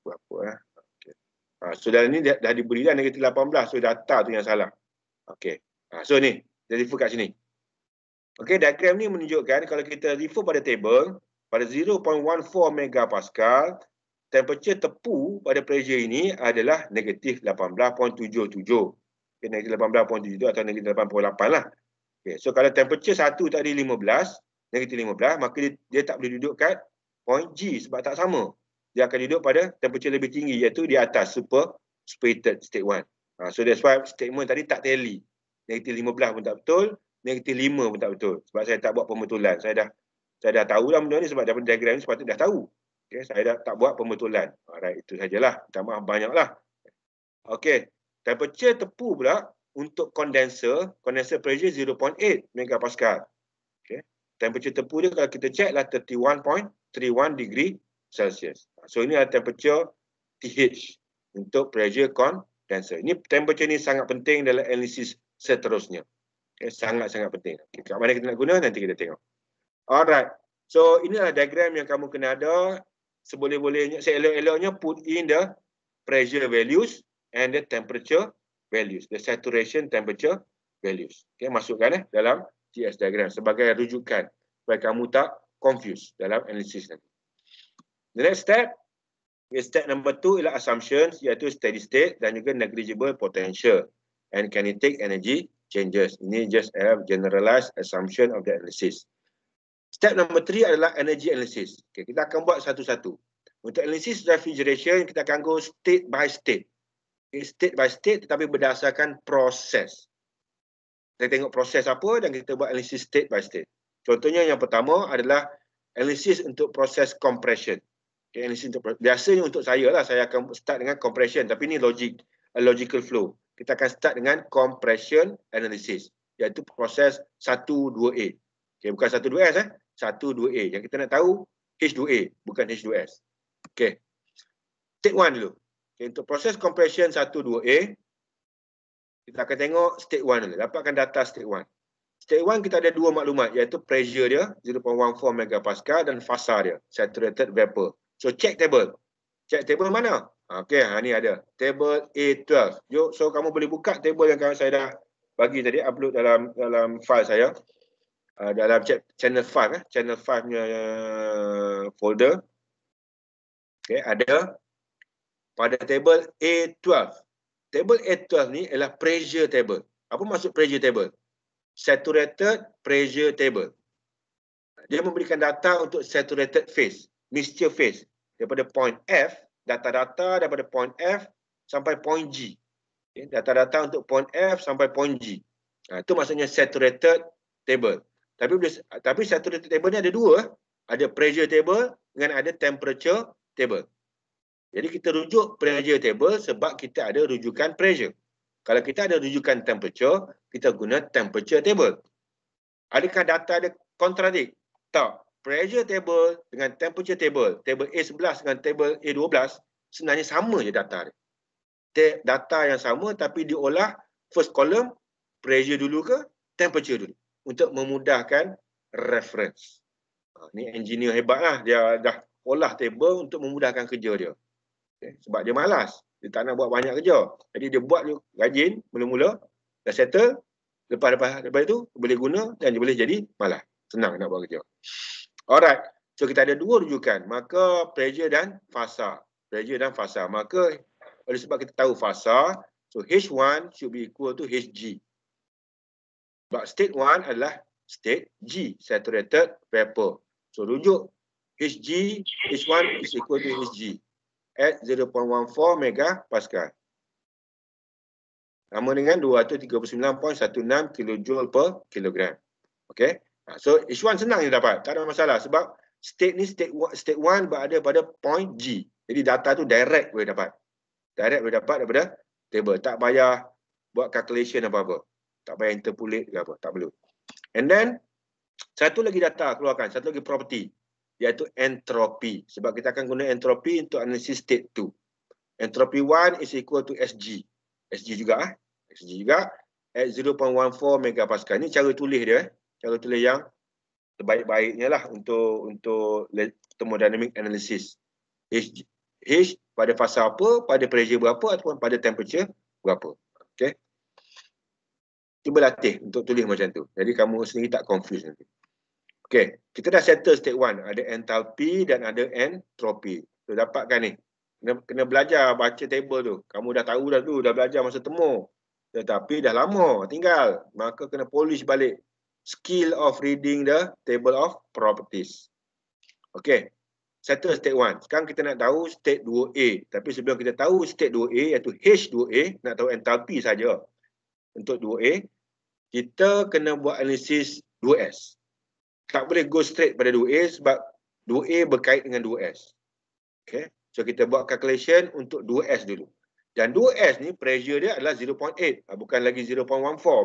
berapa ya. Okay. Ah, so dalam ni dah, dah diberi dah negatif 18, so data tu yang salah. Okay. Ah, so ni, jadi refer kat sini. Okey, diagram ni menunjukkan kalau kita refer pada table, pada 0.14 MPa, temperature tepu pada pressure ini adalah negatif 18.77. Okey, negatif 18.77 atau negatif 8.8 lah. Okey, so kalau temperature satu tadi 15, negatif 15, maka dia, dia tak boleh duduk kat point G sebab tak sama. Dia akan duduk pada temperature lebih tinggi iaitu di atas super superheated state 1. Uh, ha, so that's why statement tadi tak tally. Negatif 15 pun tak betul, negatif 5 pun tak betul sebab saya tak buat pembetulan. Saya dah saya dah tahu dah benda ni sebab dalam diagram ni sepatutnya dah tahu. Okay, saya dah tak buat pembetulan. Alright, itu sajalah. Minta maaf lah. Okay, temperature tepu pula untuk condenser, condenser pressure 0.8 MPa. Okay. Temperature tepu dia kalau kita check lah 31.31 degree Celsius. So ini adalah temperature TH untuk pressure condenser. Ini temperature ni sangat penting dalam analisis seterusnya sangat-sangat penting. Kat mana kita nak guna nanti kita tengok. Alright. So inilah diagram yang kamu kena ada seboleh-bolehnya seelok-eloknya put in the pressure values and the temperature values, the saturation temperature values. Okay, masukkan eh dalam TS diagram sebagai rujukan supaya kamu tak confuse dalam analisis nanti. The next step step number two ialah assumptions iaitu steady state dan juga negligible potential and kinetic energy changes. Ini just a generalized assumption of the analysis. Step number three adalah energy analysis. Okay, kita akan buat satu-satu. Untuk analysis refrigeration, kita akan go state by state. Okay, state by state tetapi berdasarkan proses. Kita tengok proses apa dan kita buat analysis state by state. Contohnya yang pertama adalah analysis untuk proses compression. Okay, analysis untuk, biasanya untuk saya lah, saya akan start dengan compression tapi ini logic, logical flow kita akan start dengan compression analysis iaitu proses 1-2A. Okay, bukan 1-2S, eh? 1-2A. Yang kita nak tahu H2A, bukan H2S. Okay. State 1 dulu. Okay, untuk proses compression 1-2A, kita akan tengok state 1 dulu. Dapatkan data state 1. State 1 kita ada dua maklumat iaitu pressure dia 0.14 megapascal dan fasa dia, saturated vapor. So, check table. Check table mana? Okey, ha ni ada. Table A12. Yo, so kamu boleh buka table yang saya dah bagi tadi upload dalam dalam file saya. Uh, dalam channel 5 eh, channel 5 nya eh, folder. Okey, ada pada table A12. Table A12 ni ialah pressure table. Apa maksud pressure table? Saturated pressure table. Dia memberikan data untuk saturated phase, mixture phase daripada point F data-data daripada point F sampai point G. Data-data okay, untuk point F sampai point G. Ha, itu maksudnya saturated table. Tapi tapi saturated table ni ada dua. Ada pressure table dengan ada temperature table. Jadi kita rujuk pressure table sebab kita ada rujukan pressure. Kalau kita ada rujukan temperature, kita guna temperature table. Adakah data ada kontradik? Tak pressure table dengan temperature table, table A11 dengan table A12 sebenarnya sama je data dia. Data yang sama tapi diolah first column pressure dulu ke temperature dulu untuk memudahkan reference. Ini ha, engineer hebatlah dia dah olah table untuk memudahkan kerja dia. Okay. Sebab dia malas. Dia tak nak buat banyak kerja. Jadi dia buat dia rajin mula-mula dah settle lepas-lepas lepas itu boleh guna dan dia boleh jadi malas. Senang nak buat kerja. Alright. So kita ada dua rujukan. Maka pressure dan fasa. Pressure dan fasa. Maka oleh sebab kita tahu fasa. So H1 should be equal to HG. But state 1 adalah state G. Saturated vapor. So rujuk HG. H1 is equal to HG. At 0.14 megapascal. Sama dengan 239.16 kilojoule per kilogram. Okay. Ha, so H1 senang dia dapat. Tak ada masalah sebab state ni state 1 state berada pada point G. Jadi data tu direct boleh dapat. Direct boleh dapat daripada table. Tak payah buat calculation apa-apa. Tak payah interpolate ke apa. Tak perlu. And then satu lagi data keluarkan. Satu lagi property iaitu entropy. Sebab kita akan guna entropy untuk analisis state 2. Entropy 1 is equal to SG. SG juga. Ah. SG juga. At 0.14 megapascal. Ini cara tulis dia. Eh cara tulis yang terbaik-baiknya lah untuk untuk thermodynamic analysis. H, H pada fasa apa, pada pressure berapa ataupun pada temperature berapa. Okay. Cuba latih untuk tulis macam tu. Jadi kamu sendiri tak confuse nanti. Okay. Kita dah settle state one. Ada enthalpy dan ada entropy. So dapatkan ni. Kena, kena belajar baca table tu. Kamu dah tahu dah tu. Dah belajar masa temur. Tetapi dah lama tinggal. Maka kena polish balik skill of reading the table of properties. Okay, settle state 1. Sekarang kita nak tahu state 2A. Tapi sebelum kita tahu state 2A iaitu H2A, nak tahu enthalpy saja untuk 2A, kita kena buat analisis 2S. Tak boleh go straight pada 2A sebab 2A berkait dengan 2S. Okay, so kita buat calculation untuk 2S dulu. Dan 2S ni pressure dia adalah 0.8 ah, bukan lagi 0.14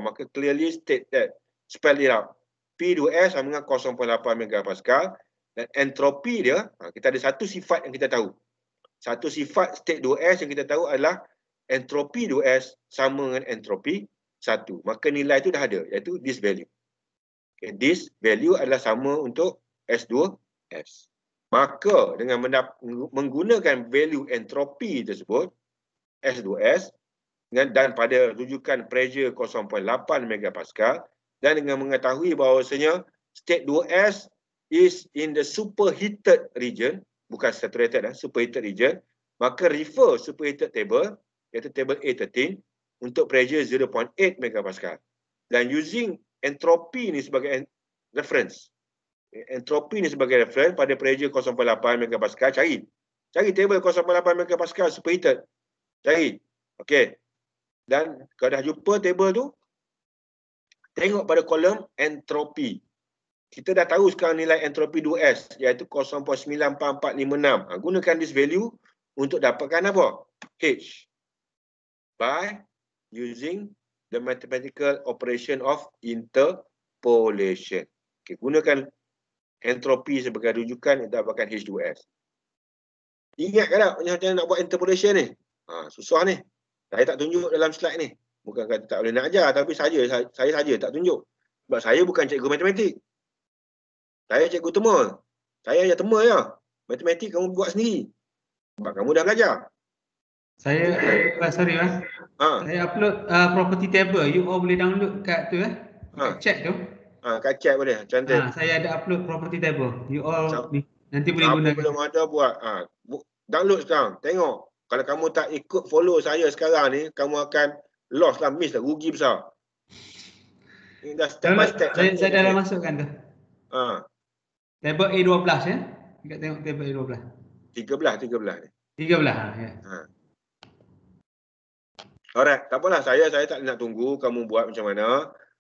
maka clearly state that spell it out. P2S sama dengan 0.8 megapascal dan entropi dia, ha, kita ada satu sifat yang kita tahu. Satu sifat state 2S yang kita tahu adalah entropi 2S sama dengan entropi 1. Maka nilai itu dah ada iaitu this value. Okay, this value adalah sama untuk S2S. Maka dengan menggunakan value entropi tersebut S2S dengan, dan pada rujukan pressure 0.8 megapascal dan dengan mengetahui bahawasanya state 2S is in the superheated region, bukan saturated, eh, lah, superheated region, maka refer superheated table, iaitu table A13, untuk pressure 0.8 megapascal. Dan using entropy ni sebagai reference, entropy ni sebagai reference pada pressure 0.8 megapascal cari cari table 0.8 megapascal superheated cari okey dan kalau dah jumpa table tu Tengok pada kolom entropi. Kita dah tahu sekarang nilai entropi 2S iaitu 0.94456. Ha, gunakan this value untuk dapatkan apa? H by using the mathematical operation of interpolation. Okay, gunakan entropi sebagai rujukan untuk dapatkan H2S. Ingat kan tak macam nak buat interpolation ni? Ha, susah ni. Saya tak tunjuk dalam slide ni bukan kata tak boleh nak ajar tapi saja saya saja tak tunjuk sebab saya bukan cikgu matematik saya cikgu tema saya hanya tema ya lah. matematik kamu buat sendiri sebab kamu dah belajar saya uh, sorry lah ha. saya upload uh, property table you all boleh download kat tu eh ha. chat tu ha, kat chat boleh cantik ha, saya ada upload property table you all Sa- ni nanti boleh guna belum ada buat ha. download sekarang tengok kalau kamu tak ikut follow saya sekarang ni kamu akan Loss lah, miss lah, rugi besar. Ini dah step by step. Saya, lah. saya dah, dah masukkan tu. Ha. Table A12 ya. Kita tengok table A12. 13, 13 ni. 13 ha, ya. Ha. Alright, tak apalah saya saya tak nak tunggu kamu buat macam mana.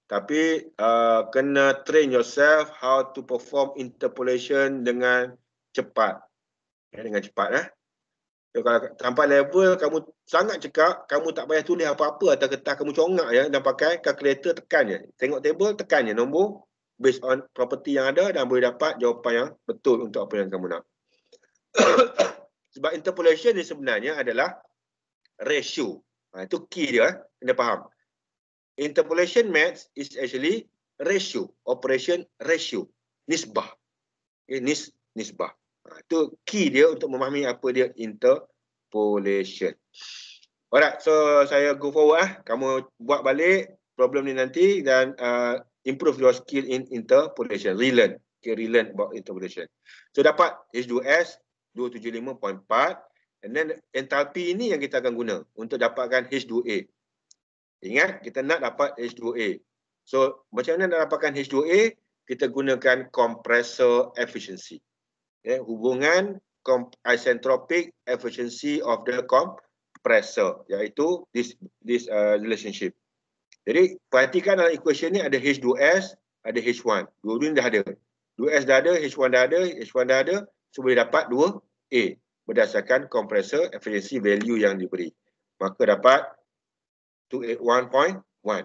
Tapi uh, kena train yourself how to perform interpolation dengan cepat. Ya, dengan cepat. Eh. So, ya, kalau tanpa level kamu sangat cekak, kamu tak payah tulis apa-apa atas kertas kamu congak ya dan pakai kalkulator tekan je. Tengok table tekan je nombor based on property yang ada dan boleh dapat jawapan yang betul untuk apa yang kamu nak. <coughs> Sebab interpolation ni sebenarnya adalah ratio. Ha, itu key dia, eh, kena faham. Interpolation maths is actually ratio, operation ratio, nisbah. Okay, eh, nis, nisbah. Itu ha, key dia untuk memahami apa dia interpolation. Alright, so saya go forward ah. Kamu buat balik problem ni nanti dan uh, improve your skill in interpolation. Relearn. Okay, relearn about interpolation. So dapat H2S 275.4 and then enthalpy ini yang kita akan guna untuk dapatkan H2A. Ingat, kita nak dapat H2A. So, macam mana nak dapatkan H2A? Kita gunakan compressor efficiency eh, hubungan isentropic efficiency of the compressor iaitu this this uh, relationship. Jadi perhatikan dalam equation ni ada H2S, ada H1. Dua-dua dah ada. 2S dah ada, H1 dah ada, H1 dah ada. So boleh dapat 2A berdasarkan compressor efficiency value yang diberi. Maka dapat 281.1.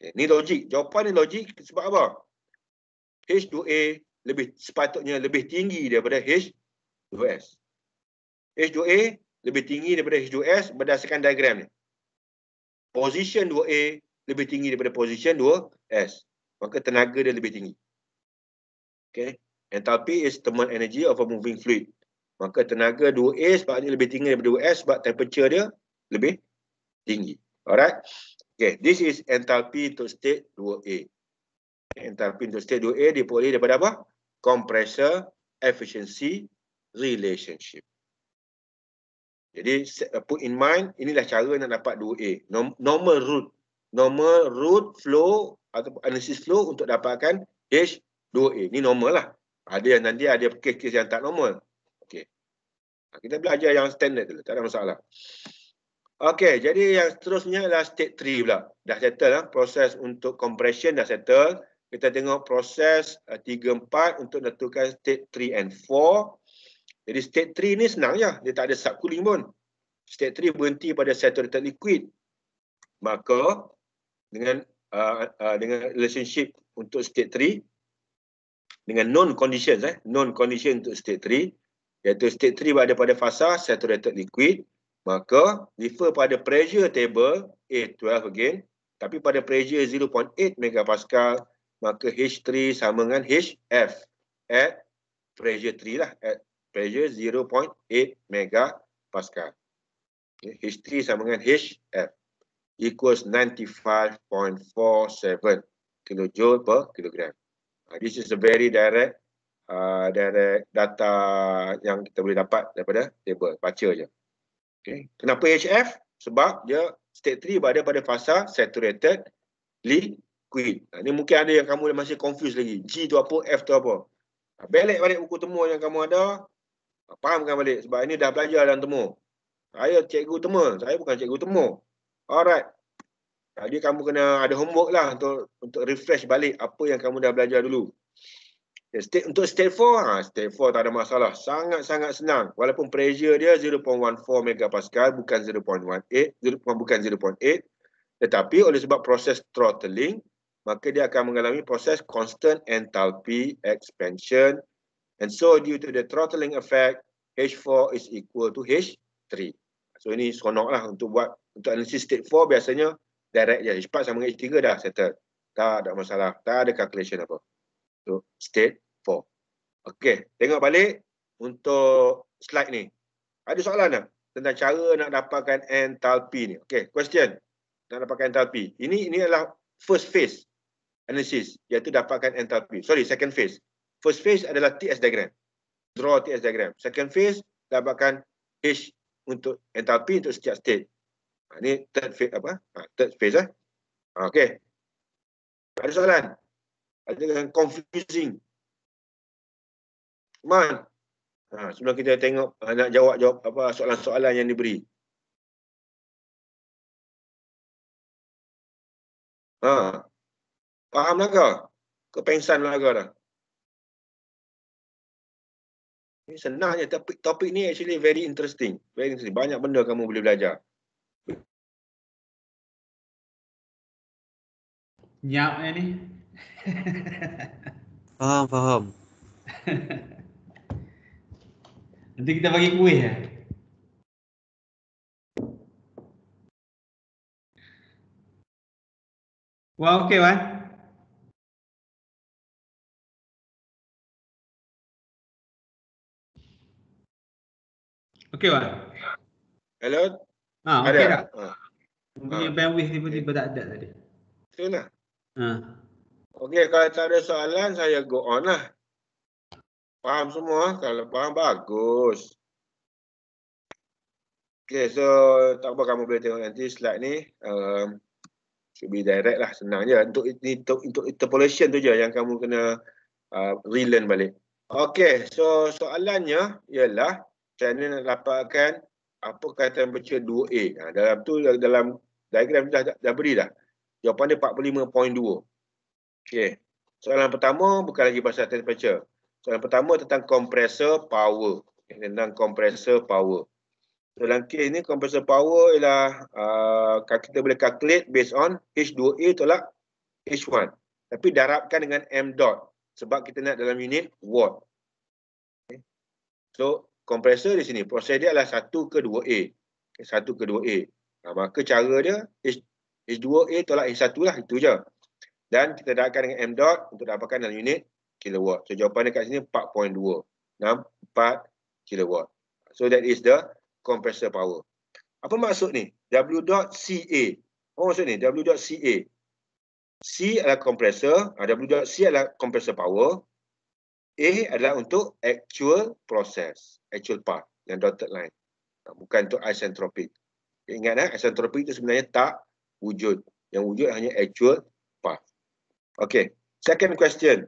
Okay. Ni logik. Jawapan ni logik sebab apa? H2A lebih sepatutnya lebih tinggi daripada H2S. H2A lebih tinggi daripada H2S berdasarkan diagram ni. Position 2A lebih tinggi daripada position 2S. Maka tenaga dia lebih tinggi. Okay. Enthalpy is thermal energy of a moving fluid. Maka tenaga 2A sebabnya lebih tinggi daripada 2S sebab temperature dia lebih tinggi. Alright. Okay. This is enthalpy to state 2A entalpi untuk state 2A diperoleh daripada apa? Compressor efficiency relationship. Jadi uh, put in mind inilah cara nak dapat 2A. Normal root. Normal root flow atau analysis flow untuk dapatkan H2A. ini normal lah. Ada yang nanti ada kes-kes yang tak normal. Okay. Kita belajar yang standard dulu. Tak ada masalah. Okay, jadi yang seterusnya adalah state 3 pula. Dah settle lah. Proses untuk compression dah settle kita tengok proses uh, 3-4 untuk menentukan state 3 and 4. Jadi state 3 ni senang ya, Dia tak ada subcooling pun. State 3 berhenti pada saturated liquid. Maka dengan uh, uh, dengan relationship untuk state 3 dengan non conditions, eh? non-condition untuk state 3 iaitu state 3 berada pada fasa saturated liquid maka refer pada pressure table A12 again tapi pada pressure 0.8 megapascal maka H3 sama dengan HF at pressure 3 lah at pressure 0.8 mega pascal. H3 sama dengan HF equals 95.47 kilojoule per kilogram. Ah, this is a very direct uh, direct data yang kita boleh dapat daripada table. Baca je. Okay. Kenapa HF? Sebab dia state 3 berada pada fasa saturated lead Queen. Ini ha, mungkin ada yang kamu masih confuse lagi. G tu apa, F tu apa. Ha, Belik balik buku temu yang kamu ada. Ha, fahamkan balik. Sebab ini dah belajar dalam temu. Saya cikgu temu. Saya bukan cikgu temu. Alright. Jadi kamu kena ada homework lah untuk, untuk refresh balik apa yang kamu dah belajar dulu. Okay, ya, state, untuk step 4, ha, state 4 tak ada masalah. Sangat-sangat senang. Walaupun pressure dia 0.14 MPa, bukan 0.18, bukan 0.8. Tetapi oleh sebab proses throttling, maka dia akan mengalami proses constant enthalpy expansion and so due to the throttling effect H4 is equal to H3. So ini lah untuk buat untuk analisis state 4 biasanya direct je H4 sama dengan H3 dah settle. Tak ada masalah, tak ada calculation apa. So state 4. Okay, tengok balik untuk slide ni. Ada soalan tak tentang cara nak dapatkan enthalpy ni? Okay, question. Nak dapatkan enthalpy. Ini ini adalah first phase analysis iaitu dapatkan entalpi. Sorry, second phase. First phase adalah TS diagram. Draw TS diagram. Second phase dapatkan H untuk entalpi untuk setiap state. Ini ha, third phase apa? Ha, third phase ah. Eh? Okey. Ada soalan? Ada yang confusing? Man. Ha, sebelum kita tengok ha, nak jawab-jawab apa soalan-soalan yang diberi. Ha, Faham Melaka? Kau pengsan Melaka dah. Ini senangnya topik, topik ni actually very interesting. Very interesting. Banyak benda kamu boleh belajar. Nyap ya eh ni. <laughs> faham, faham. <laughs> Nanti kita bagi kuih ya. Well, okay, right? Okey Wan. Hello. Ha, ah, okay ada. Tak? Ha. Punya ha. bandwidth tiba-tiba tak ada tadi. Tu nah. Ha. Okey, kalau tak ada soalan saya go on lah. Faham semua? Kalau faham bagus. Okey, so tak apa kamu boleh tengok nanti slide ni. Um, should be direct lah, senang je. Untuk, untuk, untuk interpolation tu je yang kamu kena uh, relearn balik. Okey, so soalannya ialah channel nak dapatkan apa kaitan virtual 2A. Ha, dalam tu dalam diagram dah, dah, dah beri dah. Jawapan dia 45.2. Okey. Soalan pertama bukan lagi pasal temperature. Soalan pertama tentang compressor power. Eh, tentang compressor power. So, dalam kes ni compressor power ialah uh, kita boleh calculate based on H2A tolak H1. Tapi darabkan dengan M dot. Sebab kita nak dalam unit watt. Okay. Eh. So Kompresor di sini proses dia adalah 1 ke 2A. 1 ke 2A. Ha, maka cara dia H2A tolak H1 lah itu je. Dan kita dapatkan dengan M dot untuk dapatkan dalam unit kilowatt. So jawapan dekat sini 4.2. 6 4 kilowatt. So that is the compressor power. Apa maksud ni? W dot CA. Apa maksud ni? W dot CA. C adalah compressor, ha, W dot C adalah compressor power. A adalah untuk actual process, actual path yang dotted line. Ah, bukan untuk isentropic. Ingatlah, eh, isentropic itu sebenarnya tak wujud. Yang wujud hanya actual path. Okay, second question.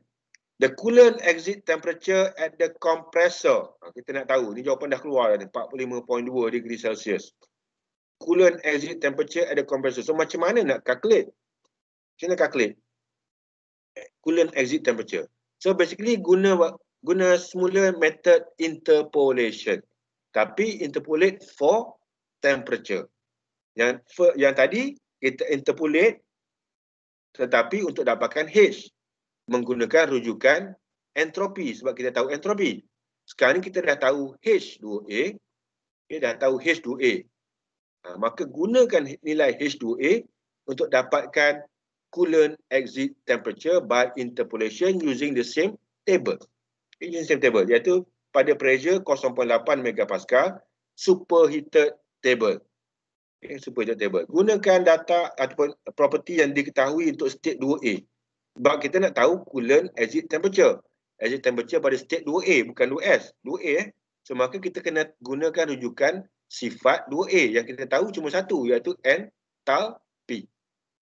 The coolant exit temperature at the compressor. Ah, kita nak tahu, ini jawapan dah keluar ni, 45.2 degree Celsius. Coolant exit temperature at the compressor. So macam mana nak calculate? Macam mana calculate? Coolant exit temperature. So basically guna guna semula method interpolation. Tapi interpolate for temperature. Yang yang tadi kita interpolate tetapi untuk dapatkan H menggunakan rujukan entropi sebab kita tahu entropi. Sekarang ni kita dah tahu H2A. Okay, dah tahu H2A. Ha, maka gunakan nilai H2A untuk dapatkan coolant exit temperature by interpolation using the same table. Using same table iaitu pada pressure 0.8 MPa superheated table. Okay, superheated table. Gunakan data ataupun property yang diketahui untuk state 2A. Sebab kita nak tahu coolant exit temperature. Exit temperature pada state 2A bukan 2S. 2A eh. So maka kita kena gunakan rujukan sifat 2A yang kita tahu cuma satu iaitu enthalpy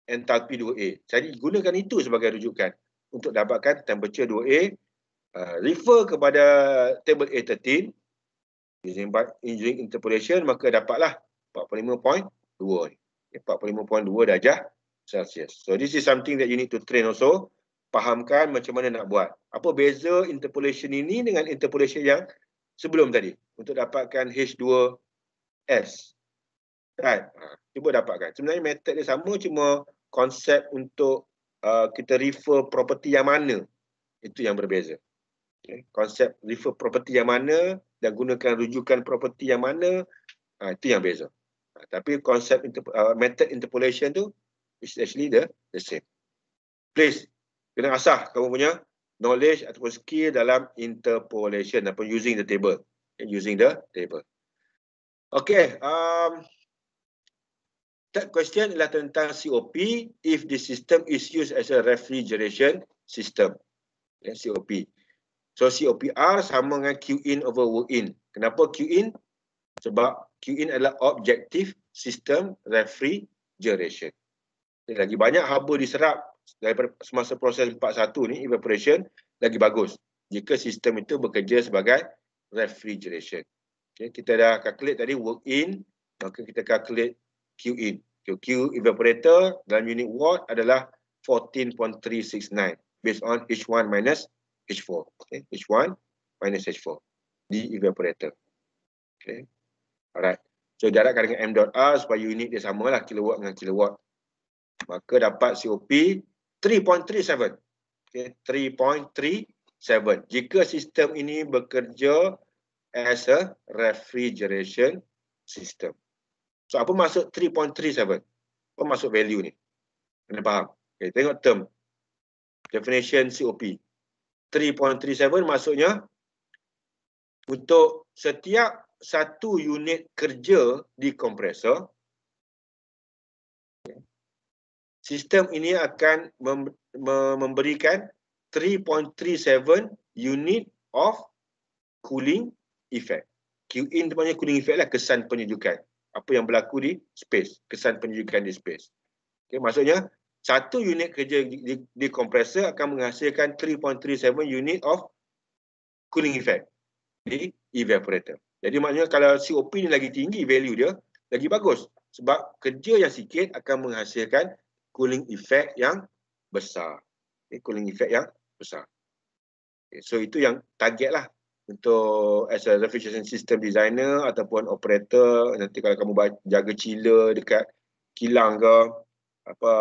entalpi 2A. Jadi gunakan itu sebagai rujukan untuk dapatkan temperature 2A. Uh, refer kepada table A13 using engineering interpolation maka dapatlah 45.2. 45.2 darjah Celsius. So this is something that you need to train also. Fahamkan macam mana nak buat. Apa beza interpolation ini dengan interpolation yang sebelum tadi untuk dapatkan H2S. Right. Ha, cuba dapatkan. Sebenarnya method dia sama cuma konsep untuk uh, kita refer property yang mana itu yang berbeza. Okay. Konsep refer property yang mana dan gunakan rujukan property yang mana uh, itu yang beza. Uh, tapi konsep interp uh, method interpolation tu is actually the, the same. Please kena asah kamu punya knowledge ataupun skill dalam interpolation ataupun using the table. Okay, using the table. Okay, um, Third question adalah tentang COP if the system is used as a refrigeration system. Yeah, COP. So COPR sama dengan Q in over work in. Kenapa Q in? Sebab Q in adalah objective system refrigeration. Jadi, lagi banyak haba diserap daripada semasa proses 4.1 ni evaporation lagi bagus jika sistem itu bekerja sebagai refrigeration. Okay, kita dah calculate tadi work in, maka kita calculate Q in. Okay, Q evaporator dalam unit watt adalah 14.369 based on H1 minus H4. Okay, H1 minus H4 di evaporator. Okay, alright. So jarakkan dengan M dot R supaya unit dia sama samalah kilowatt dengan kilowatt. Maka dapat COP 3.37. Okay, 3.37. Jika sistem ini bekerja as a refrigeration system. So apa maksud 3.37? Apa maksud value ni? Kena faham. Okay, tengok term. Definition COP. 3.37 maksudnya untuk setiap satu unit kerja di kompresor, sistem ini akan memberikan 3.37 unit of cooling effect. Q in temannya cooling effect lah kesan penyejukan apa yang berlaku di space, kesan penyujukan di space. Okay, maksudnya satu unit kerja di, di kompresor akan menghasilkan 3.37 unit of cooling effect di evaporator. Jadi maknanya kalau COP ni lagi tinggi value dia, lagi bagus. Sebab kerja yang sikit akan menghasilkan cooling effect yang besar. Okay, cooling effect yang besar. Okay, so itu yang target lah untuk as a refrigeration system designer ataupun operator nanti kalau kamu jaga chiller dekat kilang ke apa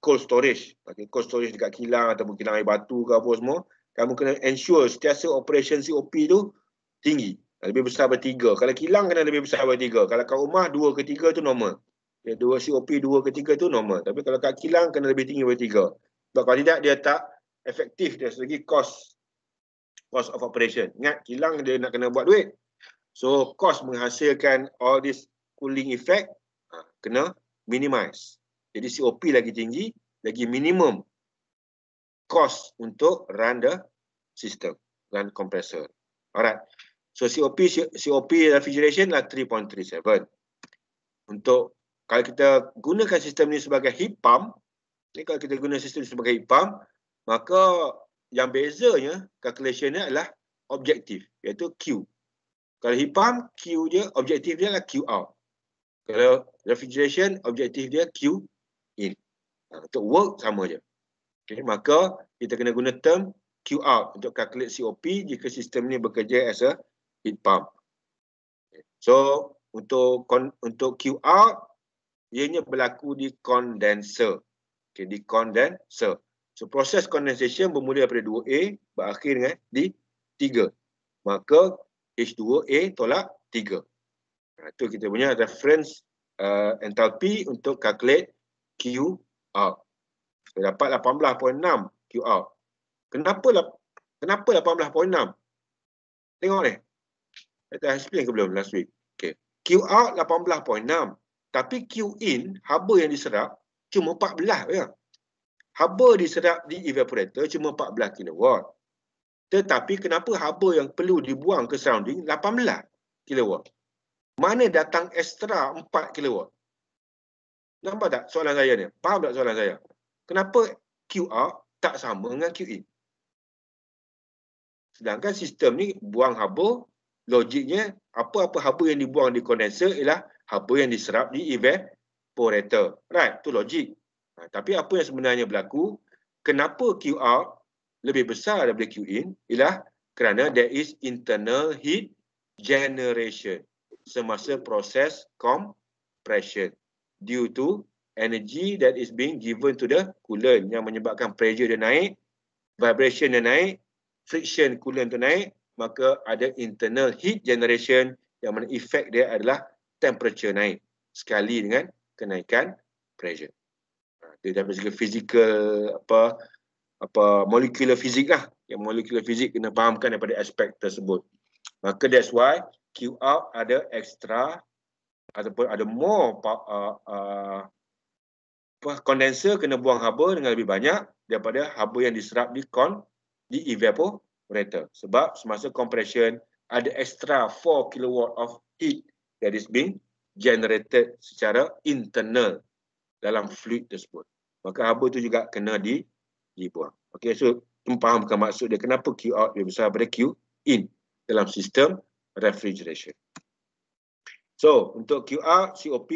cold storage okay, cold storage dekat kilang ataupun kilang air batu ke apa semua kamu kena ensure setiap operation COP tu tinggi lebih besar daripada tiga kalau kilang kena lebih besar daripada tiga kalau kat rumah dua ke tiga tu normal ya, dua COP dua ke tiga tu normal tapi kalau kat kilang kena lebih tinggi daripada tiga sebab kalau tidak dia tak efektif dari segi cost cost of operation. Ingat kilang dia nak kena buat duit. So cost menghasilkan all this cooling effect ha, kena minimize. Jadi COP lagi tinggi, lagi minimum cost untuk run the system, run compressor. Alright. So COP COP refrigeration lah 3.37. Untuk kalau kita gunakan sistem ni sebagai heat pump, ni kalau kita guna sistem ni sebagai heat pump, maka yang bezanya calculation dia adalah objektif iaitu Q. Kalau heat pump Q dia objektif dia adalah Q out. Kalau refrigeration objektif dia Q in. Ha, untuk work sama je. Okay, maka kita kena guna term Q out untuk calculate COP jika sistem ni bekerja as a heat pump. So untuk untuk Q out ianya berlaku di condenser. Okay, di condenser. So proses condensation bermula daripada 2A berakhir dengan di 3. Maka H2A tolak 3. Nah, itu kita punya reference uh, enthalpy untuk calculate QR. Kita dapat 18.6 QR. Kenapa kenapa 18.6? Tengok ni. Saya dah explain ke belum last week? Okay. QR 18.6. Tapi Q in, haba yang diserap, cuma 14. Ya? 14.6. Haba diserap di evaporator cuma 14 kW. Tetapi kenapa haba yang perlu dibuang ke surrounding 18 kW? Mana datang ekstra 4 kW? Nampak tak soalan saya ni? Faham tak soalan saya? Kenapa QR tak sama dengan QE? Sedangkan sistem ni buang haba, logiknya apa-apa haba yang dibuang di kondenser ialah haba yang diserap di evaporator. Right? Tu logik. Ha, tapi apa yang sebenarnya berlaku, kenapa QR lebih besar daripada QIN ialah kerana there is internal heat generation semasa proses compression due to energy that is being given to the coolant yang menyebabkan pressure dia naik, vibration dia naik, friction coolant tu naik, maka ada internal heat generation yang mana efek dia adalah temperature naik sekali dengan kenaikan pressure dia dari segi fizikal apa apa molekular fizik lah yang molekular fizik kena fahamkan daripada aspek tersebut maka that's why Q out ada extra ataupun ada more apa uh, uh, apa uh, kondenser kena buang haba dengan lebih banyak daripada haba yang diserap di con di evaporator sebab semasa compression ada extra 4 kilowatt of heat that is being generated secara internal dalam fluid tersebut. Maka haba tu juga kena di dibuang. Okey so fahamkan maksud dia kenapa Q out dia besar pada Q in dalam sistem refrigeration. So untuk Q out COP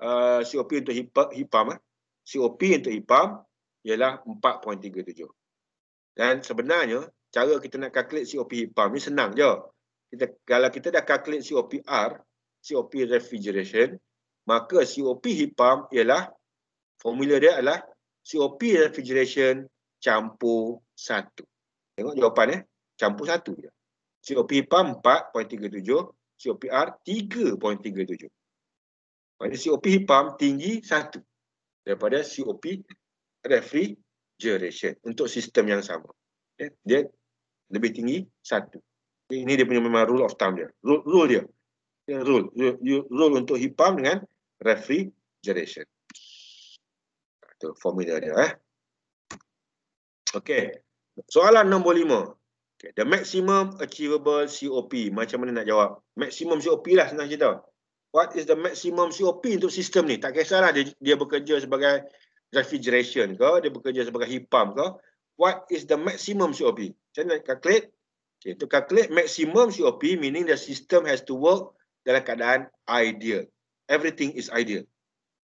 uh, COP untuk hipam eh. COP untuk hipam ialah 4.37. Dan sebenarnya cara kita nak calculate COP hipam ni senang je. Kita kalau kita dah calculate COPR, COP refrigeration, maka COP hipam ialah 4.37 formula dia adalah COP refrigeration campur satu. Tengok jawapan eh. Campur satu je. COP HIPA 4.37, COPR 3.37. Pada COP HIPA tinggi satu daripada COP refrigeration untuk sistem yang sama. Eh, dia lebih tinggi satu. Ini dia punya memang rule of thumb dia. Rule, rule dia. Rule, rule, rule untuk HIPA dengan refrigeration tu formula dia eh. Okey. Soalan nombor lima. Okay. the maximum achievable COP. Macam mana nak jawab? Maximum COP lah senang cerita. What is the maximum COP untuk sistem ni? Tak kisahlah dia dia bekerja sebagai refrigeration ke, dia bekerja sebagai heat pump ke. What is the maximum COP? Macam mana nak calculate? Okay, to calculate maximum COP meaning the system has to work dalam keadaan ideal. Everything is ideal.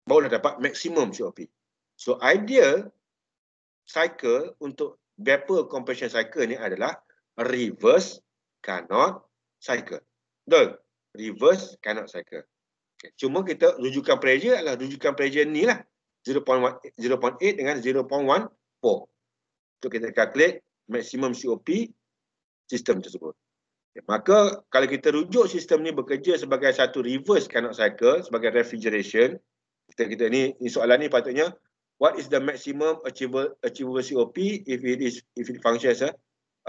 Baru dah dapat maximum COP. So ideal cycle untuk vapor compression cycle ni adalah reverse Carnot cycle. Betul? Reverse Carnot cycle. Okay. Cuma kita rujukan pressure adalah rujukan pressure ni lah. 0.8, 0.8 dengan 0.14. So kita calculate maximum COP sistem tersebut. Okay. Maka kalau kita rujuk sistem ni bekerja sebagai satu reverse Carnot cycle sebagai refrigeration. Kita, kita ni, ni soalan ni patutnya what is the maximum achievable achievable COP if it is if it functions a eh,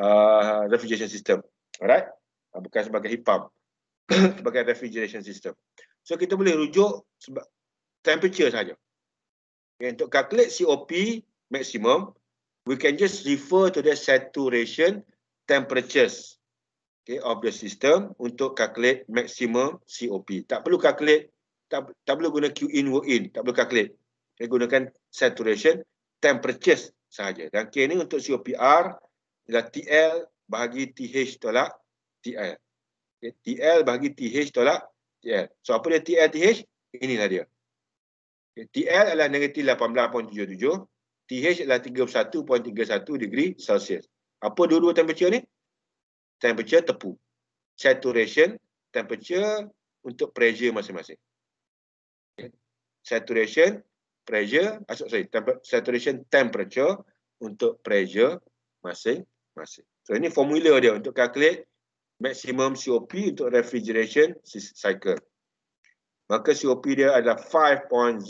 uh, refrigeration system alright uh, bukan sebagai heat pump <coughs> sebagai refrigeration system so kita boleh rujuk temperature saja okay, untuk calculate COP maximum we can just refer to the saturation temperatures okay of the system untuk calculate maximum COP tak perlu calculate tak, tak perlu guna Q in work in tak perlu calculate dia gunakan saturation temperatures sahaja. Dan K ni untuk COPR ialah TL bahagi TH tolak TL. Okay. TL bahagi TH tolak TL. So apa dia TL TH? Inilah dia. Okay. TL adalah negatif 18.77. TH adalah 31.31 degree Celsius. Apa dua-dua temperature ni? Temperature tepu. Saturation temperature untuk pressure masing-masing. Okay. Saturation pressure, sorry, saturation temperature untuk pressure masing-masing. So ini formula dia untuk calculate maximum COP untuk refrigeration cycle. Maka COP dia adalah 5.07.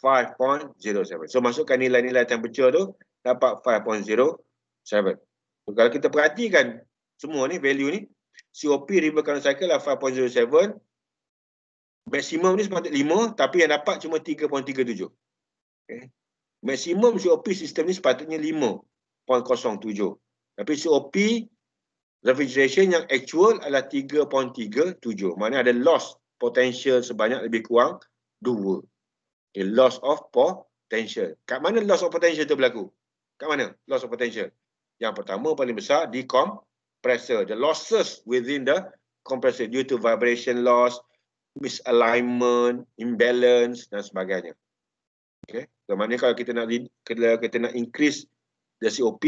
5.07. So masukkan nilai-nilai temperature tu dapat 5.07. So, kalau kita perhatikan semua ni value ni COP river cycle lah Maximum ni sepatutnya 5 tapi yang dapat cuma 3.37 okay. Maximum COP sistem ni sepatutnya 5.07 tapi COP refrigeration yang actual adalah 3.37 maknanya ada loss potential sebanyak lebih kurang 2 okay. loss of potential kat mana loss of potential tu berlaku kat mana loss of potential yang pertama paling besar di compressor the losses within the compressor due to vibration loss misalignment, imbalance dan sebagainya. Okey. Kemudian kalau kita nak kita, kita nak increase the COP,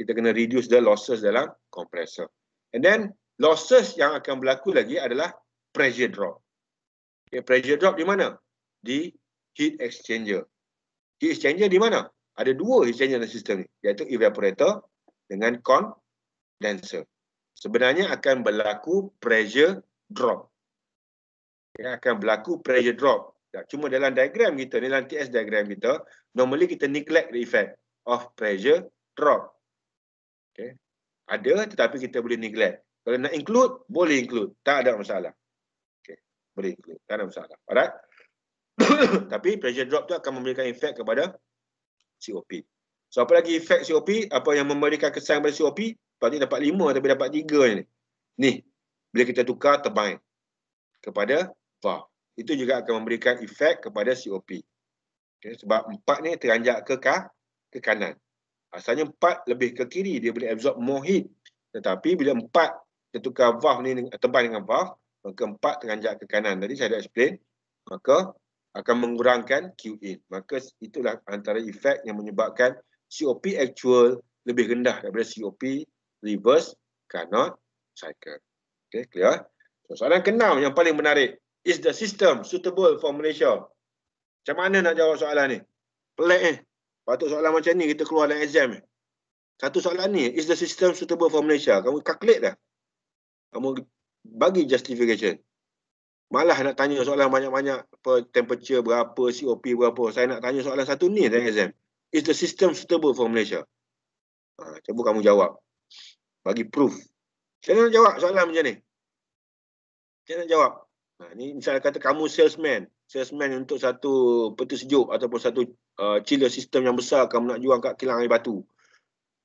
kita kena reduce the losses dalam compressor. And then losses yang akan berlaku lagi adalah pressure drop. Okay, pressure drop di mana? Di heat exchanger. Heat exchanger di mana? Ada dua heat exchanger dalam sistem ni, iaitu evaporator dengan condenser. Sebenarnya akan berlaku pressure drop yang akan berlaku pressure drop. Ya, cuma dalam diagram kita, dalam TS diagram kita, normally kita neglect the effect of pressure drop. Okay. Ada tetapi kita boleh neglect. Kalau nak include, boleh include. Tak ada masalah. Okay. Boleh include. Tak ada masalah. Alright. <coughs> tapi pressure drop tu akan memberikan effect kepada COP. So apa lagi effect COP? Apa yang memberikan kesan kepada COP? Tadi dapat lima tapi dapat tiga ni. Ni. Bila kita tukar terbang kepada Faham? Itu juga akan memberikan efek kepada COP. Okay, sebab empat ni teranjak ke ka, ke kanan. Asalnya empat lebih ke kiri. Dia boleh absorb more heat. Tetapi bila empat tertukar valve ni terban dengan valve, maka empat teranjak ke kanan. Tadi saya dah explain. Maka akan mengurangkan Q-in. Maka itulah antara efek yang menyebabkan COP actual lebih rendah daripada COP reverse Carnot cycle. Okay, clear? soalan ke-6 yang paling menarik is the system suitable for Malaysia? Macam mana nak jawab soalan ni? Pelik eh. Patut soalan macam ni kita keluar dalam exam ni. Eh. Satu soalan ni, is the system suitable for Malaysia? Kamu calculate dah. Kamu bagi justification. Malah nak tanya soalan banyak-banyak temperature berapa, COP berapa. Saya nak tanya soalan satu ni dalam exam. Is the system suitable for Malaysia? Ha, cuba kamu jawab. Bagi proof. Saya nak jawab soalan macam ni. Saya nak jawab. Ha, ni misalnya kata kamu salesman, salesman untuk satu peti sejuk ataupun satu uh, chiller system yang besar kamu nak jual kat kilang air batu.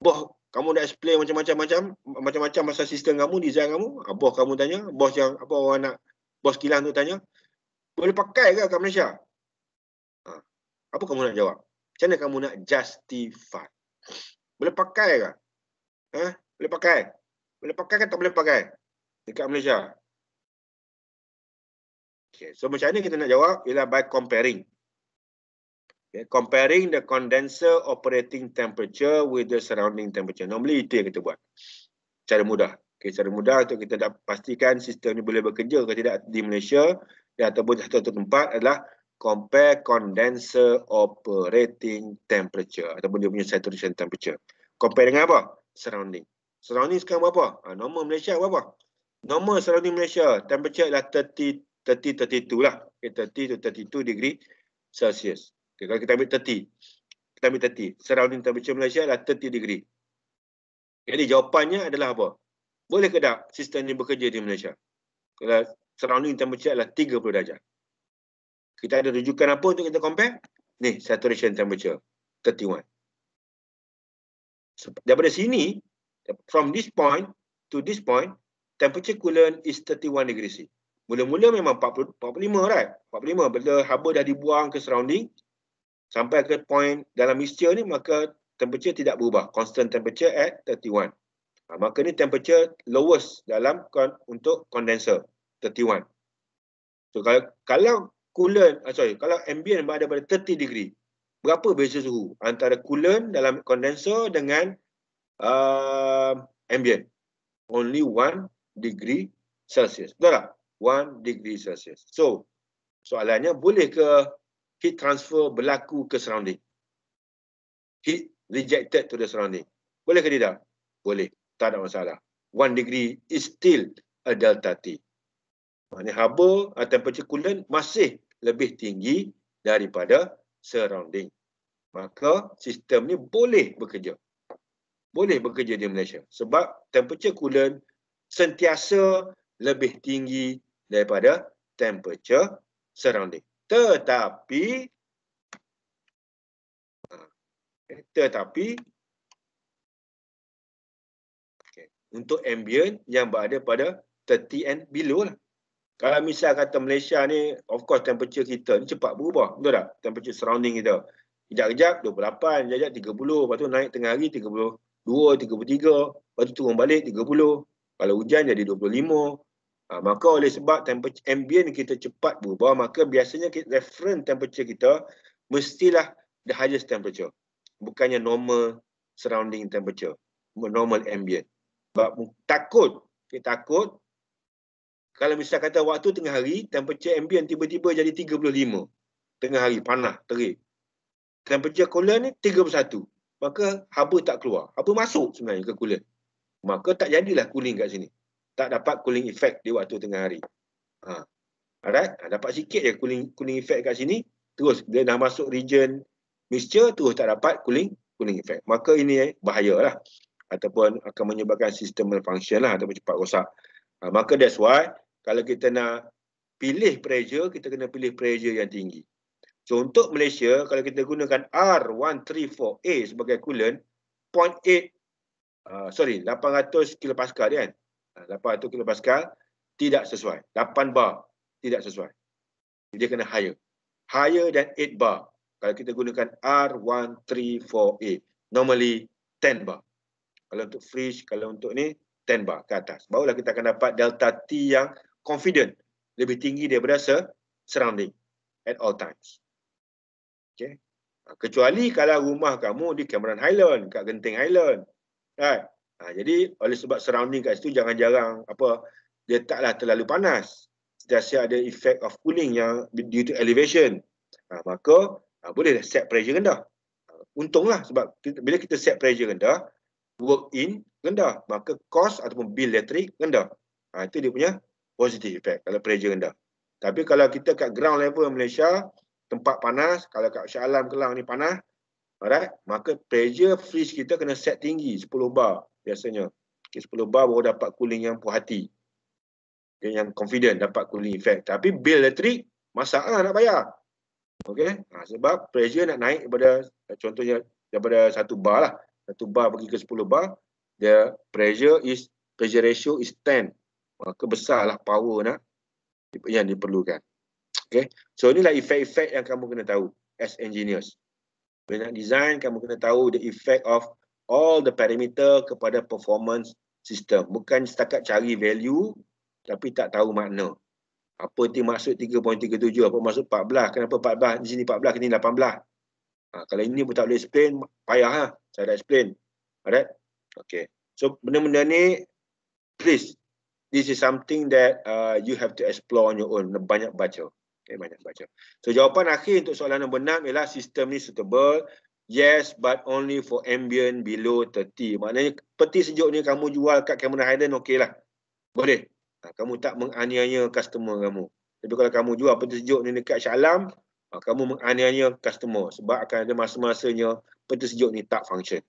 Boh, kamu dah explain macam-macam macam macam-macam pasal sistem kamu, design kamu. Ha, boh kamu tanya, bos yang apa orang nak bos kilang tu tanya, boleh pakai ke kat Malaysia? Ha, apa kamu nak jawab? Macam mana kamu nak justify? Boleh pakai ke? Ha? Boleh pakai? Boleh pakai ke tak boleh pakai? Dekat Malaysia. Okay. So macam mana kita nak jawab? Ialah by comparing. Okay. Comparing the condenser operating temperature with the surrounding temperature. Normally itu yang kita buat. Cara mudah. Okay. Cara mudah untuk kita dapat pastikan sistem ini boleh bekerja atau tidak di Malaysia ya, ataupun satu-satu tempat adalah compare condenser operating temperature ataupun dia punya saturation temperature. Compare dengan apa? Surrounding. Surrounding sekarang berapa? Ha, normal Malaysia berapa? Normal surrounding Malaysia temperature adalah 30-32 lah. Okay, 30-32 degree Celsius. Okay, kalau kita ambil 30. Kita ambil 30. Surrounding temperature Malaysia adalah 30 degree. Jadi jawapannya adalah apa? Boleh ke tak sistem ini bekerja di Malaysia? Kalau surrounding temperature adalah 30 darjah. Kita ada rujukan apa untuk kita compare? Ni, saturation temperature. 31. So, daripada sini, from this point to this point, temperature coolant is 31 degree C. Mula-mula memang 45 right? 45 bila haba dah dibuang ke surrounding sampai ke point dalam mixture ni maka temperature tidak berubah. Constant temperature at 31. Ha, maka ni temperature lowest dalam kon untuk condenser 31. So kalau kalau coolant, ah, sorry, kalau ambient berada pada 30 degree, berapa beza suhu antara coolant dalam condenser dengan uh, ambient? Only 1 degree Celsius. Betul tak? One degree Celsius. So, soalannya boleh ke heat transfer berlaku ke surrounding? Heat rejected to the surrounding. Boleh ke tidak? Boleh. Tak ada masalah. One degree is still a delta T. Maksudnya hubble atau temperature coolant masih lebih tinggi daripada surrounding. Maka sistem ni boleh bekerja. Boleh bekerja di Malaysia. Sebab temperature coolant sentiasa lebih tinggi daripada temperature surrounding. Tetapi ha, tetapi okay, untuk ambient yang berada pada 30 and below lah. Kalau misal kata Malaysia ni of course temperature kita ni cepat berubah. Betul tak? Temperature surrounding kita. Kejap-kejap 28, kejap-kejap 30. Lepas tu naik tengah hari 32, 33. Lepas tu turun balik 30. Kalau hujan jadi 25. Ha, maka oleh sebab temperature ambient kita cepat berubah, maka biasanya kita reference temperature kita mestilah the highest temperature. Bukannya normal surrounding temperature. Normal ambient. Sebab takut, kita takut kalau misalnya kata waktu tengah hari, temperature ambient tiba-tiba jadi 35. Tengah hari, panas, terik. Temperature cooler ni 31. Maka haba tak keluar. Haba masuk sebenarnya ke cooler. Maka tak jadilah cooling kat sini tak dapat cooling effect di waktu tengah hari. Ha. Alright, ha, dapat sikit je cooling cooling effect kat sini, terus bila dah masuk region mixture terus tak dapat cooling cooling effect. Maka ini eh, bahayalah ataupun akan menyebabkan sistem malfunction lah ataupun cepat rosak. Ha, maka that's why kalau kita nak pilih pressure, kita kena pilih pressure yang tinggi. So untuk Malaysia, kalau kita gunakan R134A sebagai coolant, 0.8 uh, sorry, 800 kilopascal kan. 800 kilo pascal tidak sesuai. Lapan bar tidak sesuai. Dia kena higher. Higher than 8 bar. Kalau kita gunakan R134A. Normally 10 bar. Kalau untuk fridge, kalau untuk ni 10 bar ke atas. Barulah kita akan dapat delta T yang confident. Lebih tinggi daripada surrounding at all times. Okay. Ha, kecuali kalau rumah kamu di Cameron Highland, kat Genting Highland. Right. Ha, jadi oleh sebab surrounding kat situ jangan jarang apa dia taklah terlalu panas. Setiasa ada effect of cooling yang due to elevation. Ha, maka ha, boleh lah set pressure rendah. Ha, untunglah sebab kita, bila kita set pressure rendah, work in rendah. Maka cost ataupun bill elektrik rendah. Ha, itu dia punya positive effect kalau pressure rendah. Tapi kalau kita kat ground level Malaysia, tempat panas, kalau kat Shah Alam Kelang ni panas, alright, maka pressure freeze kita kena set tinggi 10 bar biasanya. Okay, 10 bar baru dapat cooling yang puas hati. Okay, yang confident dapat cooling effect. Tapi bil elektrik, masalah nak bayar. Okay? Ha, sebab pressure nak naik daripada, contohnya daripada satu bar lah. satu bar pergi ke 10 bar, the pressure is, pressure ratio is 10. Maka besarlah power nak yang diperlukan. Okay? So inilah efek-efek yang kamu kena tahu as engineers. Bila nak design, kamu kena tahu the effect of all the parameter kepada performance system. Bukan setakat cari value tapi tak tahu makna. Apa ti maksud 3.37, apa maksud 14, kenapa 14, di sini 14, di sini 18. Ha, kalau ini pun tak boleh explain, payah lah. Saya dah explain. Alright? Okay. So, benda-benda ni, please, this is something that uh, you have to explore on your own. Banyak baca. Okay, banyak baca. So, jawapan akhir untuk soalan nombor 6 ialah sistem ni suitable Yes, but only for ambient below 30. Maknanya peti sejuk ni kamu jual kat Cameron Highland, okey lah. Boleh. Ha, kamu tak menganiaya customer kamu. Tapi kalau kamu jual peti sejuk ni dekat Shalam, ha, kamu menganiaya customer sebab akan ada masa-masanya peti sejuk ni tak function.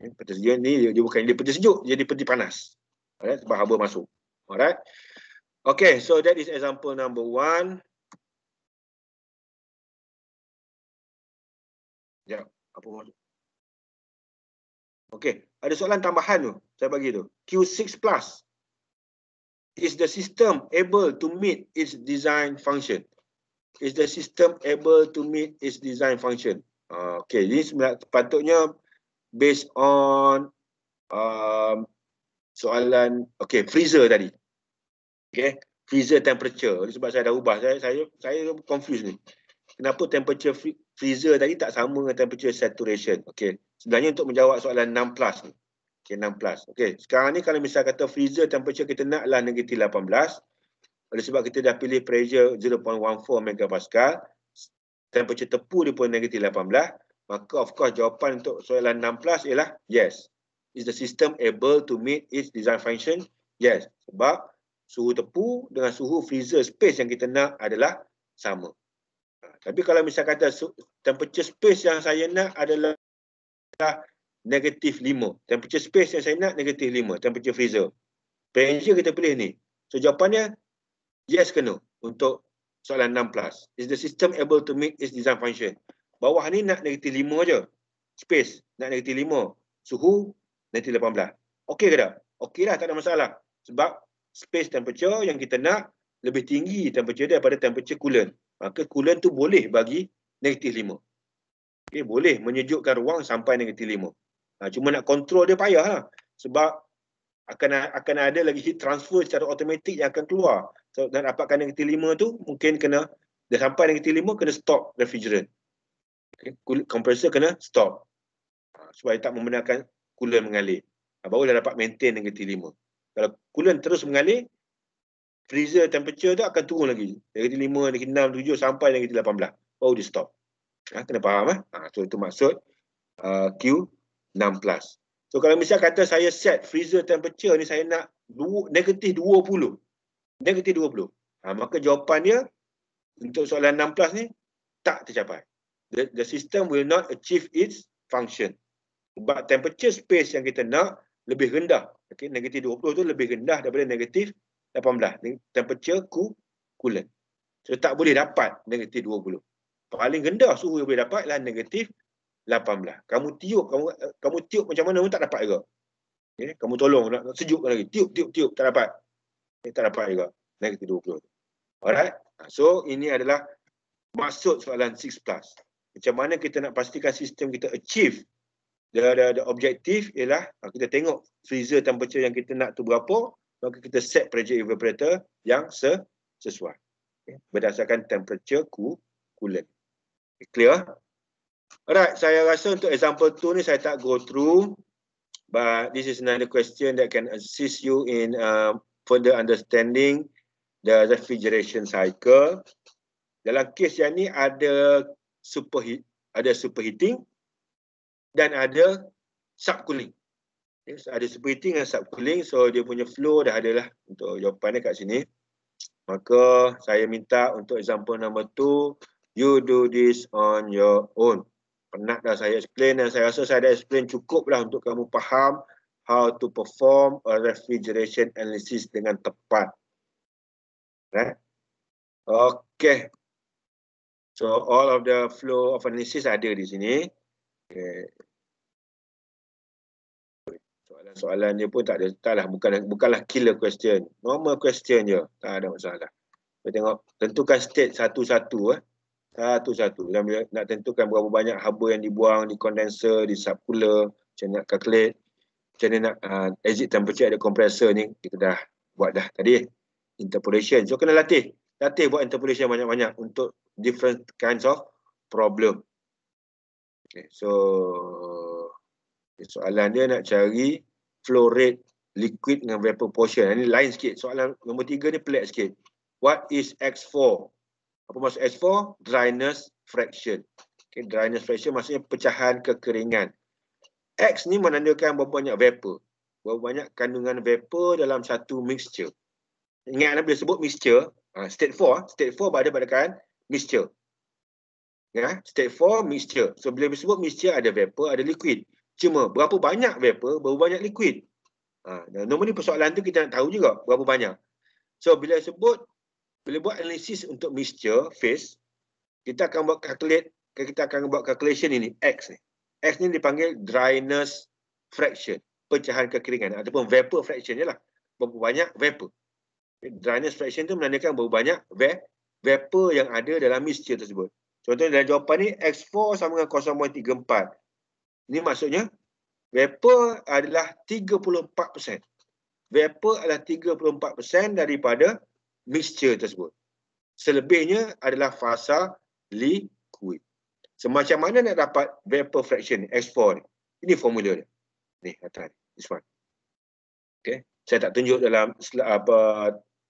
Ya, peti sejuk ni dia, dia bukan dia peti sejuk, dia jadi peti panas. Alright, sebab haba masuk. Alright. Okay, so that is example number one. apa maksud? Okey, ada soalan tambahan tu. Saya bagi tu. Q6 plus is the system able to meet its design function? Is the system able to meet its design function? Uh, ah, okay, ini sepatutnya based on um, soalan okay, freezer tadi. Okay, freezer temperature. Sebab saya dah ubah, saya saya, saya confused ni. Kenapa temperature freezer tadi tak sama dengan temperature saturation. Okey. Sebenarnya untuk menjawab soalan 6 plus ni. Okey 6 plus. Okey. Sekarang ni kalau misal kata freezer temperature kita nak lah negatif 18 oleh sebab kita dah pilih pressure 0.14 megapascal, temperature tepu dia pun negatif 18, maka of course jawapan untuk soalan 6 plus ialah yes. Is the system able to meet its design function? Yes. Sebab suhu tepu dengan suhu freezer space yang kita nak adalah sama tapi kalau misalnya kata temperature space yang saya nak adalah negatif 5. Temperature space yang saya nak negatif 5. Temperature freezer. Pressure kita pilih ni. So jawapannya yes ke no untuk soalan 6 plus. Is the system able to meet its design function? Bawah ni nak negatif 5 je. Space nak negatif 5. Suhu negatif 18. Okey ke tak? Okey lah tak ada masalah. Sebab space temperature yang kita nak lebih tinggi temperature daripada temperature coolant maka coolant tu boleh bagi negatif 5. Okay, boleh menyejukkan ruang sampai negatif 5. Ha, cuma nak kontrol dia payahlah. Sebab akan akan ada lagi heat transfer secara automatik yang akan keluar. So, nak dapatkan negatif 5 tu mungkin kena, dia sampai negatif 5 kena stop refrigerant. Okay, compressor kena stop. Ha, supaya tak membenarkan coolant mengalir. Ha, baru dah dapat maintain negatif 5. Kalau coolant terus mengalir, freezer temperature tu akan turun lagi. Dari 5, dari 6, 7 sampai dari 18. Baru dia stop. Ha, kena faham eh. Ha, so itu maksud uh, Q 6 plus. So kalau misalnya kata saya set freezer temperature ni saya nak negatif 20. Negatif 20. Ha, maka dia untuk soalan 6 plus ni tak tercapai. The, the system will not achieve its function. Sebab temperature space yang kita nak lebih rendah. Okay, negatif 20 tu lebih rendah daripada negatif 20. 18. Temperature ku coolant. So tak boleh dapat negatif 20. Paling rendah suhu yang boleh dapat adalah negatif 18. Kamu tiup, kamu eh, kamu tiup macam mana pun tak dapat juga. Okay. Kamu tolong nak, nak sejukkan lagi. Tiup, tiup, tiup. Tak dapat. Okay. Eh, tak dapat juga. Negatif 20. Alright. So ini adalah maksud soalan 6 plus. Macam mana kita nak pastikan sistem kita achieve the, the, the objective ialah kita tengok freezer temperature yang kita nak tu berapa maka kita set pressure evaporator yang sesuai okay. Ya, berdasarkan temperature ku coolant. Clear? Alright, saya rasa untuk example tu ni saya tak go through but this is another question that can assist you in uh, further understanding the refrigeration cycle. Dalam kes yang ni ada superheat ada superheating dan ada subcooling. Yes, ada separating dan subcooling so dia punya flow dah ada lah untuk jawapan dia kat sini. Maka saya minta untuk example number 2, you do this on your own. Penat dah saya explain dan saya rasa saya dah explain cukup lah untuk kamu faham how to perform a refrigeration analysis dengan tepat. Right? Okay. So all of the flow of analysis ada di sini. Okay dalam kan? soalan dia pun tak ada taklah bukan bukanlah killer question normal question je tak ada masalah kita tengok tentukan state satu-satu eh satu-satu dan nak tentukan berapa banyak haba yang dibuang di condenser di subcooler macam nak calculate macam nak uh, exit temperature ada compressor ni kita dah buat dah tadi interpolation so kena latih latih buat interpolation banyak-banyak untuk different kinds of problem okay, so soalan dia nak cari flow rate liquid dengan vapor portion. Ini lain sikit. Soalan nombor tiga ni pelik sikit. What is X4? Apa maksud X4? Dryness fraction. Okay, dryness fraction maksudnya pecahan kekeringan. X ni menandakan berapa banyak vapor. Berapa banyak kandungan vapor dalam satu mixture. Ingat anda lah, boleh sebut mixture, ha, state 4, state 4 berada pada kan mixture. Ya, state 4 mixture. So bila disebut mixture ada vapor, ada liquid cuma berapa banyak vapor, berapa banyak liquid. Ha, nombor ni persoalan tu kita nak tahu juga berapa banyak. So bila sebut, bila buat analisis untuk mixture, phase, kita akan buat calculate, kita akan buat calculation ini, X ni. X ni dipanggil dryness fraction, pecahan kekeringan ataupun vapor fraction je lah. Berapa banyak vapor. Dryness fraction tu menandakan berapa banyak vapor yang ada dalam mixture tersebut. Contohnya dalam jawapan ni, X4 sama dengan 0.34. Ini maksudnya vapor adalah 34%. Vapor adalah 34% daripada mixture tersebut. Selebihnya adalah fasa liquid. Semacam mana nak dapat vapor fraction X4 ni? Ini formula dia. Ni atas ni. This one. Okay. Saya tak tunjuk dalam apa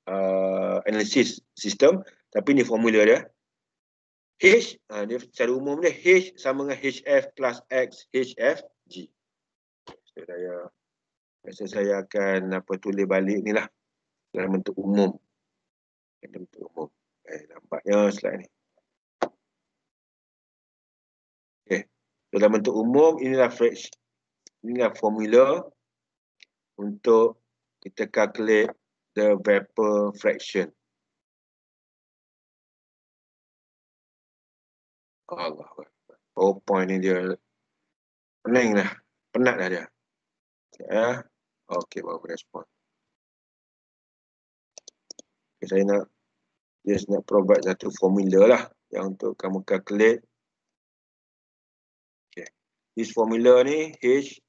uh, analisis sistem. Tapi ni formula dia. H, uh, dia secara umum dia H sama dengan HF plus X HF G. So, saya rasa saya akan apa tulis balik ni lah. Dalam bentuk umum. Dalam bentuk umum. Eh, nampaknya slide ni. Eh, okay. Dalam bentuk umum, inilah fresh. Inilah formula untuk kita calculate the vapor fraction. Allah Oh point ni dia pening dah. Penat dah dia. Okay, ya. Okey baru respon. Okay, saya nak dia nak provide satu formula lah yang untuk kamu calculate. Okay. This formula ni H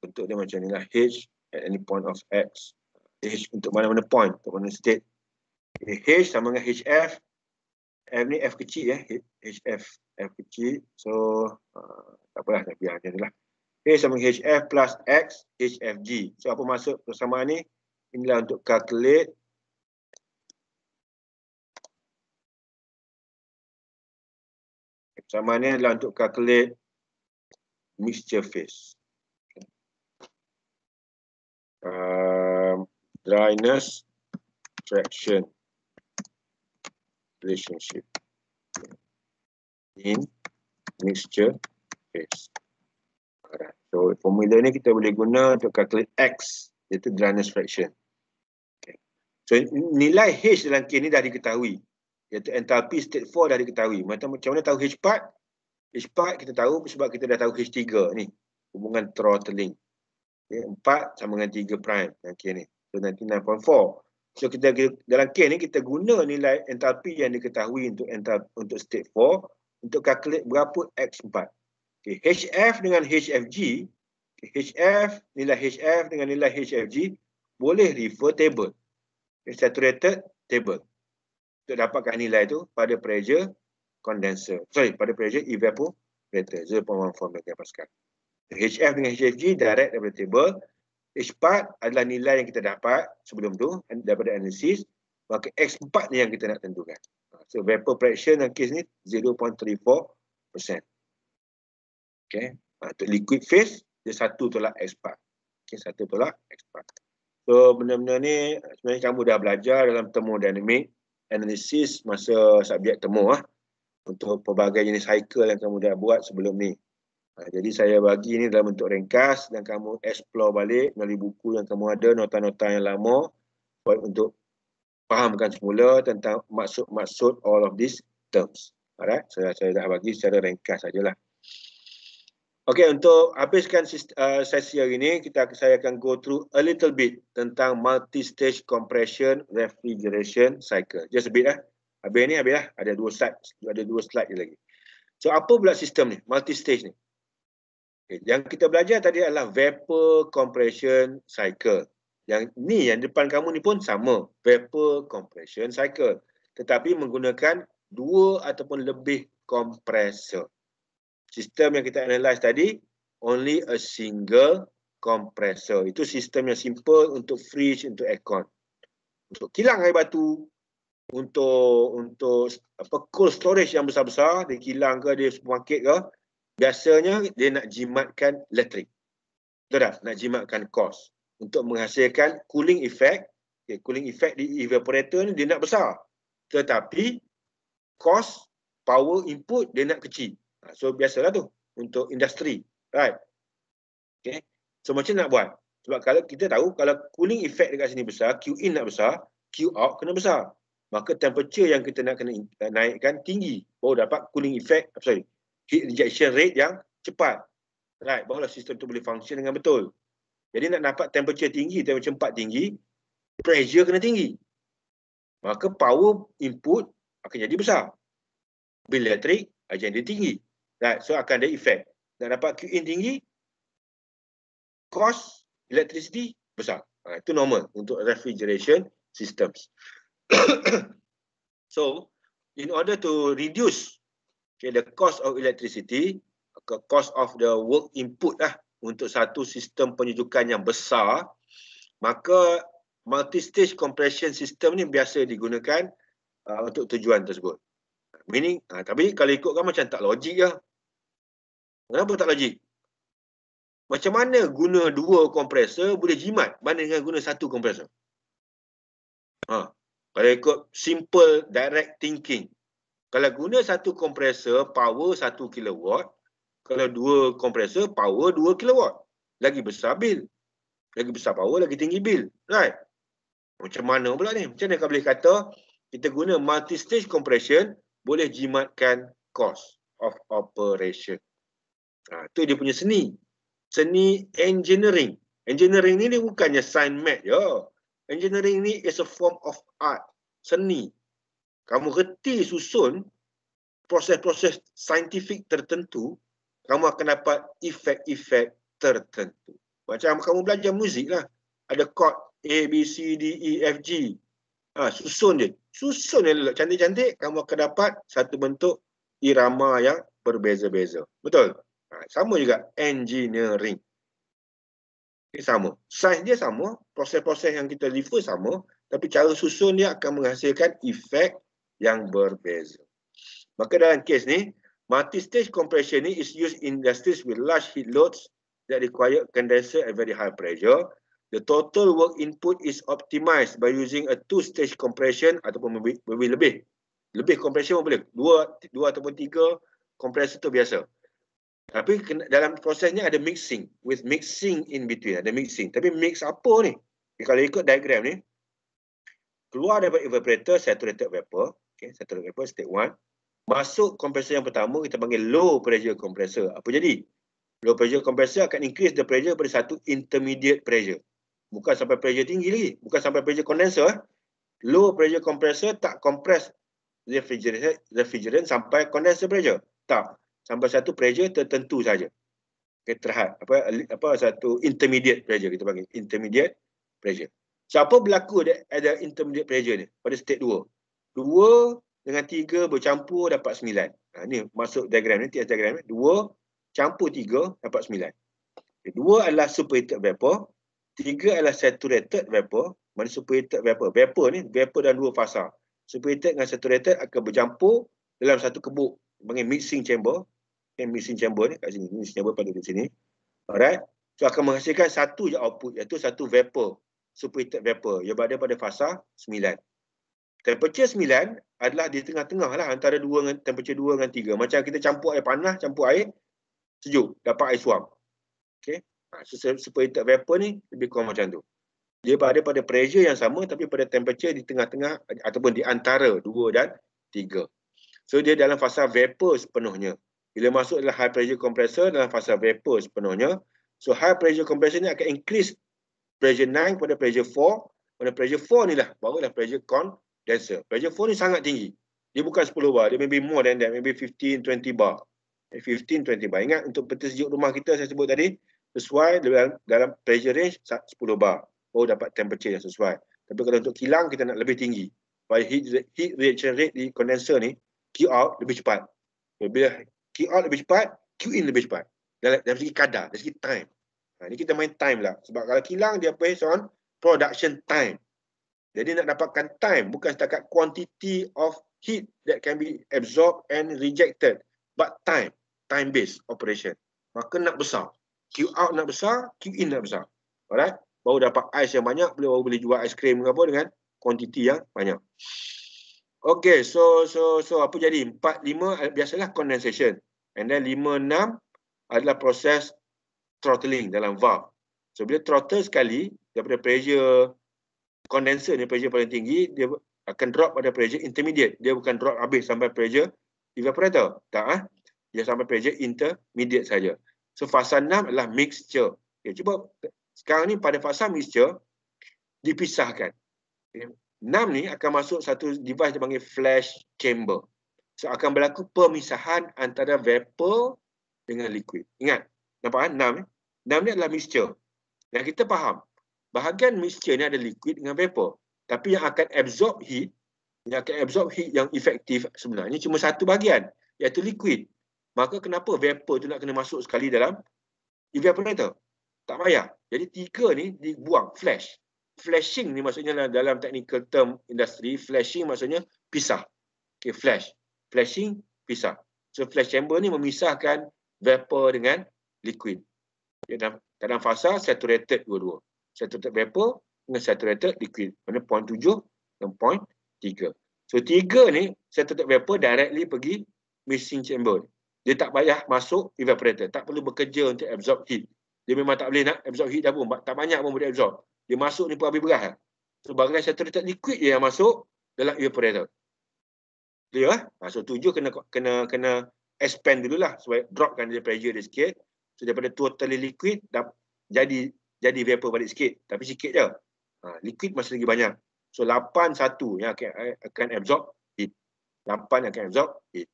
bentuk dia macam ni lah. H at any point of X. H untuk mana-mana point, untuk mana state. H sama dengan HF F ni F kecil ya. Eh. HF F kecil. So uh, tak apalah tak biar macam tu lah. H sama HF plus X HFG. So apa maksud persamaan ni? Inilah untuk calculate. Sama ni adalah untuk calculate mixture phase. Um, dryness traction relationship in mixture phase. Alright. So formula ni kita boleh guna untuk calculate X iaitu dryness fraction. Okay. So nilai H dalam K ni dah diketahui. Iaitu enthalpy state 4 dah diketahui. Macam, mana tahu H part? H part kita tahu sebab kita dah tahu H3 ni. Hubungan throttling. Okay. 4 sama dengan 3 prime dalam K ni. So 99.4. So kita dalam case ni kita guna nilai entalpi yang diketahui untuk entalpi, untuk state 4 untuk calculate berapa X4. Okay, HF dengan HFG, HF nilai HF dengan nilai HFG boleh refer table. Saturated table. Untuk dapatkan nilai itu pada pressure condenser. Sorry, pada pressure evaporator 0.14 MPa. HF dengan HFG direct daripada table. H4 adalah nilai yang kita dapat sebelum tu daripada analisis maka X4 ni yang kita nak tentukan. Ha, so vapor pressure dalam kes ni 0.34%. Okay. Ha, untuk liquid phase dia satu tolak X4. Okay satu tolak X4. So benda-benda ni sebenarnya kamu dah belajar dalam thermodynamic analysis masa subjek termo lah. Untuk pelbagai jenis cycle yang kamu dah buat sebelum ni. Ah, jadi saya bagi ini dalam bentuk ringkas dan kamu explore balik melalui buku yang kamu ada, nota-nota yang lama buat untuk fahamkan semula tentang maksud-maksud all of these terms. Alright, saya, saya dah bagi secara ringkas sajalah. Okay, untuk habiskan uh, sesi hari ini, kita, saya akan go through a little bit tentang multi-stage compression refrigeration cycle. Just a bit lah. Habis ni habis lah. Ada dua slide. Ada dua slide lagi. So, apa pula sistem ni? Multi-stage ni yang kita belajar tadi adalah vapor compression cycle. Yang ni yang depan kamu ni pun sama, vapor compression cycle. Tetapi menggunakan dua ataupun lebih kompresor. Sistem yang kita analyse tadi, only a single kompresor. Itu sistem yang simple untuk fridge, untuk aircon. Untuk kilang air batu, untuk untuk apa cold storage yang besar-besar, di kilang ke, di supermarket ke, biasanya dia nak jimatkan elektrik. Betul tak? Nak jimatkan kos untuk menghasilkan cooling effect. Okay, cooling effect di evaporator ni dia nak besar. Tetapi kos power input dia nak kecil. Ha, so biasalah tu untuk industri. Right? Okay. So macam nak buat? Sebab kalau kita tahu kalau cooling effect dekat sini besar, Q in nak besar, Q out kena besar. Maka temperature yang kita nak kena naikkan tinggi baru dapat cooling effect, sorry, heat rejection rate yang cepat. Right, barulah sistem tu boleh function dengan betul. Jadi nak dapat temperature tinggi, temperature empat tinggi, pressure kena tinggi. Maka power input akan jadi besar. Bil elektrik akan jadi tinggi. Right, so akan ada effect. Nak dapat Q in tinggi, cost electricity besar. Ha, itu normal untuk refrigeration systems. <coughs> so, in order to reduce okay, the cost of electricity, the cost of the work input lah untuk satu sistem penyujukan yang besar, maka multi-stage compression system ni biasa digunakan uh, untuk tujuan tersebut. Meaning, uh, tapi kalau ikutkan macam tak logik lah. Kenapa tak logik? Macam mana guna dua kompresor boleh jimat banding dengan guna satu kompresor? Ha. Kalau ikut simple direct thinking, kalau guna satu kompresor, power 1 kW. Kalau dua kompresor, power 2 kW. Lagi besar bil. Lagi besar power, lagi tinggi bil. Right? Macam mana pula ni? Macam mana kau boleh kata kita guna multi-stage compression boleh jimatkan cost of operation. Ha, tu dia punya seni. Seni engineering. Engineering ni, ni bukannya sign mat je. Engineering ni is a form of art. Seni kamu reti susun proses-proses saintifik tertentu, kamu akan dapat efek-efek tertentu. Macam kamu belajar muzik lah. Ada chord A, B, C, D, E, F, G. Ha, susun dia. Susun dia dulu. Cantik-cantik, kamu akan dapat satu bentuk irama yang berbeza-beza. Betul? Ha, sama juga engineering. Ini sama. Sains dia sama. Proses-proses yang kita deliver sama. Tapi cara susun dia akan menghasilkan efek yang berbeza. Maka dalam kes ni, multi-stage compression ni is used in industries with large heat loads that require condenser at very high pressure. The total work input is optimized by using a two-stage compression ataupun lebih, lebih. Lebih compression pun boleh. Dua, dua ataupun tiga compressor tu biasa. Tapi dalam prosesnya ada mixing. With mixing in between, ada mixing. Tapi mix apa ni? Kalau ikut diagram ni, keluar daripada evaporator, saturated vapor, okey satu lagi apa step one. masuk kompresor yang pertama kita panggil low pressure compressor apa jadi low pressure compressor akan increase the pressure pada satu intermediate pressure bukan sampai pressure tinggi lagi bukan sampai pressure condenser eh. low pressure compressor tak compress refrigerant refrigerant sampai condenser pressure tak sampai satu pressure tertentu saja okey terhad apa apa satu intermediate pressure kita panggil intermediate pressure so berlaku at the intermediate pressure ni pada state 2 Dua dengan tiga bercampur dapat sembilan. Ha, ni masuk diagram ni, TS diagram ni. 2 campur tiga dapat sembilan. 2 okay, adalah superheated vapor. tiga adalah saturated vapor. Mana superheated vapor? Vapor ni, vapor dan dua fasa. Superheated dengan saturated akan bercampur dalam satu kebuk. Panggil mixing chamber. Okay, mixing chamber ni kat sini. Mixing chamber pada di sini. Alright. So akan menghasilkan satu je output iaitu satu vapor. Superheated vapor. Yang berada pada fasa sembilan. Temperature 9 adalah di tengah-tengah lah antara dua dengan temperature 2 dengan 3. Macam kita campur air panas, campur air sejuk, dapat air suam. Okay. Ha, Separated vapor ni lebih kurang macam tu. Dia berada pada pressure yang sama tapi pada temperature di tengah-tengah ataupun di antara 2 dan 3. So dia dalam fasa vapor sepenuhnya. Bila masuk adalah high pressure compressor dalam fasa vapor sepenuhnya. So high pressure compressor ni akan increase pressure 9 kepada pressure 4. Pada pressure 4 ni lah barulah pressure con denser. Pressure flow ni sangat tinggi. Dia bukan 10 bar, dia maybe more than that, maybe 15, 20 bar. 15, eh, 20 bar. Ingat untuk peti sejuk rumah kita saya sebut tadi, sesuai dalam, dalam pressure range 10 bar. Oh dapat temperature yang sesuai. Tapi kalau untuk kilang kita nak lebih tinggi. By heat, heat reaction rate di condenser ni, Q out lebih cepat. Bila Q out lebih cepat, Q in lebih cepat. Dalam, dalam segi kadar, dari segi time. Ha, ini kita main time lah. Sebab kalau kilang dia based eh, on production time. Jadi nak dapatkan time bukan setakat quantity of heat that can be absorbed and rejected but time, time based operation. Maka nak besar. Q out nak besar, Q in nak besar. Alright? Baru dapat ais yang banyak, boleh baru boleh jual aiskrim ke apa dengan quantity yang banyak. Okay, so so so apa jadi? 4 5 eh, biasalah condensation. And then 5 6 adalah proses throttling dalam valve. So bila throttle sekali daripada pressure condenser ni pressure paling tinggi dia akan drop pada pressure intermediate dia bukan drop habis sampai pressure evaporator tak ah ha? dia sampai pressure intermediate saja so fasa 6 adalah mixture okey cuba sekarang ni pada fasa mixture dipisahkan okay. 6 ni akan masuk satu device yang panggil flash chamber so akan berlaku pemisahan antara vapor dengan liquid ingat nampak kan 6 ni 6 ni adalah mixture yang kita faham bahagian mixture ni ada liquid dengan vapor. Tapi yang akan absorb heat, yang akan absorb heat yang efektif sebenarnya cuma satu bahagian, iaitu liquid. Maka kenapa vapor tu nak kena masuk sekali dalam evaporator? Tak payah. Jadi tiga ni dibuang, flash. Flashing ni maksudnya lah dalam technical term industri, flashing maksudnya pisah. Okay, flash. Flashing, pisah. So flash chamber ni memisahkan vapor dengan liquid. Okay, dalam, dalam fasa saturated dua-dua saturated vapor dengan saturated liquid. Mana point tujuh dan point tiga. So tiga ni saturated vapor directly pergi mixing chamber. Dia tak payah masuk evaporator. Tak perlu bekerja untuk absorb heat. Dia memang tak boleh nak absorb heat dah pun. Tak banyak pun boleh absorb. Dia masuk ni pun habis beras. So bagai saturated liquid dia yang masuk dalam evaporator. Clear lah. Ha? So tujuh kena, kena, kena expand dululah. Supaya dropkan dia pressure dia sikit. So daripada totally liquid dah jadi jadi vapor balik sikit tapi sikit je ha, liquid masih lagi banyak so 81 yang akan, eh, akan absorb heat 8 yang akan absorb heat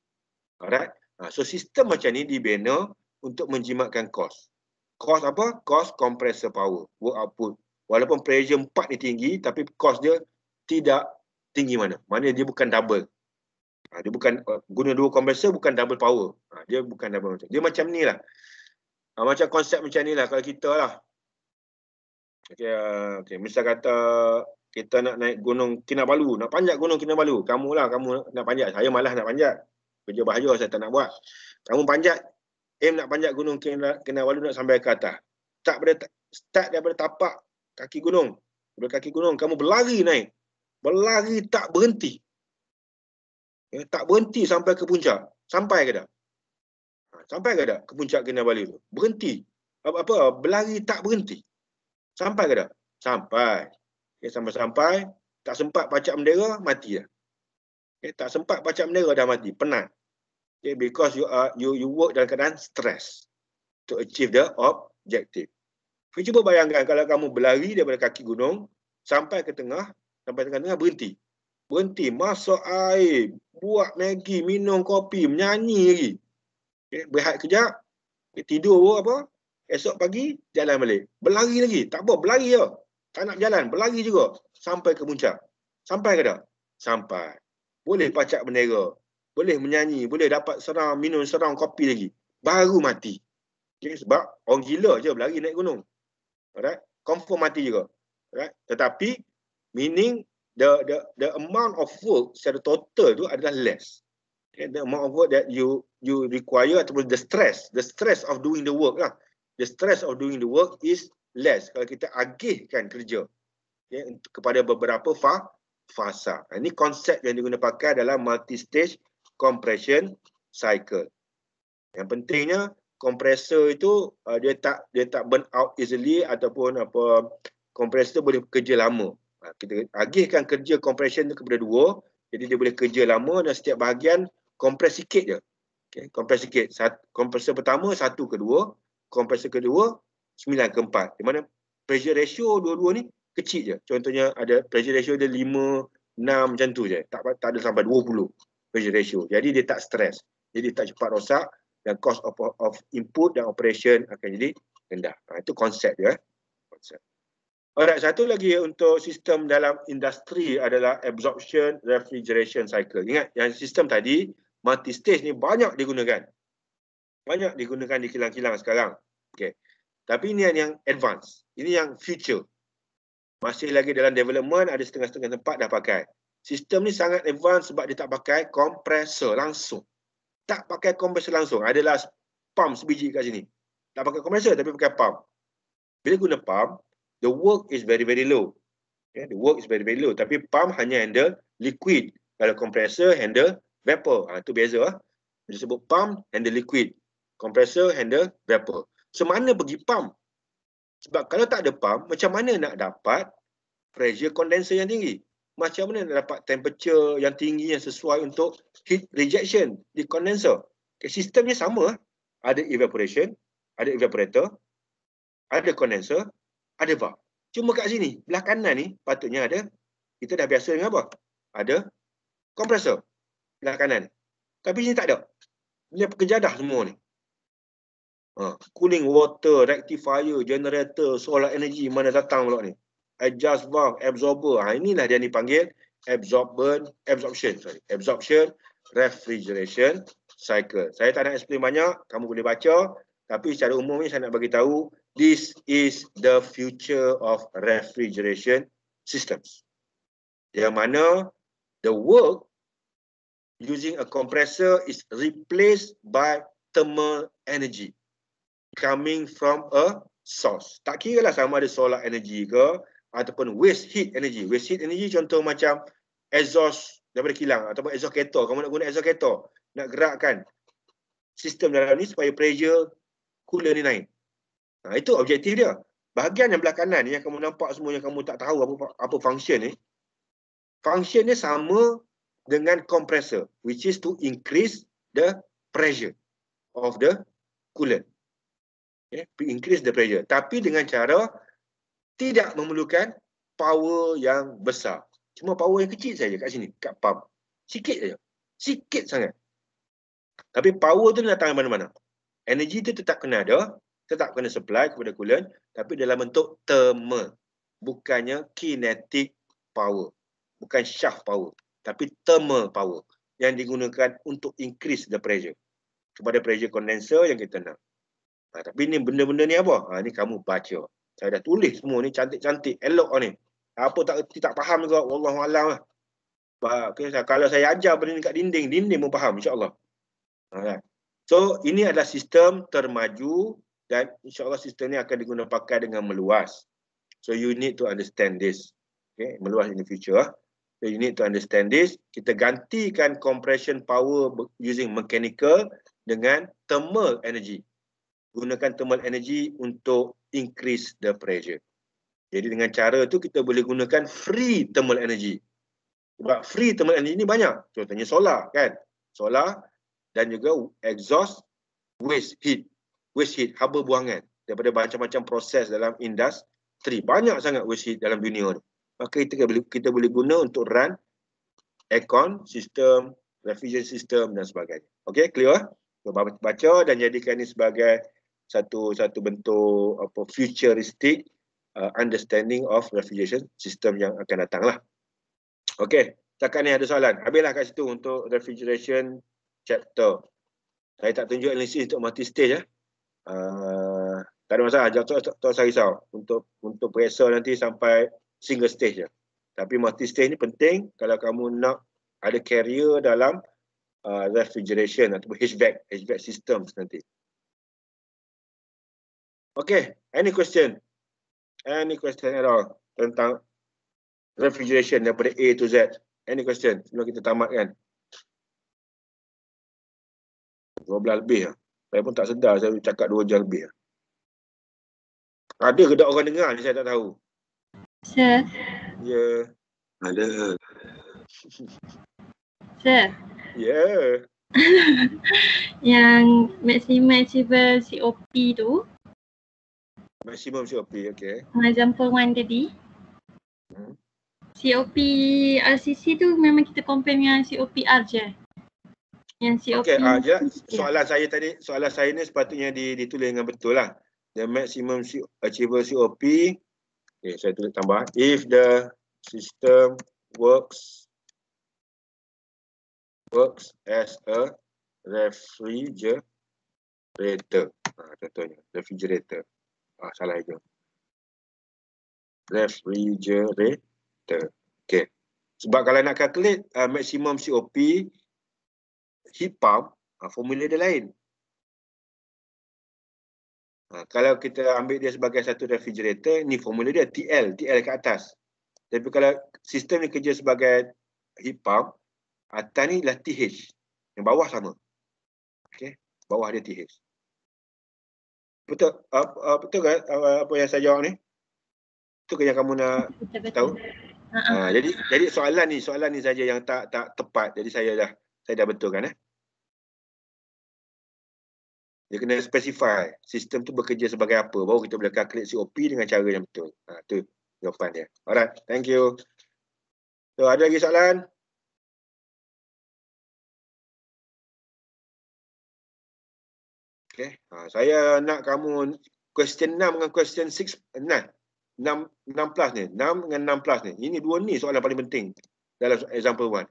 alright ha, so sistem macam ni dibina untuk menjimatkan cost. Cost apa Cost compressor power work output walaupun pressure 4 ni tinggi tapi cost dia tidak tinggi mana mana dia bukan double ha, dia bukan eh, guna dua compressor bukan double power ha, dia bukan double dia macam ni lah Ha, macam konsep macam ni lah kalau kita lah Okey, uh, ah, okay. misal kata kita nak naik gunung Kinabalu, nak panjat gunung Kinabalu, kamu lah kamu nak panjat, saya malas nak panjat. Kerja bahaya saya tak nak buat. Kamu panjat, Em nak panjat gunung Kinabalu nak sampai ke atas. Start pada start daripada tapak kaki gunung. Dari kaki gunung kamu berlari naik. Berlari tak berhenti. Ya, tak berhenti sampai ke puncak. Sampai ke tak? Ha, sampai ke tak ke puncak Kinabalu tu? Berhenti. Apa, apa berlari tak berhenti. Sampai ke tak? Sampai. Okay, sampai-sampai, tak sempat pacak bendera, mati dah. Okay, tak sempat pacak bendera, dah mati. Penat. Okay, because you are you you work dalam keadaan stress to achieve the objective. Kau cuba bayangkan kalau kamu berlari daripada kaki gunung sampai ke tengah, sampai tengah-tengah berhenti. Berhenti, masuk air, buat maggi, minum kopi, menyanyi lagi. Okay, berehat kejap, okay, tidur apa, Esok pagi jalan balik. Berlari lagi. Tak apa, berlari je. Tak nak jalan, berlari juga. Sampai ke puncak. Sampai ke tak? Sampai. Boleh pacak bendera. Boleh menyanyi. Boleh dapat serang, minum serang kopi lagi. Baru mati. Okay, sebab orang gila je berlari naik gunung. Alright? Confirm mati juga. Alright? Tetapi, meaning the the the amount of work secara total tu adalah less. Okay, the amount of work that you you require ataupun the stress, the stress of doing the work lah the stress of doing the work is less kalau kita agihkan kerja okay, ya, kepada beberapa fa fasa. Ha, ini konsep yang digunakan pakai adalah multi-stage compression cycle. Yang pentingnya kompresor itu uh, dia tak dia tak burn out easily ataupun apa kompresor boleh kerja lama. Ha, kita agihkan kerja compression itu kepada dua, jadi dia boleh kerja lama dan setiap bahagian kompres sikit je. Okey, kompres sikit. kompresor pertama satu ke dua, Kompresor kedua 9 ke 4 di mana pressure ratio dua-dua ni kecil je contohnya ada pressure ratio dia 5 6 macam tu je tak, tak ada sampai 20 pressure ratio jadi dia tak stress. jadi tak cepat rosak dan cost of, of input dan operation akan jadi rendah ha, itu konsep dia konsep eh. Alright, satu lagi untuk sistem dalam industri adalah absorption refrigeration cycle. Ingat yang sistem tadi multi stage ni banyak digunakan. Banyak digunakan di kilang-kilang sekarang. Okay. Tapi ini yang yang advance. Ini yang future. Masih lagi dalam development, ada setengah-setengah tempat dah pakai. Sistem ni sangat advance sebab dia tak pakai kompresor langsung. Tak pakai kompresor langsung. Adalah pump sebiji kat sini. Tak pakai kompresor tapi pakai pump. Bila guna pump, the work is very very low. Yeah, the work is very very low. Tapi pump hanya handle liquid. Kalau kompresor handle vapor. Itu ha, biasa lah. Dia sebut pump handle liquid. Kompresor handle vapor semana pergi pump. Sebab kalau tak ada pump, macam mana nak dapat pressure condenser yang tinggi? Macam mana nak dapat temperature yang tinggi yang sesuai untuk heat rejection di condenser? Okay, sistemnya sama. Ada evaporation, ada evaporator, ada condenser, ada valve. Cuma kat sini, belah kanan ni patutnya ada, kita dah biasa dengan apa? Ada kompresor belah kanan. Tapi sini tak ada. Ini pekerja dah semua ni. Ha, cooling water, rectifier, generator, solar energy mana datang pula ni. Adjust valve, absorber. Ha, inilah dia dipanggil absorber, absorption. Sorry. Absorption, refrigeration, cycle. Saya tak nak explain banyak. Kamu boleh baca. Tapi secara umum ni saya nak bagi tahu this is the future of refrigeration systems. Yang mana the work using a compressor is replaced by thermal energy coming from a source. Tak kira lah sama ada solar energy ke ataupun waste heat energy. Waste heat energy contoh macam exhaust daripada kilang ataupun exhaust kereta. Kamu nak guna exhaust kereta, nak gerakkan sistem dalam ni supaya pressure cooler ni naik. Ha, itu objektif dia. Bahagian yang belah kanan ni yang kamu nampak semua yang kamu tak tahu apa, apa function ni. Function dia sama dengan compressor which is to increase the pressure of the coolant. Okay, ya, increase the pressure. Tapi dengan cara tidak memerlukan power yang besar. Cuma power yang kecil saja kat sini, kat pump. Sikit saja. Sikit sangat. Tapi power tu datang dari mana-mana. Energy tu tetap kena ada, tetap kena supply kepada coolant tapi dalam bentuk thermal. Bukannya kinetic power. Bukan shaft power. Tapi thermal power yang digunakan untuk increase the pressure. Kepada pressure condenser yang kita nak. Ha, tapi ni benda-benda ni apa? Ha, ni kamu baca. Saya dah tulis semua ni cantik-cantik. Elok ni. Apa tak tak faham Allah Wallahualam lah. Bahagian, kalau saya ajar benda ni kat dinding, dinding pun faham insyaAllah. Ha, kan? so ini adalah sistem termaju dan insyaAllah sistem ni akan digunakan pakai dengan meluas. So you need to understand this. Okay? Meluas in the future. Lah. So you need to understand this. Kita gantikan compression power using mechanical dengan thermal energy gunakan thermal energy untuk increase the pressure. Jadi dengan cara tu kita boleh gunakan free thermal energy. Sebab free thermal energy ni banyak. Contohnya solar kan. Solar dan juga exhaust waste heat. Waste heat, haba buangan. Daripada macam-macam proses dalam industri. Banyak sangat waste heat dalam dunia ni. Maka kita boleh, kita boleh guna untuk run aircon system, refrigerant system dan sebagainya. Okay, clear? Baca dan jadikan ini sebagai satu satu bentuk apa futuristic uh, understanding of refrigeration system yang akan datang lah. Okay, takkan ni ada soalan. Habislah kat situ untuk refrigeration chapter. Saya tak tunjuk analisis untuk multi stage ya. Uh, tak ada masalah, jangan tak tak saya risau untuk untuk peresa nanti sampai single stage je. Tapi multi stage ni penting kalau kamu nak ada carrier dalam uh, refrigeration atau HVAC, HVAC systems nanti. Okay, any question? Any question at all tentang refrigeration daripada A to Z? Any question sebelum kita tamatkan? 12 lebih lah. Saya pun tak sedar saya cakap 2 jam lebih lah. Ada ke tak orang dengar ni saya tak tahu? Sir. Ya. Yeah. Ada. <laughs> Sir. Ya. Yeah. <laughs> Yang maximum achievable COP tu. Ya. Maximum COP, okay. Macam form 1 tadi. Hmm. COP RCC tu memang kita compare dengan R je. Yang COP okay, uh, ya. soalan saya tadi, soalan saya ni sepatutnya ditulis dengan betul lah. The maximum achiever COP, okay, saya tulis tambah. If the system works works as a refrigerator. Ha, contohnya, refrigerator. Ah, salah itu. Refrigerator. Okay. Sebab kalau nak calculate uh, maksimum COP, heat pump, uh, formula dia lain. Uh, kalau kita ambil dia sebagai satu refrigerator, ni formula dia TL, TL ke atas. Tapi kalau sistem ni kerja sebagai heat pump, atas ni lah TH. Yang bawah sama. Okay. Bawah dia TH. Betul, uh, uh, betul kan uh, apa yang saya jawab ni? Itu ke kan yang kamu nak betul, betul. tahu? uh jadi jadi soalan ni, soalan ni saja yang tak tak tepat. Jadi saya dah saya dah betulkan eh. Dia kena specify sistem tu bekerja sebagai apa baru kita boleh calculate COP dengan cara yang betul. Ha, tu jawapan dia. Alright, thank you. So ada lagi soalan? Okay. Ha, saya nak kamu question 6 dengan question 6. 9. 6 6 plus ni. 6 dengan 6 plus ni. Ini dua ni soalan paling penting dalam example 1.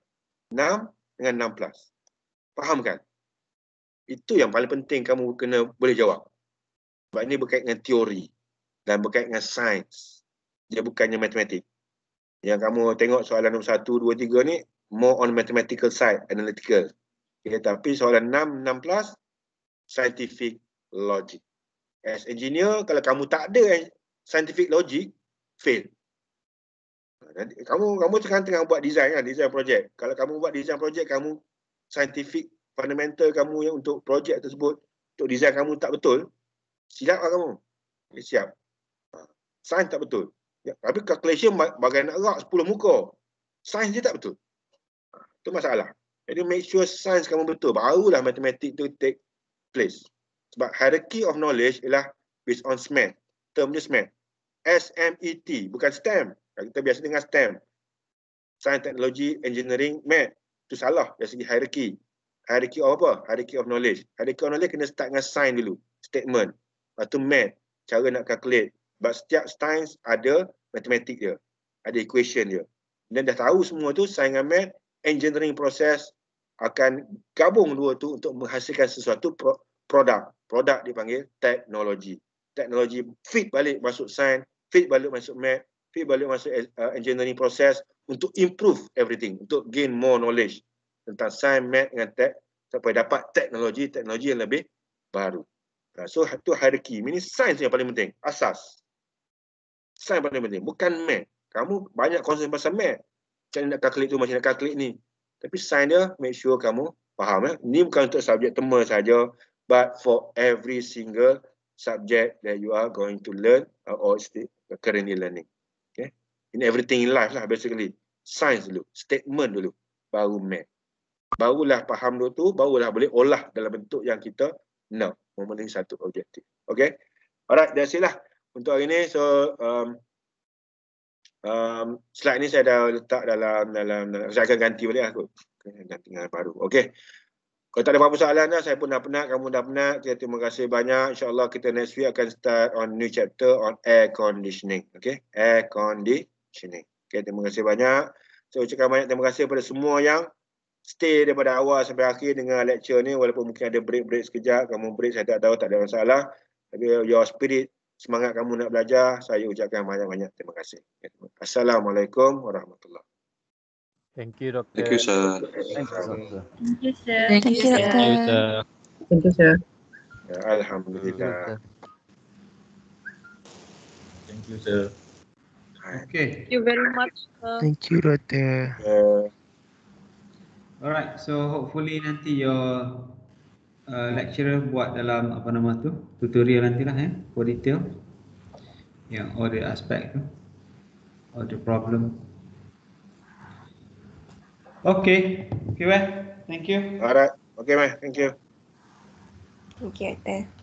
6 dengan 6 plus. Faham kan? Itu yang paling penting kamu kena boleh jawab. Sebab ini berkait dengan teori dan berkait dengan sains. Dia bukannya matematik. Yang kamu tengok soalan nombor 1, 2, 3 ni more on mathematical side, analytical. Okay, tapi soalan 6, 6 plus scientific logic. As engineer, kalau kamu tak ada eh, scientific logic, fail. Nanti, kamu kamu sekarang tengah buat design kan, design project. Kalau kamu buat design project, kamu scientific fundamental kamu yang untuk projek tersebut, untuk design kamu tak betul, silaplah kamu. Dia siap. Ha. Sains tak betul. Ya, tapi calculation bagai nak rak 10 muka. Sains dia tak betul. Itu ha, masalah. Jadi make sure sains kamu betul. Barulah matematik tu take place. Sebab hierarchy of knowledge ialah based on SMET. Termnya SMET. S-M-E-T. Bukan STEM. Kita biasa dengar STEM. Science, Technology, Engineering, Math. Itu salah dari segi hierarchy. Hierarchy of apa? Hierarchy of knowledge. Hierarchy of knowledge kena start dengan sign dulu. Statement. Lepas tu math. Cara nak calculate. Sebab setiap science ada matematik dia. Ada equation dia. Dan dah tahu semua tu sign dengan math. Engineering process akan gabung dua tu untuk menghasilkan sesuatu pro- produk. Produk dipanggil teknologi. Teknologi fit balik masuk sains, fit balik masuk math, fit balik masuk uh, engineering process untuk improve everything, untuk gain more knowledge tentang sains, math dengan tech supaya dapat teknologi-teknologi yang lebih baru. So itu hierarchy. Ini sains yang paling penting. Asas. Sains paling penting. Bukan math. Kamu banyak konsen pasal math. Macam nak calculate tu, macam nak calculate ni. Tapi sign dia, make sure kamu faham. Eh? Ini bukan untuk subjek tema saja, but for every single subject that you are going to learn or currently learning. Okay? In everything in life lah, basically. Science dulu, statement dulu, baru math. Barulah faham dulu tu, barulah boleh olah dalam bentuk yang kita nak memenuhi satu objektif. Okay? Alright, that's it lah. Untuk hari ni, so... Um, Um, slide ni saya dah letak dalam dalam, dalam saya akan ganti balik aku. Lah dah tinggal baru. Okey. Kalau tak ada apa-apa soalan lah, saya pun dah penat, kamu dah penat. Kita terima kasih banyak. InsyaAllah kita next week akan start on new chapter on air conditioning. Okay, air conditioning. Okay, terima kasih banyak. Saya so, ucapkan banyak terima kasih kepada semua yang stay daripada awal sampai akhir dengan lecture ni. Walaupun mungkin ada break-break sekejap, kamu break saya tak tahu, tak ada masalah. Tapi your spirit semangat kamu nak belajar, saya ucapkan banyak-banyak terima kasih. Assalamualaikum warahmatullahi wabarakatuh. Thank you, Doktor. Thank you, sir. Thank you, sir. Thank you, sir. Thank you, sir. Thank you, sir. Alhamdulillah. Thank you, sir. Okay. Thank you very much. Sir. Thank you, Doctor. Yeah. Alright, so hopefully nanti your Uh, lecturer buat dalam apa nama tu tutorial nanti lah eh for detail yang yeah, all the aspect tu all the problem okay okay man thank you alright okay man thank you thank you Ate.